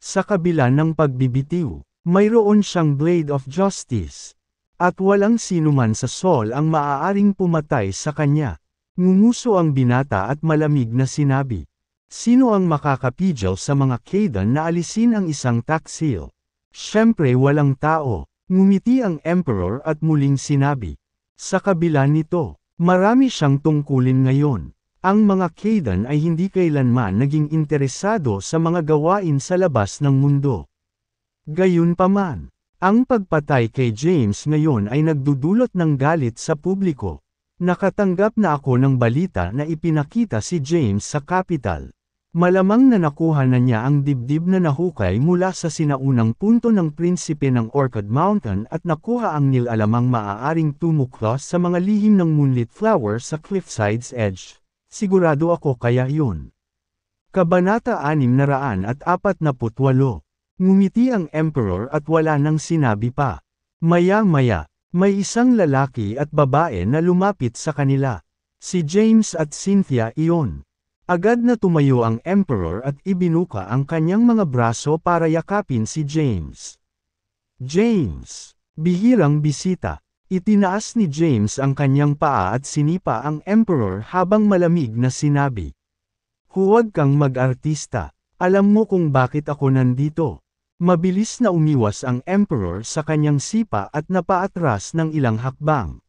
Sa kabila ng pagbibitiw, mayroon siyang Blade of Justice. At walang sinuman sa Sol ang maaaring pumatay sa kanya. Ngunguso ang binata at malamig na sinabi. Sino ang makakapigil sa mga Kaidan na alisin ang isang taksil? Siyempre walang tao. Ngumiti ang Emperor at muling sinabi. Sa kabila nito, marami siyang tungkulin ngayon. Ang mga Kaidan ay hindi kailanman naging interesado sa mga gawain sa labas ng mundo. Gayunpaman, ang pagpatay kay James ngayon ay nagdudulot ng galit sa publiko. Nakatanggap na ako ng balita na ipinakita si James sa Capital. Malamang na nakuha na niya ang dibdib na nahukay mula sa sinaunang punto ng prinsipe ng Orchid Mountain at nakuha ang nilalamang maaaring tumuklos sa mga lihim ng moonlit flower sa cliffside's edge. Sigurado ako kaya yun. Kabanata 648 Ngumiti ang emperor at wala nang sinabi pa. Maya-maya, may isang lalaki at babae na lumapit sa kanila. Si James at Cynthia iyon. Agad na tumayo ang emperor at ibinuka ang kanyang mga braso para yakapin si James. James! Bihirang bisita. Itinaas ni James ang kanyang paa at sinipa ang emperor habang malamig na sinabi. Huwag kang mag-artista. Alam mo kung bakit ako nandito. Mabilis na umiwas ang Emperor sa kanyang sipa at napaatras ng ilang hakbang.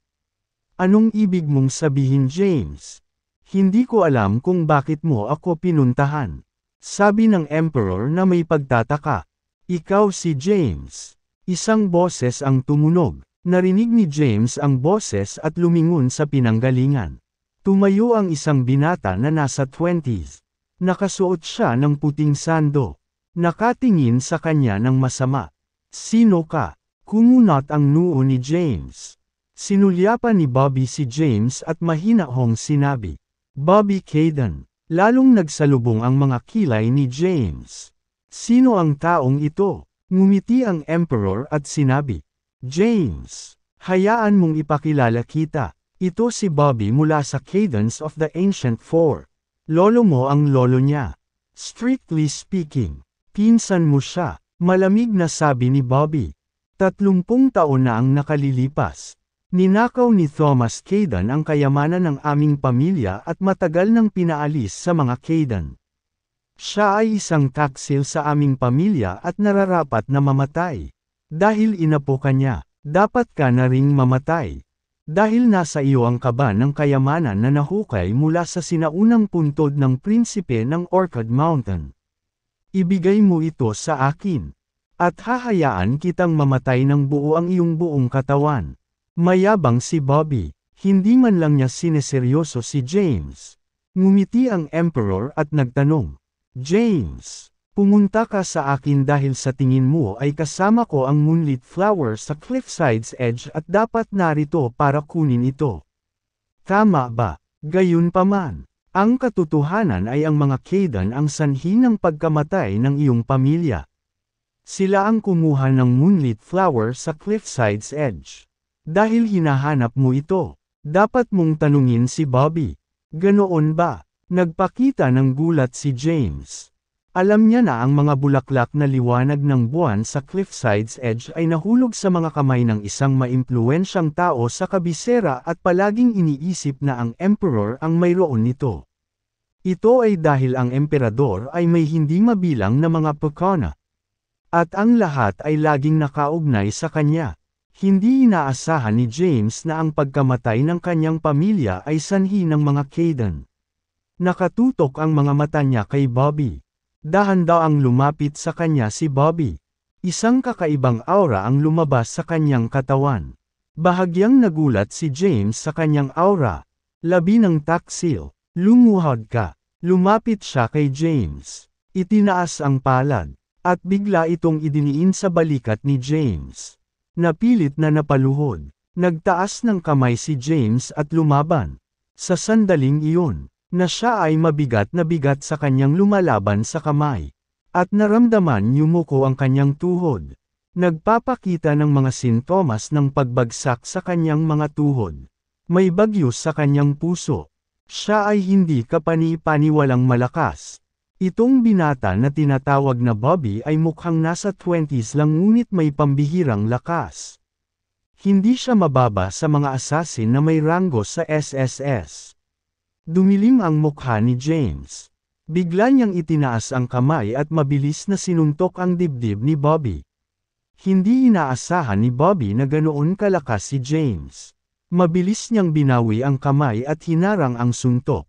Anong ibig mong sabihin James? Hindi ko alam kung bakit mo ako pinuntahan. Sabi ng Emperor na may pagtataka. Ikaw si James. Isang boses ang tumunog. Narinig ni James ang boses at lumingon sa pinanggalingan. Tumayo ang isang binata na nasa 20s. Nakasuot siya ng puting sando. Nakatingin sa kanya ng masama. Sino ka? Kumunot ang noo ni James. Sinulyapan ni Bobby si James at mahinahong sinabi. Bobby Caden. Lalong nagsalubong ang mga kilay ni James. Sino ang taong ito? Ngumiti ang emperor at sinabi. James, hayaan mong ipakilala kita. Ito si Bobby mula sa Cadence of the Ancient Four. Lolo mo ang lolo niya. Strictly speaking, Pinsan mo siya, malamig na sabi ni Bobby. Tatlumpung taon na ang nakalilipas. Ninakaw ni Thomas Caden ang kayamanan ng aming pamilya at matagal nang pinaalis sa mga Caden. Siya ay isang taksil sa aming pamilya at nararapat na mamatay. Dahil inapukan niya, dapat ka na ring mamatay. Dahil nasa iyo ang kaba ng kayamanan na nahukay mula sa sinaunang puntod ng prinsipe ng Orchid Mountain. Ibigay mo ito sa akin. At hahayaan kitang mamatay ng buo ang iyong buong katawan. Mayabang si Bobby, hindi man lang niya sineseryoso si James. Ngumiti ang Emperor at nagtanong, James, pumunta ka sa akin dahil sa tingin mo ay kasama ko ang Moonlit Flower sa Cliffside's Edge at dapat narito para kunin ito. Tama ba? gayon pa man? Ang katotohanan ay ang mga Kaidan ang sanhi ng pagkamatay ng iyong pamilya. Sila ang kumuha ng moonlit flower sa cliffside's edge. Dahil hinahanap mo ito, dapat mong tanungin si Bobby. Ganoon ba? Nagpakita ng gulat si James. Alam niya na ang mga bulaklak na liwanag ng buwan sa cliffside's edge ay nahulog sa mga kamay ng isang maimpluensyang tao sa kabisera at palaging iniisip na ang emperor ang mayroon nito. Ito ay dahil ang emperador ay may hindi mabilang na mga pekana. At ang lahat ay laging nakaugnay sa kanya. Hindi inaasahan ni James na ang pagkamatay ng kanyang pamilya ay sanhi ng mga Caden. Nakatutok ang mga mata niya kay Bobby dahan daw ang lumapit sa kanya si Bobby. Isang kakaibang aura ang lumabas sa kanyang katawan. Bahagyang nagulat si James sa kanyang aura. Labi ng taksil, lumuhod ka. Lumapit siya kay James. Itinaas ang palad, at bigla itong idiniin sa balikat ni James. Napilit na napaluhod. Nagtaas ng kamay si James at lumaban. Sa sandaling iyon, na siya ay mabigat na bigat sa kanyang lumalaban sa kamay. At naramdaman yumuko ang kanyang tuhod. Nagpapakita ng mga sintomas ng pagbagsak sa kanyang mga tuhod. May bagyo sa kanyang puso. Siya ay hindi kapani-paniwalang malakas. Itong binata na tinatawag na Bobby ay mukhang nasa 20s lang ngunit may pambihirang lakas. Hindi siya mababa sa mga asasin na may ranggo sa SSS. Dumilim ang mukha ni James. Bigla niyang itinaas ang kamay at mabilis na sinuntok ang dibdib ni Bobby. Hindi inaasahan ni Bobby na ganoon kalakas si James. Mabilis niyang binawi ang kamay at hinarang ang suntok.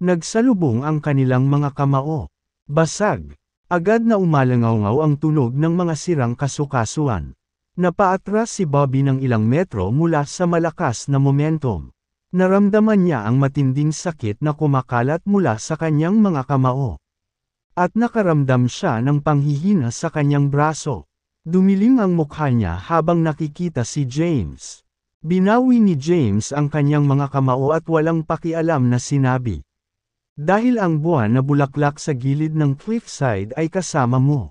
Nagsalubong ang kanilang mga kamao. Basag. Agad na umalangaw ang tunog ng mga sirang kasukasuan. Napaatras si Bobby ng ilang metro mula sa malakas na momentum. Naramdaman niya ang matinding sakit na kumakalat mula sa kanyang mga kamao. At nakaramdam siya ng panghihina sa kanyang braso. Dumiling ang mukha niya habang nakikita si James. Binawi ni James ang kanyang mga kamao at walang pakialam na sinabi. Dahil ang buwan na bulaklak sa gilid ng cliffside ay kasama mo.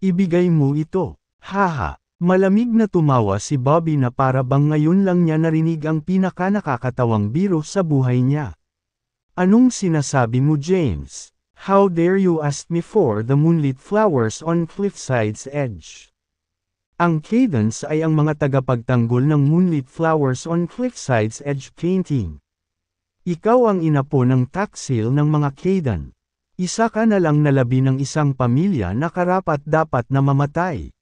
Ibigay mo ito. Haha. Malamig na tumawa si Bobby na para bang ngayon lang niya narinig ang pinakanakakatawang biro sa buhay niya. Anong sinasabi mo James? How dare you ask me for the moonlit flowers on cliffside's edge? Ang cadence ay ang mga tagapagtanggol ng Moonlit Flowers on Cliffside's Edge painting. Ikaw ang inapo ng taksil ng mga Kadan. Isa ka na lang nalabi ng isang pamilya na karapat dapat na mamatay.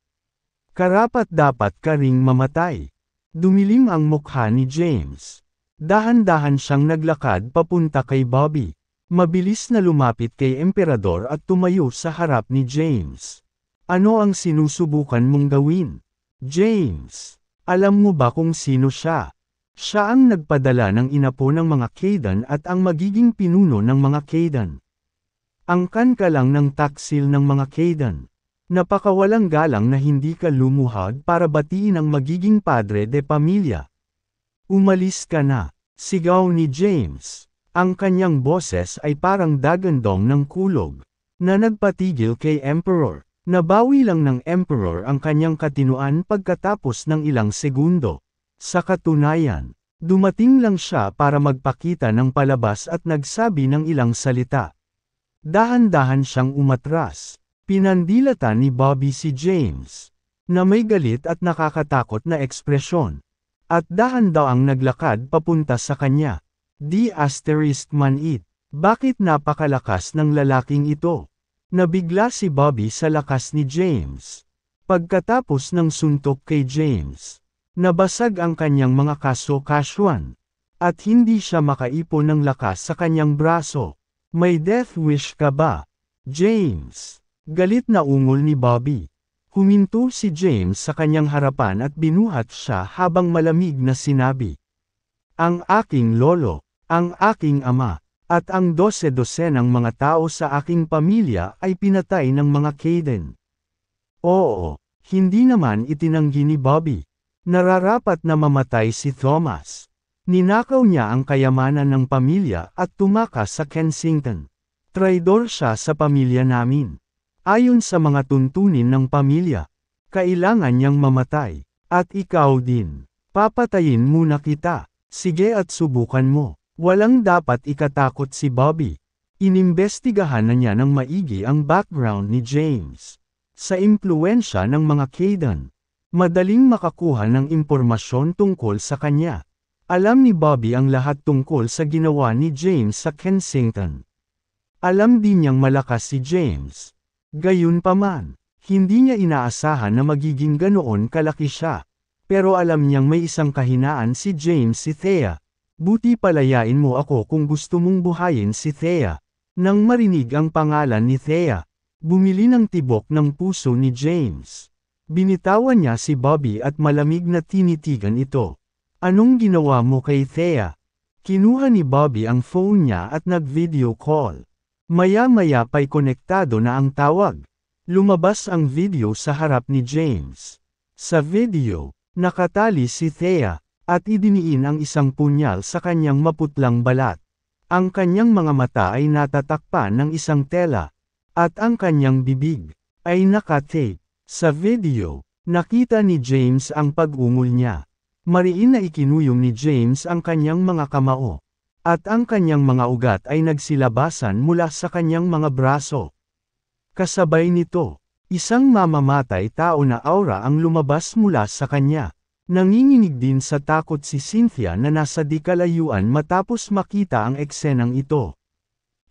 Karapat dapat ka ring mamatay. Dumilim ang mukha ni James. Dahan-dahan siyang naglakad papunta kay Bobby. Mabilis na lumapit kay Emperador at tumayo sa harap ni James. Ano ang sinusubukan mong gawin? James, alam mo ba kung sino siya? Siya ang nagpadala ng inapo ng mga Kaidan at ang magiging pinuno ng mga Kaidan. Angkan ka lang ng taksil ng mga Kaidan. Napakawalang galang na hindi ka lumuhod para batiin ang magiging padre de pamilya. Umalis ka na, sigaw ni James. Ang kanyang boses ay parang dagandong ng kulog, na nagpatigil kay Emperor. Nabawi lang ng Emperor ang kanyang katinuan pagkatapos ng ilang segundo. Sa katunayan, dumating lang siya para magpakita ng palabas at nagsabi ng ilang salita. Dahan-dahan siyang umatras, Pinandilatan ni Bobby si James, na may galit at nakakatakot na ekspresyon, at dahan daw ang naglakad papunta sa kanya. Di asterisk man it, bakit napakalakas ng lalaking ito? Nabigla si Bobby sa lakas ni James. Pagkatapos ng suntok kay James, nabasag ang kanyang mga kaso-kasuan, at hindi siya makaipon ng lakas sa kanyang braso. May death wish ka ba, James? Galit na ungol ni Bobby. Huminto si James sa kanyang harapan at binuhat siya habang malamig na sinabi. Ang aking lolo, ang aking ama, at ang dose-dose ng mga tao sa aking pamilya ay pinatay ng mga Caden. Oo, hindi naman itinanggi ni Bobby. Nararapat na mamatay si Thomas. Ninakaw niya ang kayamanan ng pamilya at tumakas sa Kensington. Traidor siya sa pamilya namin. Ayon sa mga tuntunin ng pamilya, kailangan niyang mamatay, at ikaw din. Papatayin muna kita, sige at subukan mo. Walang dapat ikatakot si Bobby. Inimbestigahan na niya ng maigi ang background ni James. Sa impluensya ng mga Caden, madaling makakuha ng impormasyon tungkol sa kanya. Alam ni Bobby ang lahat tungkol sa ginawa ni James sa Kensington. Alam din niyang malakas si James Gayunpaman, hindi niya inaasahan na magiging ganoon kalaki siya. Pero alam niyang may isang kahinaan si James si Thea. Buti palayain mo ako kung gusto mong buhayin si Thea. Nang marinig ang pangalan ni Thea, bumili ng tibok ng puso ni James. Binitawan niya si Bobby at malamig na tinitigan ito. Anong ginawa mo kay Thea? Kinuha ni Bobby ang phone niya at nag-video call. Maya-maya pa'y konektado na ang tawag. Lumabas ang video sa harap ni James. Sa video, nakatali si Thea, at idiniin ang isang punyal sa kanyang maputlang balat. Ang kanyang mga mata ay natatakpan ng isang tela, at ang kanyang bibig, ay nakatape. Sa video, nakita ni James ang pag-ungol niya. Mariin na ikinuyom ni James ang kanyang mga kamao. At ang kanyang mga ugat ay nagsilabasan mula sa kanyang mga braso. Kasabay nito, isang mamamatay tao na aura ang lumabas mula sa kanya. Nanginginig din sa takot si Cynthia na nasa di kalayuan matapos makita ang eksenang ito.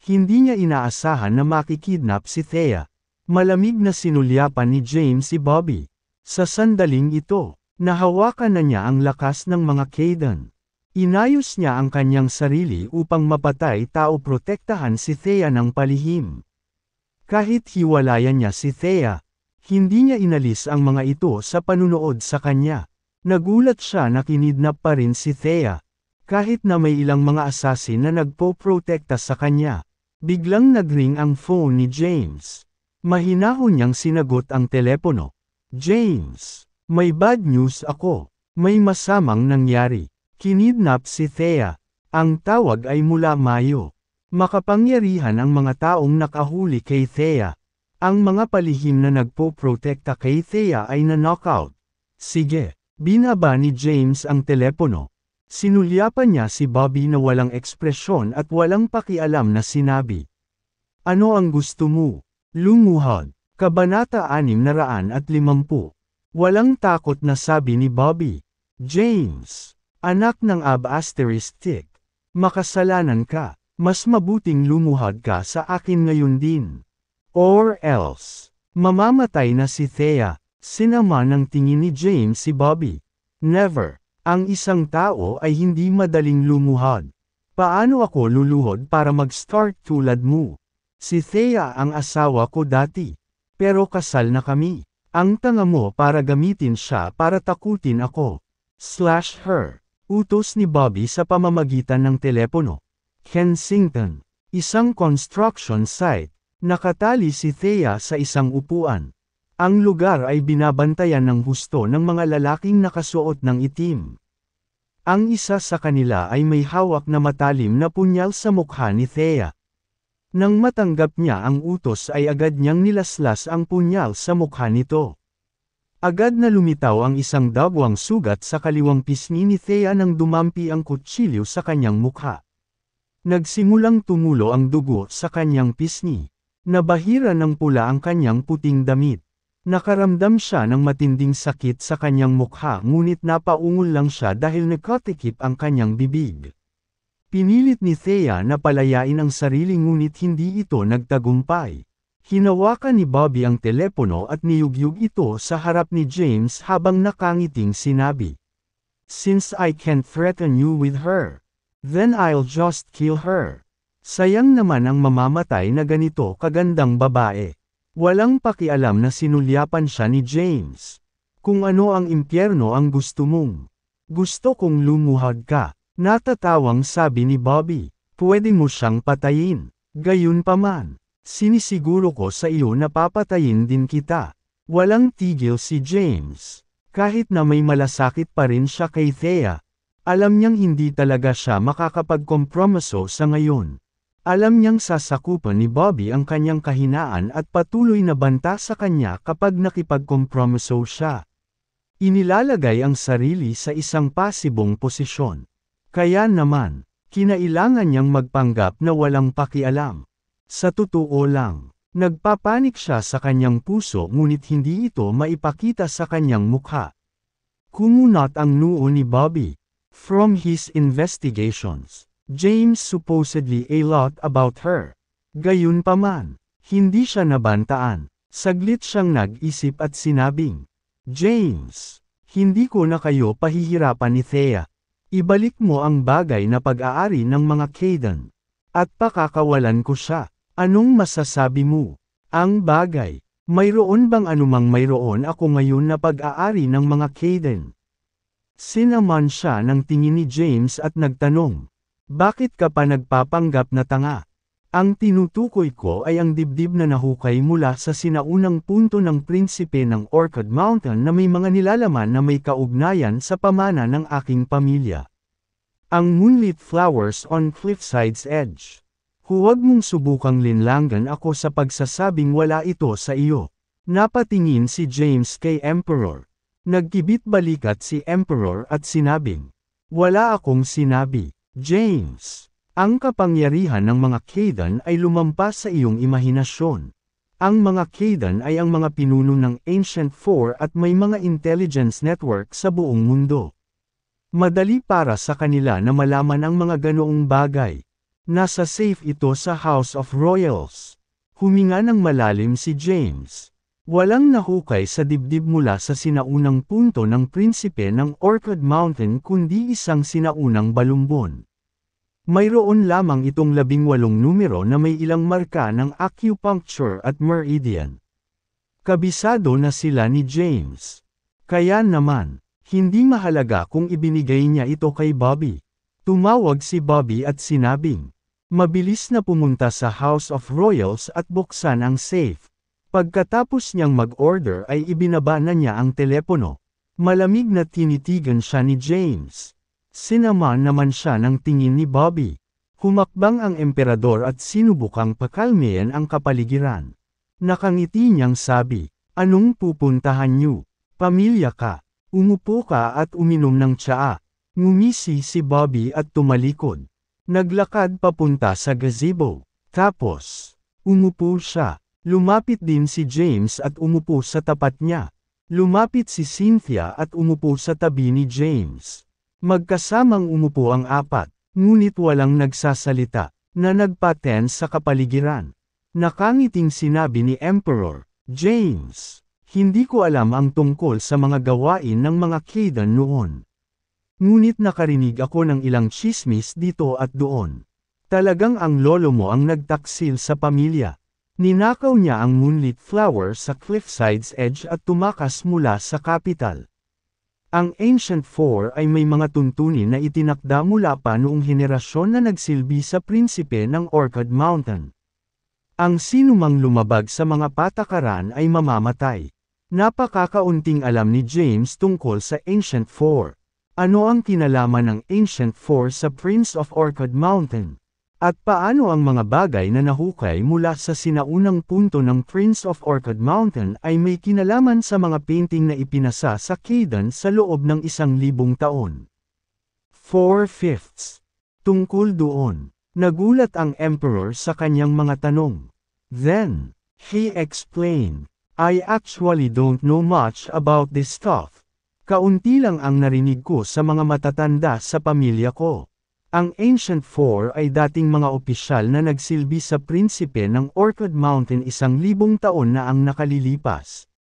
Hindi niya inaasahan na makikidnap si Thea. Malamig na sinulyapan ni James si Bobby. Sa sandaling ito, nahawakan na niya ang lakas ng mga Caden. Inayos niya ang kanyang sarili upang mapatay tao protektahan si Thea ng palihim. Kahit hiwalayan niya si Thea, hindi niya inalis ang mga ito sa panunood sa kanya. Nagulat siya na kinidnap pa rin si Thea, kahit na may ilang mga asasin na nagpo-protekta sa kanya. Biglang nagring ang phone ni James. Mahinahon niyang sinagot ang telepono. James, may bad news ako. May masamang nangyari. Kinidnap si Thea. Ang tawag ay mula Mayo. Makapangyarihan ang mga taong nakahuli kay Thea. Ang mga palihim na nagpo-protekta kay Thea ay na-knockout. Sige, binaba ni James ang telepono. Sinulyapan niya si Bobby na walang ekspresyon at walang pakialam na sinabi. Ano ang gusto mo? Lumuhod. Kabanata 650. Walang takot na sabi ni Bobby. James. Anak ng ab asteristic. Makasalanan ka. Mas mabuting lumuhad ka sa akin ngayon din. Or else. Mamamatay na si Thea. Sinama ng tingin ni James si Bobby. Never. Ang isang tao ay hindi madaling lumuhod. Paano ako luluhod para mag-start tulad mo? Si Thea ang asawa ko dati. Pero kasal na kami. Ang tanga mo para gamitin siya para takutin ako. Slash her. Utos ni Bobby sa pamamagitan ng telepono. Kensington, isang construction site. Nakatali si Thea sa isang upuan. Ang lugar ay binabantayan ng husto ng mga lalaking nakasuot ng itim. Ang isa sa kanila ay may hawak na matalim na punyal sa mukha ni Thea. Nang matanggap niya ang utos ay agad niyang nilaslas ang punyal sa mukha nito. Agad na lumitaw ang isang dabwang sugat sa kaliwang pisngi ni Thea nang dumampi ang kutsilyo sa kanyang mukha. Nagsimulang tumulo ang dugo sa kanyang pisngi. Nabahira ng pula ang kanyang puting damit. Nakaramdam siya ng matinding sakit sa kanyang mukha ngunit napaungol lang siya dahil nakatikip ang kanyang bibig. Pinilit ni Thea na palayain ang sarili ngunit hindi ito nagtagumpay. Hinawakan ni Bobby ang telepono at niyugyug ito sa harap ni James habang nakangiting sinabi. Since I can't threaten you with her, then I'll just kill her. Sayang naman ang mamamatay na ganito kagandang babae. Walang pakialam na sinulyapan siya ni James. Kung ano ang impyerno ang gusto mong. Gusto kong lumuhad ka. Natatawang sabi ni Bobby. Pwede mo siyang patayin. Gayun paman, Sinisiguro ko sa iyo na papatayin din kita. Walang tigil si James. Kahit na may malasakit pa rin siya kay Thea, alam niyang hindi talaga siya makakapagkompromiso sa ngayon. Alam niyang sasakupan ni Bobby ang kanyang kahinaan at patuloy na banta sa kanya kapag nakipagkompromiso siya. Inilalagay ang sarili sa isang pasibong posisyon. Kaya naman, kinailangan niyang magpanggap na walang pakialam. Sa totoo lang, nagpapanik siya sa kanyang puso ngunit hindi ito maipakita sa kanyang mukha. Kumunot ang noo ni Bobby. From his investigations, James supposedly a lot about her. Gayunpaman, hindi siya nabantaan. Saglit siyang nag-isip at sinabing, James, hindi ko na kayo pahihirapan ni Thea. Ibalik mo ang bagay na pag-aari ng mga Caden. At pakakawalan ko siya. Anong masasabi mo? Ang bagay. Mayroon bang anumang mayroon ako ngayon na pag-aari ng mga Caden? Sinaman siya ng tingin ni James at nagtanong. Bakit ka pa nagpapanggap na tanga? Ang tinutukoy ko ay ang dibdib na nahukay mula sa sinaunang punto ng prinsipe ng Orchid Mountain na may mga nilalaman na may kaugnayan sa pamana ng aking pamilya. Ang Moonlit Flowers on Cliffside's Edge Huwag mong subukang linlangan ako sa pagsasabing wala ito sa iyo. Napatingin si James kay Emperor. Nagkibit balikat si Emperor at sinabing, Wala akong sinabi, James. Ang kapangyarihan ng mga Kadan ay lumampas sa iyong imahinasyon. Ang mga Kadan ay ang mga pinuno ng Ancient Four at may mga intelligence network sa buong mundo. Madali para sa kanila na malaman ang mga ganoong bagay, Nasa safe ito sa House of Royals. Huminga ng malalim si James. Walang nahukay sa dibdib mula sa sinaunang punto ng prinsipe ng Orchid Mountain kundi isang sinaunang balumbon. Mayroon lamang itong labing walong numero na may ilang marka ng acupuncture at meridian. Kabisado na sila ni James. Kaya naman, hindi mahalaga kung ibinigay niya ito kay Bobby. Tumawag si Bobby at sinabing, mabilis na pumunta sa House of Royals at buksan ang safe. Pagkatapos niyang mag-order ay ibinaba na niya ang telepono. Malamig na tinitigan siya ni James. Sinama naman siya ng tingin ni Bobby. Humakbang ang emperador at sinubukang pakalmihin ang kapaligiran. Nakangiti niyang sabi, anong pupuntahan niyo? Pamilya ka. Umupo ka at uminom ng tsaa. Ngumisi si Bobby at tumalikod. Naglakad papunta sa gazebo. Tapos, umupo siya. Lumapit din si James at umupo sa tapat niya. Lumapit si Cynthia at umupo sa tabi ni James. Magkasamang umupo ang apat, ngunit walang nagsasalita, na nagpaten sa kapaligiran. Nakangiting sinabi ni Emperor, James, hindi ko alam ang tungkol sa mga gawain ng mga Kaden noon. Ngunit nakarinig ako ng ilang chismis dito at doon. Talagang ang lolo mo ang nagtaksil sa pamilya. Ninakaw niya ang moonlit flower sa cliffside's edge at tumakas mula sa capital. Ang Ancient Four ay may mga tuntunin na itinakda mula pa noong henerasyon na nagsilbi sa prinsipe ng Orchid Mountain. Ang sinumang lumabag sa mga patakaran ay mamamatay. Napakakaunting alam ni James tungkol sa Ancient Four. Ano ang kinalaman ng Ancient Four sa Prince of Orchid Mountain? At paano ang mga bagay na nahukay mula sa sinaunang punto ng Prince of Orchid Mountain ay may kinalaman sa mga painting na ipinasa sa Caden sa loob ng isang libong taon? 4 fifths. Tungkol doon, nagulat ang Emperor sa kanyang mga tanong. Then, he explained, I actually don't know much about this stuff. Kaunti lang ang narinig ko sa mga matatanda sa pamilya ko. Ang Ancient Four ay dating mga opisyal na nagsilbi sa prinsipe ng Orchid Mountain isang libong taon na ang nakalilipas.